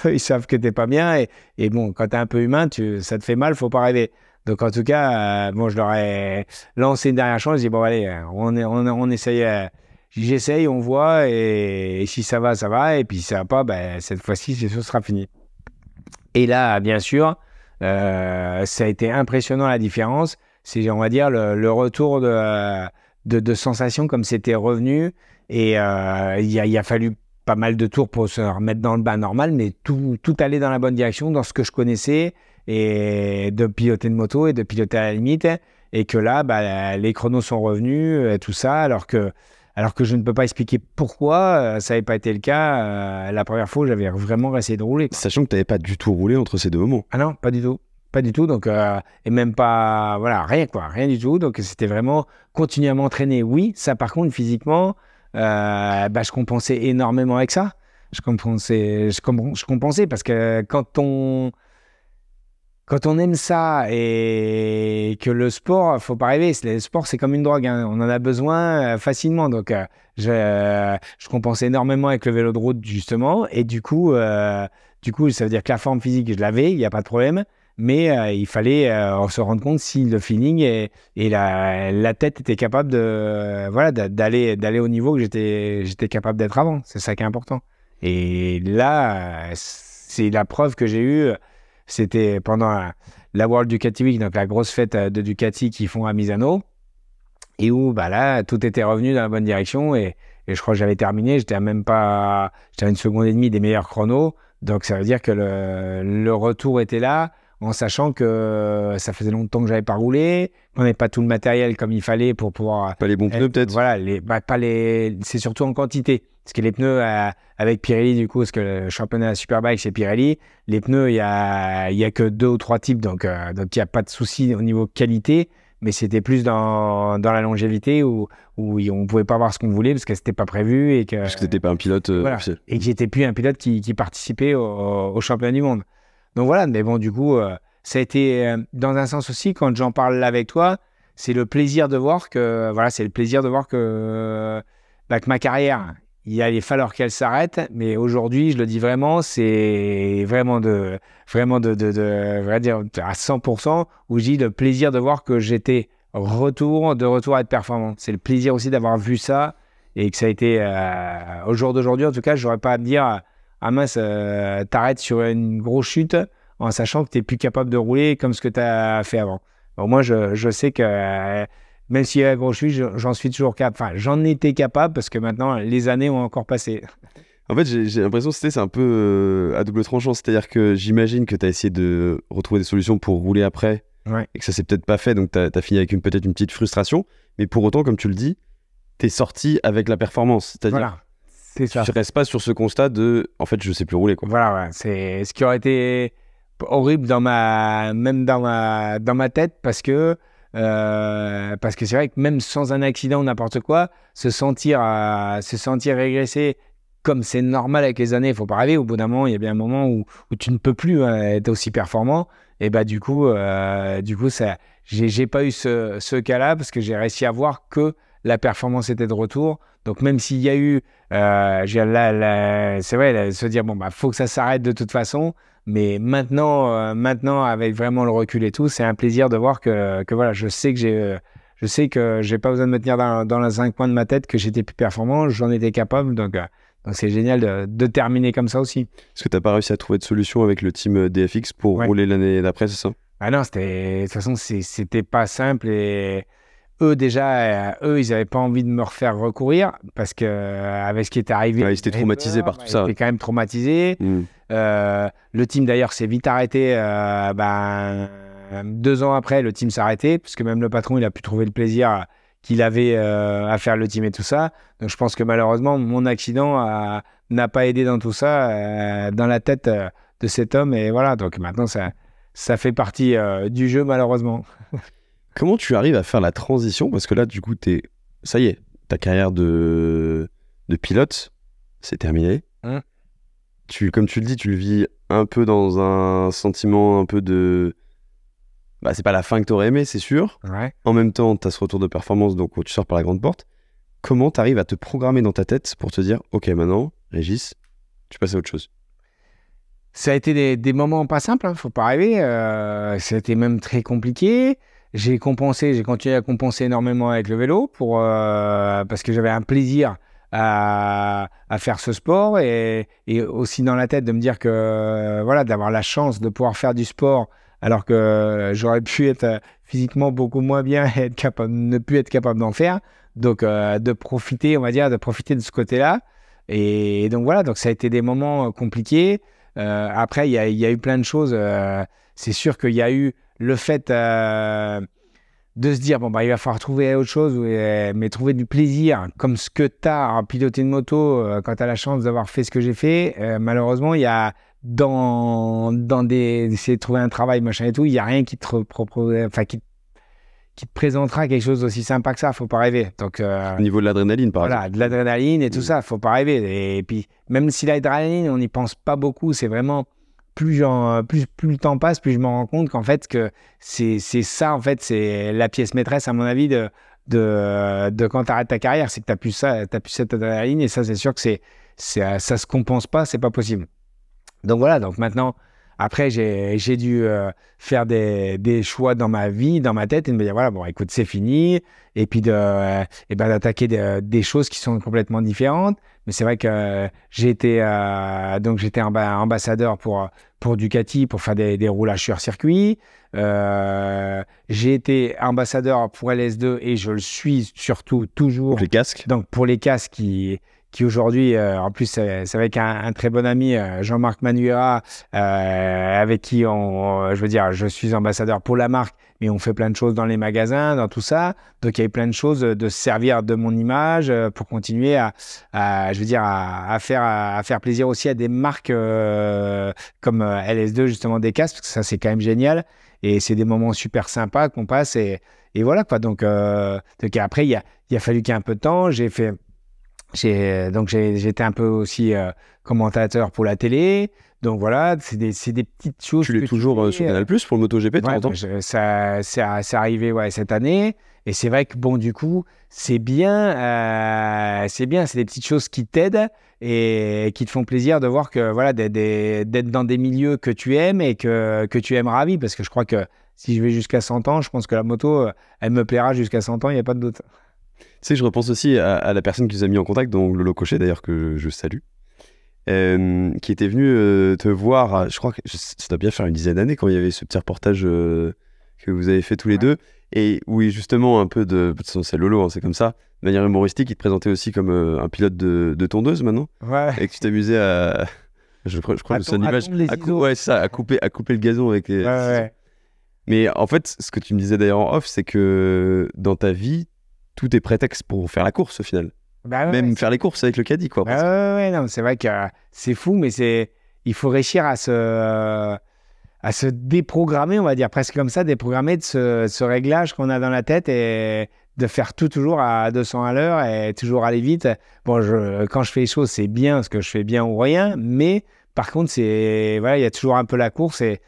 qu'ils (laughs) savent que t'es pas bien, et, et bon, quand t'es un peu humain, tu, ça te fait mal, faut pas rêver. Donc, en tout cas, euh, bon, je leur ai lancé une dernière chance, j'ai dit, bon, allez, euh, on, on, on essaye, j'essaye, on voit, et, si ça va, ça va, et puis si ça va pas, ben, cette fois-ci, ce sera fini. Et là, bien sûr, euh, ça a été impressionnant la différence. C'est, on va dire, le, retour de, de, sensations comme c'était revenu. Et euh, il a, fallu pas mal de tours pour se remettre dans le bas normal, mais tout, tout allait dans la bonne direction, dans ce que je connaissais, et de piloter de moto et de piloter à la limite. Et que là, bah, les chronos sont revenus, et tout ça, alors que alors que je ne peux pas expliquer pourquoi euh, ça n'avait pas été le cas euh, la première fois où j'avais vraiment essayé de rouler. Sachant que tu n'avais pas du tout roulé entre ces deux moments. Ah non, pas du tout. Pas du tout, donc, euh, et même pas, voilà, rien quoi, rien du tout. Donc c'était vraiment continuer à m'entraîner. Oui, ça par contre, physiquement, bah, je compensais énormément avec ça. Je compensais, je compensais parce que quand on quand on aime ça et que le sport, faut pas rêver, le sport c'est comme une drogue, hein. on en a besoin euh, facilement. Donc euh, je, compensais euh, compense énormément avec le vélo de route justement et du coup, du coup ça veut dire que la forme physique je l'avais, il n'y a pas de problème, mais il fallait se rendre compte si le feeling et, la, tête étaient capables de voilà d'aller d'aller au niveau que j'étais j'étais capable d'être avant. C'est ça qui est important. Et là, c'est la preuve que j'ai eue c'était pendant euh, la World Ducati Week, donc la grosse fête euh, de Ducati qu'ils font à Misano. Et où, bah là, tout était revenu dans la bonne direction. Et, je crois que j'avais terminé. J'étais à même pas. J'étais à une seconde et demie des meilleurs chronos. Donc ça veut dire que le retour était là en sachant que euh, ça faisait longtemps que j'avais pas roulé, qu'on n'avait pas tout le matériel comme il fallait pour pouvoir. Euh, pas les bons pneus peut-être. Voilà, bah, pas les. C'est surtout en quantité. Parce que les pneus euh, avec Pirelli du coup, parce que le championnat Superbike chez Pirelli, les pneus il y a y a que deux ou trois types, donc donc il n'y a pas de souci au niveau qualité. Mais c'était plus dans, la longévité où, où on pouvait pas voir ce qu'on voulait parce que ce n'était pas prévu et que. Parce que pas un pilote. et que j'étais plus un pilote qui, participait au championnat du monde. Donc voilà, mais bon, du coup, euh, ça a été euh, dans un sens aussi, quand j'en parle avec toi, c'est le plaisir de voir que, voilà, c'est le plaisir de voir que, euh, bah, ma carrière, il y a les falloir qu'elle s'arrête, mais aujourd'hui, je le dis vraiment, c'est vraiment de, vraiment de, de, dire, à 100%, où j'ai le plaisir de voir que j'étais retour, de retour à être performant. C'est le plaisir aussi d'avoir vu ça et que ça a été, au jour d'aujourd'hui, en tout cas, je n'aurais pas à me dire, ah mince, euh, t'arrêtes sur une grosse chute en sachant que t'es plus capable de rouler comme ce que t'as fait avant. moi, je, je sais que euh, même s'il y a une grosse chute, j'en suis toujours capable. Enfin, j'en étais capable parce que maintenant, les années ont encore passé. En fait, j'ai l'impression que c'est un peu euh, à double tranchant. C'est-à-dire que j'imagine que tu as essayé de retrouver des solutions pour rouler après et que ça s'est peut-être pas fait. Donc, tu as, fini avec peut-être une petite frustration. Mais pour autant, comme tu le dis, tu es sorti avec la performance. C'est-à-dire voilà. Tu ne restes pas sur ce constat de, en fait, je ne sais plus rouler. Quoi. Voilà, c'est ce qui aurait été horrible dans ma, même dans ma, dans ma tête, parce que euh, parce que c'est vrai que même sans un accident ou n'importe quoi, se sentir, euh, se sentir régresser, comme c'est normal avec les années, il faut pas rêver. Au bout d'un moment, il y a bien un moment où, tu ne peux plus euh, être aussi performant. Et bah du coup, euh, du coup, ça, j'ai pas eu ce cas-là parce que j'ai réussi à voir que la performance était de retour. Donc même s'il y a eu, euh, c'est vrai, se dire bon bah faut que ça s'arrête de toute façon, mais maintenant, euh, maintenant avec vraiment le recul et tout, c'est un plaisir de voir que, que voilà, je sais que j'ai, euh, je sais que j'ai pas besoin de me tenir dans, dans les cinq points de ma tête que j'étais plus performant, j'en étais capable, donc. donc c'est génial de, terminer comme ça aussi. Est-ce que tu n'as pas réussi à trouver de solution avec le team DFX pour rouler l'année d'après, c'est ça Ah non, de toute façon, c'était pas simple et eux déjà, euh, eux, ils n'avaient pas envie de me refaire recourir parce que euh, avec ce qui était arrivé, ils étaient eh traumatisés ben, par tout ça. Ils étaient quand même traumatisés. Hmm. Euh, le team d'ailleurs s'est vite arrêté. Ben, deux ans après, le team s'arrêtait parce que même le patron, il a pu trouver le plaisir qu'il avait à faire le team et tout ça. Donc je pense que malheureusement, mon accident n'a pas aidé dans tout ça, dans la tête de cet homme. Et voilà, donc maintenant, ça, ça fait partie du jeu malheureusement. (laughs) Comment tu arrives à faire la transition Parce que là, du coup, es... ça y est, ta carrière de, pilote, c'est terminé. Hein? tu, comme tu le dis, tu le vis un peu dans un sentiment un peu de. Ce bah, c'est pas la fin que tu aurais aimé, c'est sûr. En même temps, tu as ce retour de performance, donc tu sors par la grande porte. Comment tu arrives à te programmer dans ta tête pour te dire, OK, maintenant, Régis, tu passes à autre chose Ça a été des, moments pas simples, hein, faut pas rêver. Euh, ça a été même très compliqué. J'ai compensé, j'ai continué à compenser énormément avec le vélo pour, euh, parce que j'avais un plaisir à, faire ce sport et, aussi dans la tête de me dire que euh, voilà d'avoir la chance de pouvoir faire du sport alors que j'aurais pu être euh, physiquement beaucoup moins bien (laughs) et être capable, ne plus être capable d'en faire. Donc de profiter, on va dire, de profiter de ce côté-là. Et, donc voilà, donc ça a été des moments compliqués. après, il y, a eu plein de choses. c'est sûr qu'il y a eu le fait euh, de se dire, bon, bah, il va falloir trouver autre chose, euh, mais trouver du plaisir, comme ce que tu as en piloter une moto, euh, quand tu as la chance d'avoir fait ce que j'ai fait, malheureusement, il y a dans, dans des. essayer de trouver un travail, machin et tout, il n'y a rien qui te, propose, enfin, qui, qui te présentera quelque chose d'aussi sympa que ça, faut pas rêver. Donc, Au niveau de l'adrénaline, par exemple. Voilà, de l'adrénaline et tout il mm. ça, faut pas rêver. Et, et puis, même si l'adrénaline, on n'y pense pas beaucoup, c'est vraiment plus, le temps passe, plus je me rends compte qu'en fait, que c'est ça, en fait, c'est la pièce maîtresse, à mon avis, de, de, quand tu arrêtes ta carrière. C'est que tu n'as plus, ça, as plus cette ligne. Et ça, c'est sûr que c'est ça se compense pas, c'est pas possible. Donc voilà, donc maintenant, après, j'ai dû euh, faire des, choix dans ma vie, dans ma tête, et me dire, voilà, bon, écoute, c'est fini. Et puis, de, euh, ben, d'attaquer des choses qui sont complètement différentes. Mais c'est vrai que euh, j'étais, donc, j'étais ambassadeur pour, pour Ducati pour faire des, des roulages sur circuit. j'ai été ambassadeur pour LS2 et je le suis surtout toujours. Pour les casques. Donc, pour les casques qui, qui aujourd'hui, euh, en plus, c'est avec un, un, très bon ami, euh, Jean-Marc Manuera, euh, avec qui on, je veux dire, je suis ambassadeur pour la marque, mais on fait plein de choses dans les magasins, dans tout ça. Donc il y a eu plein de choses euh, de se servir de mon image pour continuer à, à je veux dire, à, à faire, à, faire plaisir aussi à des marques comme LS2 justement des casques, parce que ça c'est quand même génial. Et c'est des moments super sympas qu'on passe et, et voilà quoi. Donc, donc après il y a, il a fallu qu'il y ait un peu de temps. J'ai fait euh, donc j'étais un peu aussi euh, commentateur pour la télé. Donc voilà, c'est des, des, petites choses. Tu l'es toujours euh, sur Canal Plus pour le MotoGP, ouais, ça, ça c'est arrivé ouais, cette année. Et c'est vrai que bon, du coup, c'est bien, euh, c'est bien, c'est des petites choses qui t'aident et qui te font plaisir de voir que voilà, d'être dans des milieux que tu aimes et que, que tu aimeras ravi parce que je crois que si je vais jusqu'à 100 ans, je pense que la moto, elle me plaira jusqu'à 100 ans, il n'y a pas de doute sais, je repense aussi à, la personne qui nous a mis en contact, donc Lolo Cochet d'ailleurs, que je, salue, euh, qui était venu euh, te voir, ah, je crois que ça doit bien faire une dizaine d'années quand il y avait ce petit reportage euh, que vous avez fait tous les deux, et oui, justement, un peu de. De toute façon, c'est Lolo, hein, c'est comme ça. De manière humoristique, il te présentait aussi comme un pilote de, tondeuse maintenant. Ouais. Et que tu t'amusais à. (laughs) Je, je crois que c'est une image. À, ouais, ça, à, couper, à couper le gazon avec les. ouais. Mais en fait, ce que tu me disais d'ailleurs en off, c'est que dans ta vie, tout est prétexte pour faire la course au final. Bah Même faire les courses avec le caddie, quoi. Bah ouais, non, c'est vrai que c'est fou, mais c'est il faut réussir à se à se déprogrammer, on va dire presque comme ça, déprogrammer de ce, réglage qu'on a dans la tête et de faire tout toujours à 200 à l'heure et toujours aller vite. Bon, quand je fais les choses, c'est bien, ce que je fais bien ou rien, mais par contre, c'est voilà, il y a toujours un peu la course et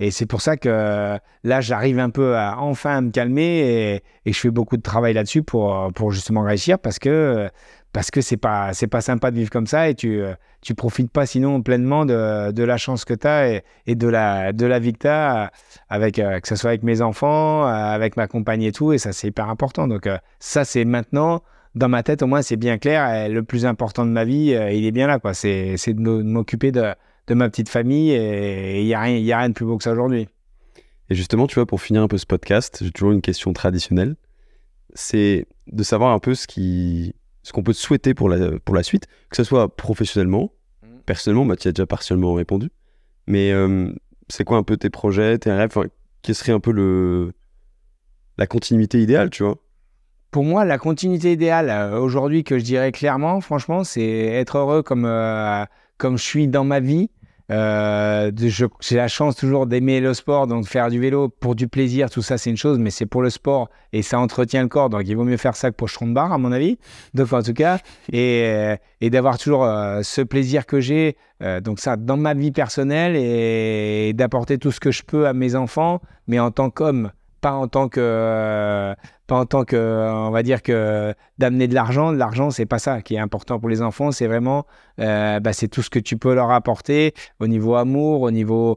et c'est pour ça que là, j'arrive un peu à enfin à me calmer et, je fais beaucoup de travail là-dessus pour, pour justement réussir parce que parce que c'est pas c'est pas sympa de vivre comme ça et tu tu profites pas sinon pleinement de, de la chance que tu as et, de la de la vie que tu as avec euh, que ce soit avec mes enfants, euh, avec ma compagne et tout et ça c'est hyper important. Donc euh, ça c'est maintenant dans ma tête au moins c'est bien clair le plus important de ma vie, il est bien là quoi, c'est de m'occuper de de ma petite famille et il n'y a, rien, rien de plus beau que ça aujourd'hui. Et justement, tu vois, pour finir un peu ce podcast, j'ai toujours une question traditionnelle. C'est de savoir un peu ce qui, ce qu'on peut souhaiter pour la, pour la suite, que ce soit professionnellement, mm. personnellement, bah, tu as déjà partiellement répondu, mais euh, c'est quoi un peu tes projets, tes rêves, quelle serait un peu le, la continuité idéale, tu vois pour moi, la continuité idéale euh, aujourd'hui que je dirais clairement, franchement, c'est être heureux comme euh, comme je suis dans ma vie. Euh, j'ai la chance toujours d'aimer le sport, donc faire du vélo pour du plaisir, tout ça c'est une chose, mais c'est pour le sport et ça entretient le corps, donc il vaut mieux faire ça que pour de barre à mon avis. deux fois en tout cas, et, d'avoir toujours euh, ce plaisir que j'ai, euh, donc ça dans ma vie personnelle et d'apporter tout ce que je peux à mes enfants, mais en tant qu'homme, pas en tant que pas en tant que, on va dire que d'amener de l'argent. L'argent, c'est pas ça qui est important pour les enfants. C'est vraiment, euh, bah, c'est tout ce que tu peux leur apporter au niveau amour, au niveau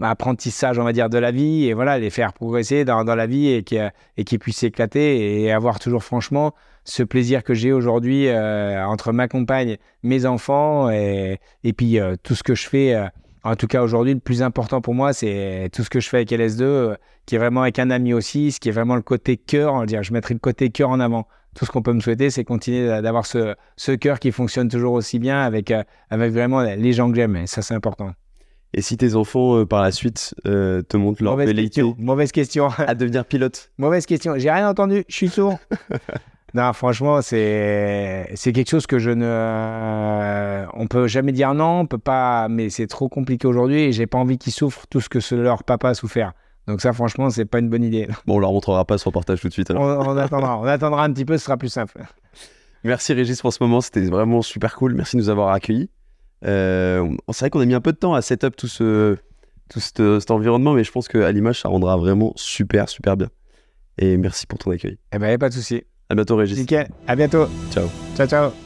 apprentissage, on va dire, de la vie, et voilà, les faire progresser dans, la vie et qui qui puissent s'éclater et avoir toujours, franchement, ce plaisir que j'ai aujourd'hui euh, entre ma compagne, mes enfants et, et puis euh, tout ce que je fais en tout cas aujourd'hui, le plus important pour moi, c'est tout ce que je fais avec LS2, euh, qui est vraiment avec un ami aussi, ce qui est vraiment le côté cœur. On va dire, je mettrai le côté cœur en avant. Tout ce qu'on peut me souhaiter, c'est continuer d'avoir ce, cœur qui fonctionne toujours aussi bien avec, euh, vraiment les gens que j'aime. Et ça, c'est important. Et si tes enfants, euh, par la suite, te montrent leur mauvaise question, mauvaise question. à devenir pilote Mauvaise question. J'ai rien entendu. Je suis sourd. (laughs) Non, franchement, c'est quelque chose que je ne, euh, on peut jamais dire non, on peut pas, mais c'est trop compliqué aujourd'hui et j'ai pas envie qu'ils souffrent tout ce que leur papa a souffert. Donc ça, franchement, c'est pas une bonne idée. Bon, on leur montrera pas ce reportage tout de suite. On, attendra, un petit peu, ce sera plus simple. Merci Régis pour ce moment, c'était vraiment super cool. Merci de nous avoir accueillis. Euh, c'est vrai qu'on a mis un peu de temps à setup tout ce tout euh, cet, environnement, mais je pense qu'à l'image, ça rendra vraiment super super bien. Et merci pour ton accueil. Eh ben, pas de souci. À bientôt, Régis. Nickel. À bientôt. Ciao. Ciao, ciao.